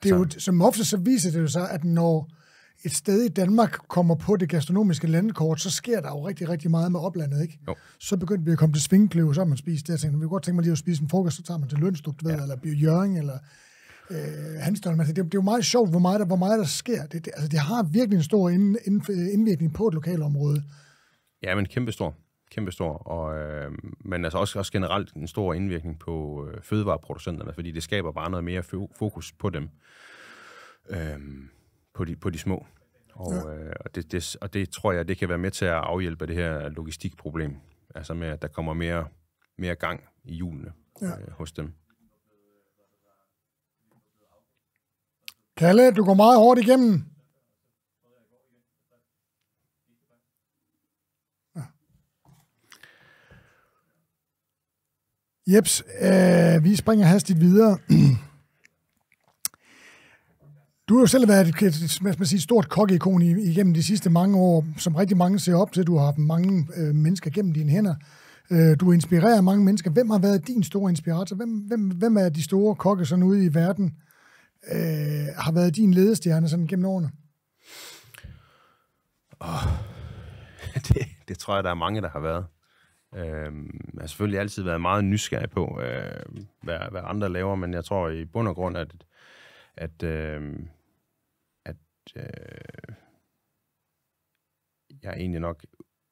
Det er så. jo, altså- som ofte så viser det jo så, at når et sted i Danmark kommer på det gastronomiske landkort, så sker der jo rigtig, rigtig meget med oplandet, ikke? Jo. Så begyndte vi at komme til Svinkløv, så har man spist det. Jeg tænkte, vi kunne godt tænke mig lige at spise en frokost, så tager man til Lønstrup, ja. eller Jørgen, eller øh, Hanstholm. Altså, det, er, det, er jo meget sjovt, hvor meget der, hvor meget der sker. Det, det, altså, det har virkelig en stor ind, ind, indvirkning på et lokalområde. Ja, men kæmpestor kæmpestor, og, øh, men altså også, også generelt en stor indvirkning på øh, fødevareproducenterne, fordi det skaber bare noget mere fokus på dem, øh, på, de, på de små. Og, øh, og, det, det, og det tror jeg, det kan være med til at afhjælpe det her logistikproblem, altså med, at der kommer mere, mere gang i hjulene øh, hos dem. Kalle, du går meget hårdt igennem. Jeps, øh, vi springer hastigt videre. Du har jo selv været et, et man sige, stort kokkeikon igennem de sidste mange år, som rigtig mange ser op til. Du har haft mange øh, mennesker gennem dine hænder. Øh, du inspirerer mange mennesker. Hvem har været din store inspirator? Hvem, hvem, hvem er de store kokke sådan ude i verden, øh, har været din ledestjerne sådan gennem årene? Oh, [laughs] det, det tror jeg, der er mange, der har været. Øhm, jeg har selvfølgelig altid været meget nysgerrig på, øh, hvad, hvad andre laver, men jeg tror i bund og grund, at, at, øh, at øh, jeg egentlig nok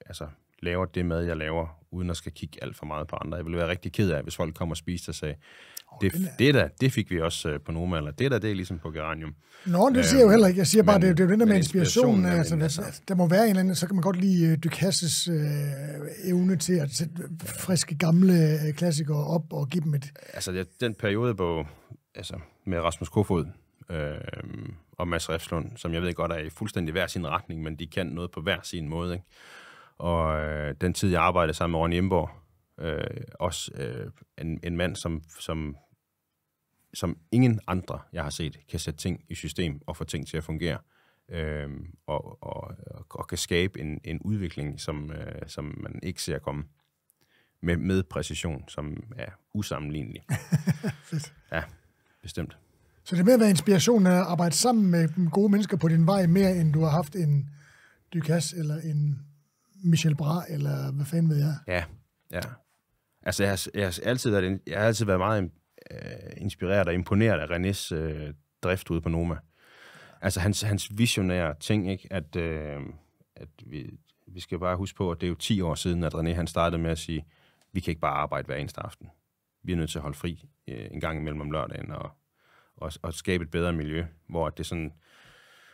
altså, laver det med, jeg laver, uden at skal kigge alt for meget på andre. Jeg ville være rigtig ked af, hvis folk kom og spiste og sagde, det, det, der, det fik vi også øh, på Noma, eller det der, det er ligesom på Geranium. Nå, det siger jeg jo heller ikke. Jeg siger bare, men, det, det er jo den der med inspirationen. inspirationen altså, altså. Der, må være en eller anden, så kan man godt lide øh, Dukasses øh, evne til at sætte friske, gamle øh, klassikere op og give dem et... Altså, den periode på, altså, med Rasmus Kofod, øh, og Mads Refslund, som jeg ved godt er i fuldstændig hver sin retning, men de kan noget på hver sin måde. Ikke? Og øh, den tid, jeg arbejdede sammen med Ronny Hjemborg, øh, også øh, en, en mand, som, som som ingen andre, jeg har set, kan sætte ting i system og få ting til at fungere. Øh, og, og, og kan skabe en, en udvikling, som, øh, som man ikke ser komme med, med præcision, som er usammenlignelig. [laughs] ja, bestemt. Så det er mere at være inspiration at arbejde sammen med gode mennesker på din vej, mere end du har haft en Ducasse eller en Michel Bra, eller hvad fanden ved jeg? Ja, ja. Altså, jeg har, jeg har altid været, jeg har altid været meget Øh, inspireret og imponeret af Renés øh, drift ude på Noma. Altså hans, hans visionære ting, ikke? At, øh, at vi, vi skal bare huske på, at det er jo 10 år siden, at René han startede med at sige, vi kan ikke bare arbejde hver eneste aften. Vi er nødt til at holde fri øh, en gang imellem om lørdagen og, og, og skabe et bedre miljø, hvor det sådan,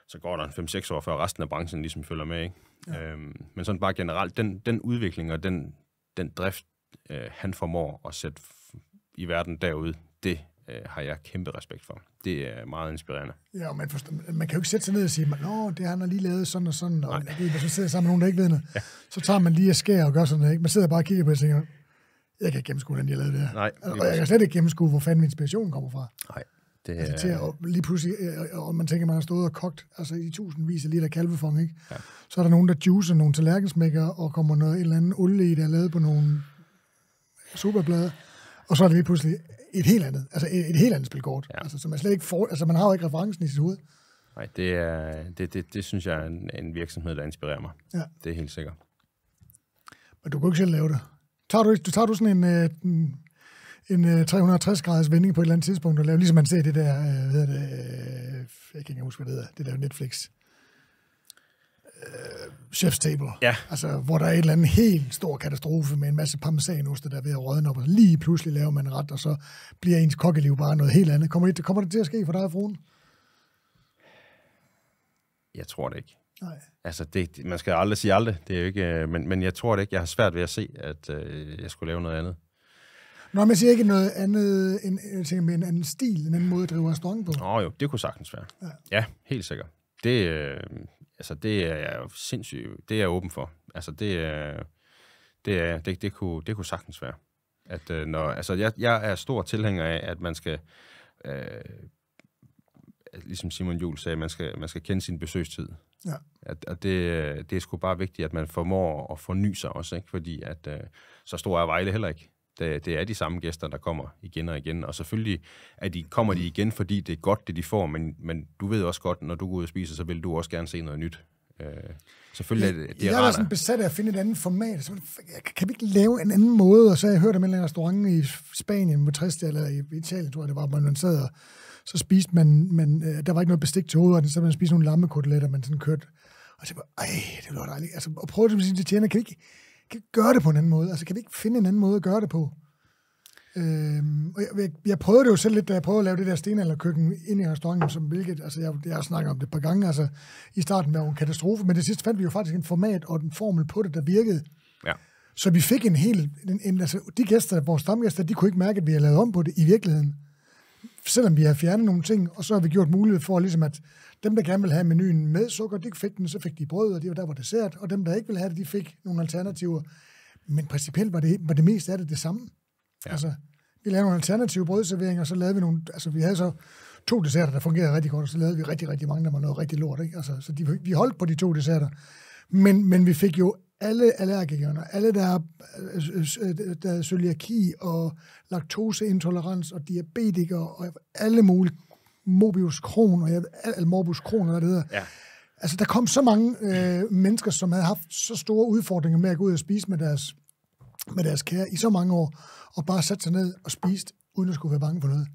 så går der 5-6 år, før resten af branchen ligesom følger med. Ikke? Ja. Øhm, men sådan bare generelt, den, den udvikling og den, den drift, øh, han formår at sætte i verden derude, det øh, har jeg kæmpe respekt for. Det er meget inspirerende. Ja, og man, forstår, man kan jo ikke sætte sig ned og sige, nå, det han har lige lavet sådan og sådan, og Nej. hvis man sidder sammen med nogen, der ikke ved noget, ja. så tager man lige og skærer og gør sådan noget. Ikke? Man sidder bare og kigger på det og tænker, jeg kan ikke gennemskue, hvordan jeg lavede det her. Nej, det og jeg kan slet ikke gennemskue, hvor fanden inspirationen kommer fra. Nej. Det altså, er... Altså til at, og lige pludselig, øh, øh, og man tænker, man har stået og kogt altså i tusindvis af liter kalvefong, ikke? Ja. Så er der nogen, der juicer nogle tallerkensmækker, og kommer noget, en eller anden olie i, der er lavet på nogle superblade. Og så er det lige pludselig et helt andet, altså et, et helt andet spilkort. Ja. Altså, så man, slet ikke for, altså, man har jo ikke referencen i sit hoved. Nej, det, er, det, det, det synes jeg er en, en virksomhed, der inspirerer mig. Ja. Det er helt sikkert. Men du kan ikke selv lave det. Tager du, du, tager du sådan en, øh, en, øh, en 360-graders vending på et eller andet tidspunkt, og laver, ligesom man ser det der, øh, hvad hedder det, jeg kan ikke huske, hvad det hedder, det der Netflix Øh, chef's table. Ja. Altså, hvor der er et eller andet helt stor katastrofe med en masse parmesanoste, der er ved at rådne op, og lige pludselig laver man en ret, og så bliver ens kokkeliv bare noget helt andet. Kommer det, kommer det til at ske for dig, fruen? Jeg tror det ikke. Nej. Altså, det, man skal aldrig sige aldrig. Det er jo ikke, øh, men, men jeg tror det ikke. Jeg har svært ved at se, at øh, jeg skulle lave noget andet. Nå, man siger ikke noget andet end, jeg tænker, med en anden stil, en anden måde at drive restaurant på. Nå jo, det kunne sagtens være. Ja, ja helt sikkert. Det, øh, altså det er jeg sindssygt, det er jeg åben for. Altså det er, det, er, det, det, kunne, det kunne sagtens være. At, øh, når, altså jeg, jeg er stor tilhænger af, at man skal, øh, ligesom Simon Jul sagde, man skal, man skal kende sin besøgstid. Ja. At, at det, det er sgu bare vigtigt, at man formår at forny sig også, ikke? fordi at, øh, så stor er Vejle heller ikke. Det, det er de samme gæster, der kommer igen og igen, og selvfølgelig er de, kommer de igen, fordi det er godt, det de får, men, men du ved også godt, når du går ud og spiser, så vil du også gerne se noget nyt. Øh, selvfølgelig er det, det er Jeg er sådan besat af at finde et andet format. Så kan vi ikke lave en anden måde? Og så har jeg hørt om en restaurant i Spanien, på 60 eller i Italien, tror jeg, det var, hvor man sad og så spiste man, men øh, der var ikke noget bestik til hovedretten, så man spiste nogle lammekoteletter, man sådan kørte. Og så var, ej, det var dejligt. Altså, og prøv at sige til tjener, kan vi ikke, gøre det på en anden måde? Altså, kan vi ikke finde en anden måde at gøre det på? Øhm, og jeg, jeg prøvede det jo selv lidt, da jeg prøvede at lave det der stenalderkøkken ind i restauranten, som hvilket, altså jeg, jeg har snakket om det et par gange, altså i starten var en katastrofe, men det sidste fandt vi jo faktisk en format og en formel på det, der virkede. Ja. Så vi fik en hel, en, en, altså de gæster, vores stamgæster, de kunne ikke mærke, at vi havde lavet om på det i virkeligheden selvom vi har fjernet nogle ting, og så har vi gjort mulighed for, ligesom at dem, der gerne vil have menuen med sukker, de fik den, så fik de brød, og det var der, hvor dessert, og dem, der ikke vil have det, de fik nogle alternativer. Men principielt var det, var det mest af det det samme. Ja. Altså, vi lavede nogle alternative brødserveringer, og så lavede vi nogle, altså vi havde så to desserter, der fungerede rigtig godt, og så lavede vi rigtig, rigtig mange, der var noget rigtig lort, ikke? Altså, så de, vi holdt på de to desserter. Men, men vi fik jo alle allergikerne, alle der er, der øh, er øh, øh, cøliaki og laktoseintolerans og diabetikere og alle mulige, Mobius Kron, og jeg, eller Morbus Kron, eller det hedder. Ja. Altså, der kom så mange øh, mennesker, som havde haft så store udfordringer med at gå ud og spise med deres, med deres kære i så mange år, og bare sat sig ned og spist, uden at skulle være bange for noget.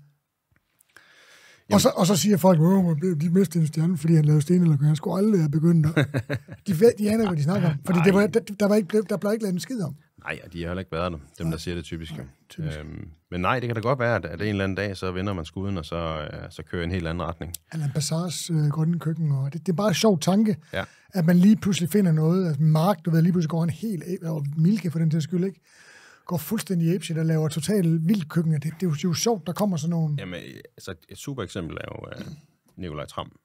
Og så, og så siger folk, at de mistede en stjerne, fordi han lavede sten eller Han skulle aldrig have begyndt at... [laughs] De, de aner, hvad de snakker om. Fordi det var, der, der, var ikke, der blev ikke lavet en skid om. Nej, de har heller ikke været der, dem der siger det typisk. Nej, typisk. Øhm, men nej, det kan da godt være, at, en eller anden dag, så vender man skuden, og så, øh, så kører en helt anden retning. en Bassars øh, grønne køkken, og det, det er bare en sjov tanke, ja. at man lige pludselig finder noget, at Mark, du ved, lige pludselig går en helt, og Milke for den til skyld, ikke? går fuldstændig apeshit og laver totalt vildt køkken. Det, det, er jo, det er jo sjovt, der kommer sådan nogle... Jamen, altså et super eksempel er jo uh, øh, Nikolaj Tram,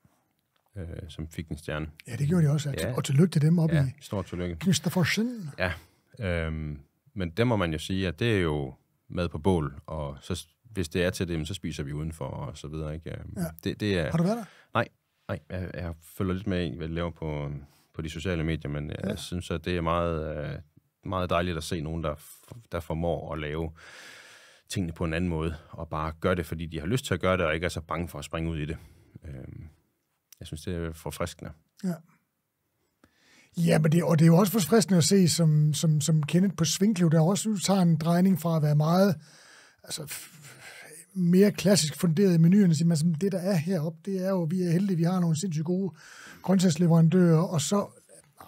uh, som fik en stjerne. Ja, det gjorde de også. Ja. Og tillykke til dem op ja, i... stort tillykke. Christoffersen. Ja, øhm, men det må man jo sige, at det er jo mad på bål, og så, hvis det er til dem, så spiser vi udenfor og så videre. Ikke? Øhm, ja. Det, det er, har du været der? Nej, nej jeg, jeg følger lidt med hvad de laver på, på de sociale medier, men jeg ja. synes, at det er meget... Uh, meget dejligt at se nogen, der, der formår at lave tingene på en anden måde, og bare gør det, fordi de har lyst til at gøre det, og ikke er så bange for at springe ud i det. Øhm, jeg synes, det er forfriskende. Ja. Ja, men det, og det er jo også forfriskende at se, som, som, som Kenneth på Svinklev, der også tager en drejning fra at være meget altså, mere klassisk funderet i menuerne, siger det der er heroppe, det er jo, vi er heldige, vi har nogle sindssygt gode grøntsagsleverandører, og så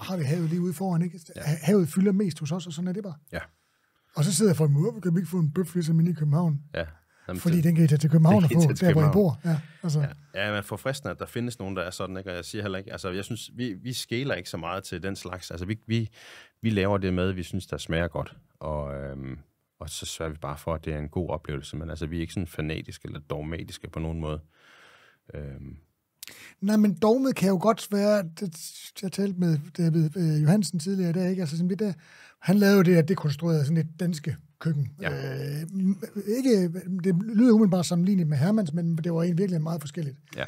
Ah, har vi havet lige ude foran, ikke? Ja. Havet fylder mest hos os, og sådan er det bare. Ja. Og så sidder jeg for en måde, kan vi ikke få en bøf ligesom inde i København? Ja. Jamen, fordi det, den kan I tage til København og få, der hvor I bor. Ja, altså. ja. ja, man får fristen, at der findes nogen, der er sådan, ikke? og jeg siger heller ikke, altså jeg synes, vi, vi skæler ikke så meget til den slags, altså vi, vi, vi laver det med, vi synes, der smager godt, og, øhm, og så sørger vi bare for, at det er en god oplevelse, men altså vi er ikke sådan fanatiske eller dogmatiske på nogen måde. Øhm, Nej, men dogmet kan jo godt være, det, jeg talte med David øh, Johansen tidligere i dag, ikke? Altså, det der, øh, han lavede jo det, at det konstruerede sådan et danske køkken. Ja. Øh, ikke, det lyder umiddelbart sammenlignet med Hermans, men det var egentlig virkelig meget forskelligt ja.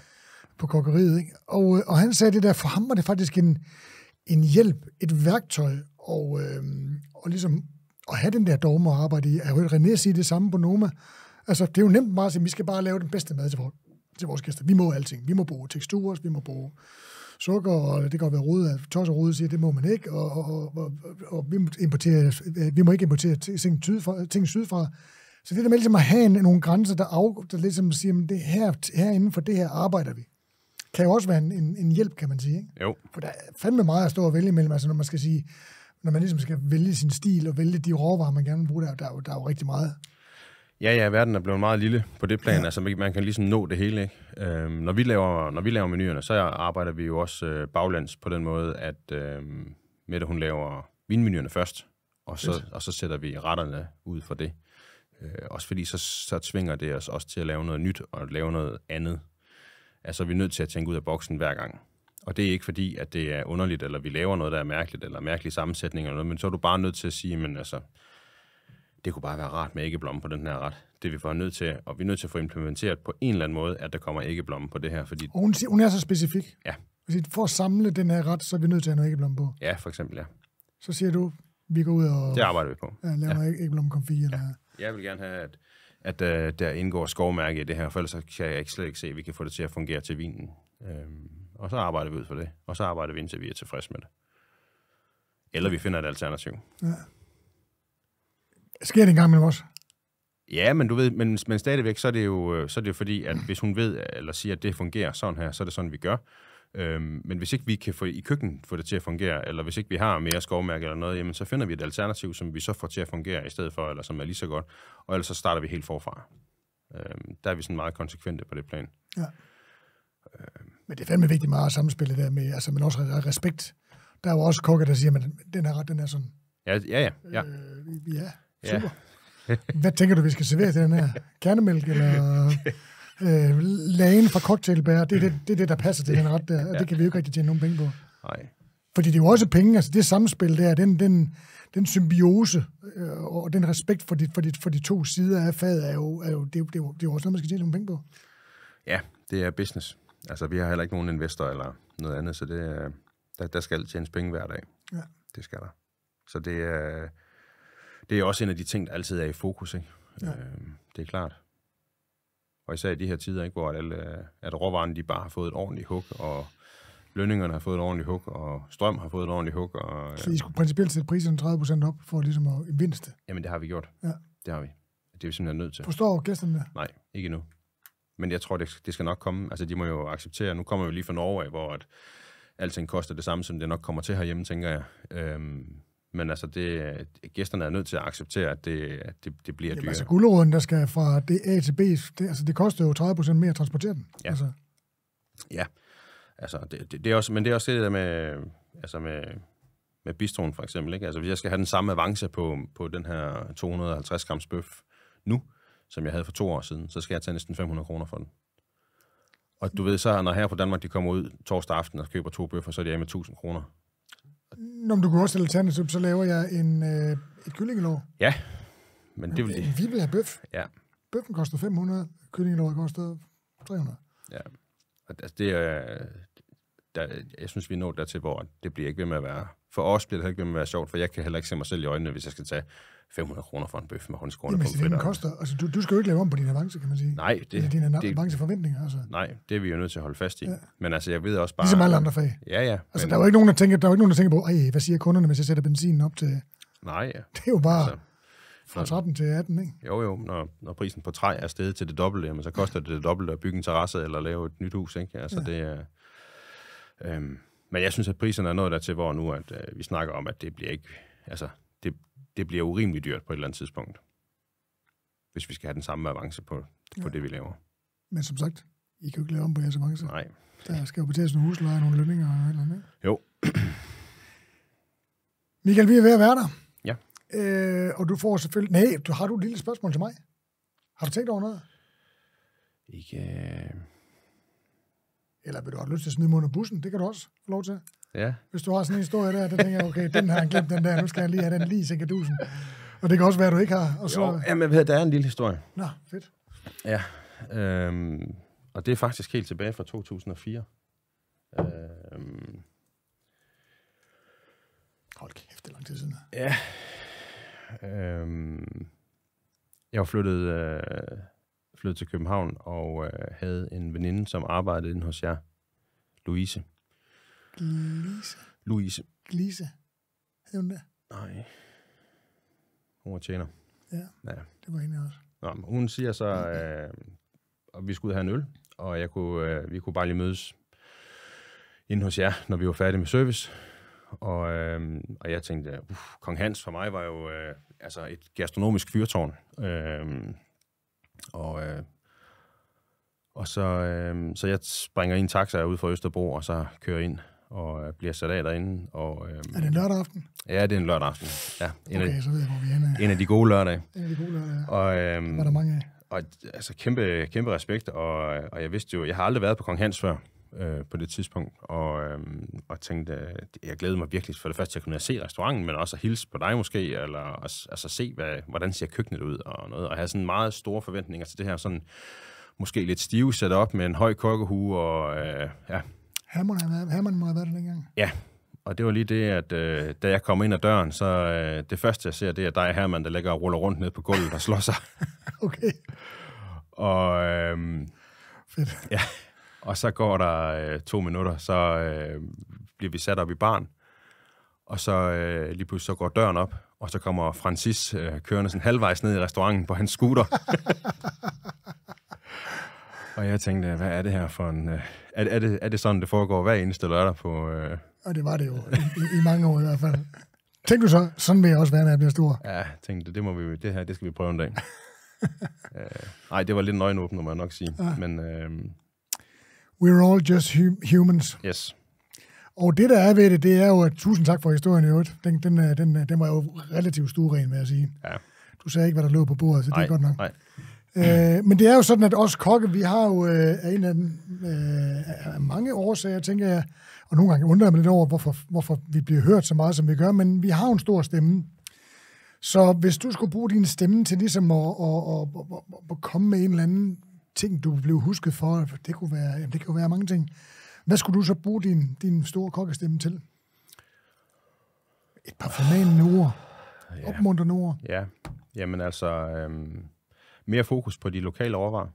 på kokkeriet. Ikke? Og, øh, og han sagde det der, for ham var det faktisk en, en hjælp, et værktøj, og, øh, og ligesom at have den der dogme at arbejde i. Jeg hørte René sige det samme på Noma. Altså, det er jo nemt bare at sige, at vi skal bare lave den bedste mad til folk til vores gæster. Vi må alting. Vi må bruge teksturer, vi må bruge sukker, og det kan godt være rode, tos og rode siger, det må man ikke, og, og, og, og vi, må importere, vi må ikke importere ting, sydfra, ting sydfra. Så det der med ligesom at have en, nogle grænser, der, af, der ligesom siger, at det her, herinde for det her arbejder vi, kan jo også være en, en, en hjælp, kan man sige. Ikke? Jo. For der er fandme meget at stå og vælge imellem, altså når man skal sige, når man ligesom skal vælge sin stil og vælge de råvarer, man gerne vil bruge, der, der, er, jo, der er jo rigtig meget. Ja, ja, verden er blevet meget lille på det plan. Ja. Altså, man kan ligesom nå det hele, ikke? Øhm, når, vi laver, når vi laver menuerne, så arbejder vi jo også øh, baglands på den måde, at øh, Mette, hun laver vinmenuerne først, og så, og så sætter vi retterne ud for det. Øh, også fordi, så, så tvinger det os også til at lave noget nyt og lave noget andet. Altså, vi er nødt til at tænke ud af boksen hver gang. Og det er ikke fordi, at det er underligt, eller vi laver noget, der er mærkeligt, eller mærkelige sammensætninger, eller noget, men så er du bare nødt til at sige, men altså, det kunne bare være rart med æggeblommen på den her ret. Det vi får nødt til, og vi er nødt til at få implementeret på en eller anden måde, at der kommer æggeblommen på det her. Fordi... hun, siger, hun er så specifik. Ja. Fordi altså, for at samle den her ret, så er vi nødt til at have noget æggeblommen på. Ja, for eksempel, ja. Så siger du, vi går ud og... Det arbejder vi på. Ja, laver ja. noget æggeblommekonfit eller... Ja. Jeg vil gerne have, at at uh, der indgår skovmærke i det her, for ellers kan jeg ikke slet ikke se, at vi kan få det til at fungere til vinen. Øhm, og så arbejder vi ud for det, og så arbejder vi indtil vi er tilfredse med det. Eller vi finder et alternativ. Ja. Sker det engang med os? Ja, men du ved, men, men stadigvæk, så er det jo øh, så er det jo fordi, at hvis hun ved, eller siger, at det fungerer sådan her, så er det sådan, vi gør. Øhm, men hvis ikke vi kan få i køkken få det til at fungere, eller hvis ikke vi har mere skovmærke eller noget, jamen så finder vi et alternativ, som vi så får til at fungere i stedet for, eller som er lige så godt, og ellers så starter vi helt forfra. Øhm, der er vi sådan meget konsekvente på det plan. Ja. Øhm. Men det er fandme vigtigt meget at samspille der med, altså, men også respekt. Der er jo også kokker, der siger, at den er ret, den er sådan. Ja, ja, ja. ja. Øh, ja Super. Ja. [laughs] Hvad tænker du, vi skal servere til den her? Kernemælk eller øh, lagen fra cocktailbær? Det er det, det er det, der passer til den ret der, og det kan vi jo ikke rigtig tjene nogen penge på. Nej. Fordi det er jo også penge, altså det samspil der, den, den, den symbiose øh, og den respekt for de, for, de, for de to sider af faget, er jo, er jo, det, er jo, det, er jo, det er jo også noget, man skal tjene nogle penge på. Ja, det er business. Altså, vi har heller ikke nogen investor eller noget andet, så det, der, der skal tjenes penge hver dag. Ja. Det skal der. Så det er... Øh, det er også en af de ting, der altid er i fokus, ikke? Ja. Øh, det er klart. Og især i de her tider, ikke, hvor at, alle, at råvarerne de bare har fået et ordentligt hug, og lønningerne har fået et ordentligt hug, og strøm har fået et ordentligt hug. Og, øh, Så I skulle principielt sætte priserne 30% op for ligesom at vindste? Jamen, det har vi gjort. Ja. Det har vi. Det er vi simpelthen nødt til. Forstår gæsterne det? Nej, ikke endnu. Men jeg tror, det, det skal nok komme. Altså, de må jo acceptere. Nu kommer vi lige fra Norge, hvor at alting koster det samme, som det nok kommer til herhjemme, tænker jeg. Øhm, men altså det, gæsterne er nødt til at acceptere, at det, at det, det bliver Jamen, dyrere. altså gulderåden, der skal fra det A til B, det, altså det koster jo 30% mere at transportere den. Ja, altså. ja. Altså, det, det, det er også, men det er også det der med, altså med, med bistroen for eksempel. Ikke? Altså, hvis jeg skal have den samme avance på, på den her 250 grams bøf nu, som jeg havde for to år siden, så skal jeg tage næsten 500 kroner for den. Og du ved så, når her på Danmark, de kommer ud torsdag aften og køber to bøffer, så er de af med 1000 kroner. Nå, men du kunne også alternativt, så laver jeg en, øh, et kyllingelår. Ja, men det vil øh, det. Vi vil have bøf. Ja. Bøffen koster 500, kyllingelåret koster 300. Ja, og altså, det er... Øh, der, jeg synes, vi er nået dertil, hvor det bliver ikke ved med at være for os bliver det heller ikke med at være sjovt, for jeg kan heller ikke se mig selv i øjnene, hvis jeg skal tage 500 kroner for en bøf med håndskårene på altså, det koster. Altså, du, du skal jo ikke lave om på din avance, kan man sige. Nej, altså, det... er dine det, avanceforventninger, altså. Nej, det er vi jo nødt til at holde fast i. Ja. Men altså, jeg ved også bare... Ligesom alle andre fag. Ja, ja. Altså, men... der er jo ikke nogen, der tænker, der er ikke nogen, der tænker på, Ej, hvad siger kunderne, hvis jeg sætter benzinen op til... Nej, ja. Det er jo bare... Altså, fra 13 til 18, ikke? Jo, jo. Når, når prisen på træ er steget til det dobbelte, jamen, så koster det det dobbelte at bygge en terrasse eller lave et nyt hus, ikke? Altså, ja. det er... Øhm, men jeg synes, at priserne er noget der til, hvor nu at, øh, vi snakker om, at det bliver ikke, altså, det, det bliver urimeligt dyrt på et eller andet tidspunkt, hvis vi skal have den samme avance på, på ja. det, vi laver. Men som sagt, I kan jo ikke lave om på jeres avance. Nej. Der skal jo betales nogle husleje, nogle lønninger og eller andet. Jo. [clears throat] Michael, vi er ved at være der. Ja. Øh, og du får selvfølgelig... Nej, du, har du et lille spørgsmål til mig? Har du tænkt over noget? Ikke... Øh eller vil du have lyst til at smide mig under bussen? Det kan du også få lov til. Ja. Hvis du har sådan en historie der, der tænker jeg, okay, den har han glemt den der, nu skal jeg lige have den lige i dusen. Og det kan også være, at du ikke har. Og så... Jo, ved, der er en lille historie. Nå, fedt. Ja, øhm, og det er faktisk helt tilbage fra 2004. Øhm, Hold kæft, det er lang tid siden. Ja. Øhm, jeg var flyttet... Øh, flyttede til København og øh, havde en veninde, som arbejdede inde hos jer. Louise. Louise? Louise. Louise. Hed hun der? Nej. Hun var tjener. Ja, ja. det var hende også. Nå, hun siger så, øh, og vi skulle ud have en øl, og jeg kunne, øh, vi kunne bare lige mødes inde hos jer, når vi var færdige med service. Og, øh, og jeg tænkte, uff, Kong Hans for mig var jo øh, altså et gastronomisk fyrtårn. Øh, og, øh, og så, øh, så jeg springer i en taxa ud fra Østerbro, og så kører ind og øh, bliver sat af derinde. Og, øh, er det en lørdag aften? Ja, det er en lørdag aften. Ja, en, okay, af, så ved jeg, hvor vi er. En af de gode lørdage. En af de gode lørdage, ja. Og, øh, var der mange af? Og, altså, kæmpe, kæmpe respekt, og, øh, og jeg vidste jo, jeg har aldrig været på Kong Hans før øh, på det tidspunkt, og, øh, og tænkte, jeg glædede mig virkelig for det første til at kunne se restauranten, men også at hilse på dig måske, eller altså se, hvad, hvordan ser køkkenet ud og noget, og have sådan meget store forventninger til det her sådan, måske lidt stive setup med en høj kokkehue, og øh, ja. Herman, Herman må have været der dengang. Ja, og det var lige det, at øh, da jeg kom ind ad døren, så øh, det første, jeg ser, det er dig, Herman, der ligger og ruller rundt ned på gulvet og slår sig. [laughs] okay. Og... Øh, Fedt. Ja. Og så går der øh, to minutter, så øh, bliver vi sat op i barn. Og så øh, lige pludselig så går døren op, og så kommer Francis øh, kørende sådan halvvejs ned i restauranten på hans scooter. [laughs] og jeg tænkte, hvad er det her for en... Øh, er, er, det, er det sådan, det foregår hver eneste lørdag på... Øh... Og det var det jo, i, i mange år i hvert fald. Tænk du så, sådan vil jeg også være, når jeg bliver stor? Ja, tænkte, det, må vi, det her det skal vi prøve en dag. [laughs] øh, det var lidt en øjenåbner, må jeg nok sige. Ja. Men, øh, We're all just hum- humans. Yes. Og det, der er ved det, det er jo, at tusind tak for historien i øvrigt. Den, den, øh, den, øh, den var jo relativt ren, med at sige. Ja. Du sagde ikke, hvad der lå på bordet, så nej, det er godt nok. Nej. Øh, men det er jo sådan, at os kokke, vi har jo øh, en af, øh, af mange årsager, tænker jeg, og nogle gange undrer jeg mig lidt over, hvorfor, hvorfor vi bliver hørt så meget, som vi gør, men vi har en stor stemme. Så hvis du skulle bruge din stemme til ligesom at, at, at, at, at komme med en eller anden ting, du blev husket for? Det, kunne være, jamen, det kunne være mange ting. Hvad skulle du så bruge din, din store kokkestemme til? Et par formanende ord. Ja. Opmuntrende ord. Ja, jamen altså... Øhm, mere fokus på de lokale overvarer.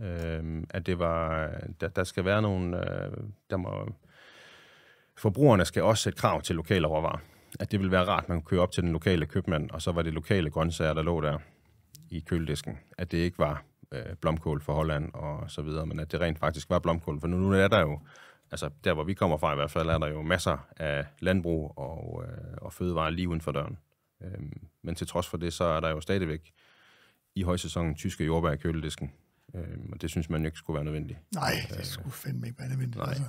Øhm, at det var... Der, der skal være nogle... Øh, der må, forbrugerne skal også sætte krav til lokale overvarer. At det ville være rart, at man kunne køre op til den lokale købmand, og så var det lokale grøntsager, der lå der i køledisken. At det ikke var øh, blomkål fra Holland og så videre, men at det rent faktisk var blomkål, for nu, nu er der jo, altså der hvor vi kommer fra i hvert fald, er der jo masser af landbrug og, øh, og fødevare lige uden for døren. Øh, men til trods for det, så er der jo stadigvæk i højsæsonen tyske jordbær i køledisken, øh, og det synes man jo ikke skulle være nødvendigt. Nej, det øh, skulle fandme ikke være nødvendigt. Nej. Altså.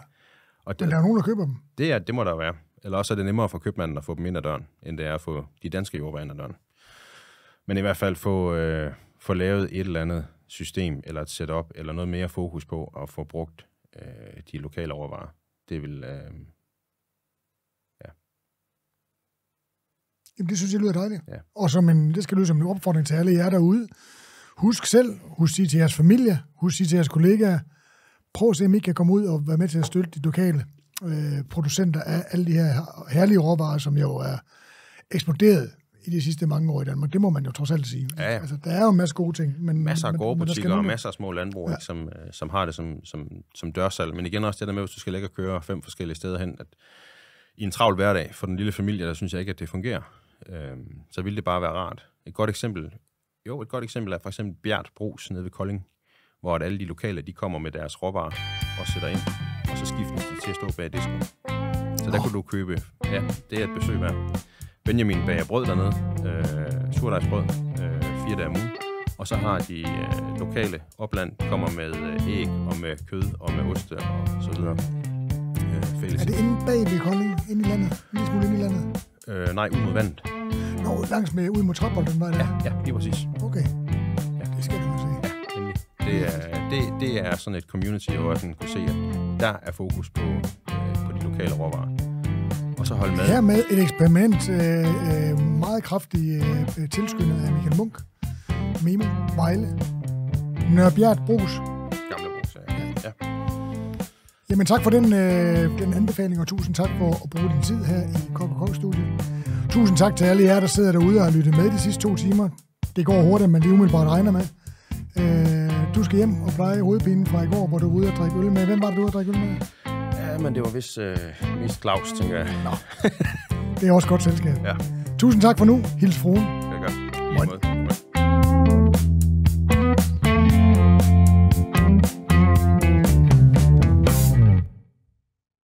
Og det, men der er nogen, der køber dem. Det, er, det må der være. Eller også er det nemmere for købmanden at få dem ind ad døren, end det er at få de danske jordbær ind ad døren. Men i hvert fald få, øh, få lavet et eller andet system eller et setup, eller noget mere fokus på at få brugt øh, de lokale råvarer. Det vil... Øh, ja. Jamen, det synes jeg lyder dejligt. Ja. Og som en, det skal lyde som en opfordring til alle jer derude. Husk selv, husk sige til jeres familie, husk sige til jeres kollegaer, prøv at se, om I kan komme ud og være med til at støtte de lokale øh, producenter af alle de her herlige råvarer, som jo er eksploderet i de sidste mange år i Danmark. Det må man jo trods alt sige. Ja, ja. Altså, der er jo masser masse gode ting. Men, masser af gode butikker og masser af små landbrug, ja. ikke, som, øh, som har det som, som, som dørsal. Men igen også det der med, hvis du skal lægge og køre fem forskellige steder hen, at i en travl hverdag for den lille familie, der synes jeg ikke, at det fungerer. Øhm, så ville det bare være rart. Et godt eksempel, jo, et godt eksempel er for eksempel Bjert Brugs nede ved Kolding, hvor alle de lokale, de kommer med deres råvarer og sætter ind, og så skifter de til at stå bag disken. Så der oh. kunne du købe, ja, det er et besøg værd. Benjamin bager brød dernede, øh, surdejsbrød, øh, fire dage om ugen. Og så har de øh, lokale opland, kommer med øh, æg og med kød og med ost og så videre. Øh, fælles. Er det inde bag ved Kolding, ind i landet? Lige smule ind i landet? Øh, nej, ud mod vandet. Nå, langs med, ud mod den var der. Ja, ja, lige præcis. Okay. Ja. Det skal du se. Ja, Det er, det, det er sådan et community, hvor jeg kan se, at der er fokus på, øh, på de lokale råvarer at holde med. Hermed et eksperiment, øh, øh, meget kraftigt øh, øh tilskyndet af Michael Munk, Mime, Vejle, Nørbjerg Brugs. Gamle Brugs, ja. ja. Jamen tak for den, øh, den anbefaling, og tusind tak for at bruge din tid her i KKK-studiet. Tusind tak til alle jer, der sidder derude og har lyttet med de sidste to timer. Det går hurtigt, men lige umiddelbart regner med. Øh, du skal hjem og pleje hovedpinen fra i går, hvor du var ude og drikke øl med. Hvem var det, du var ude og drikke øl med? Ja, men det var vist, øh, vist Claus, tænker jeg. Nå. det er også godt selskab. Ja. Tusind tak for nu. Hils fruen. Det gør. Lige måde.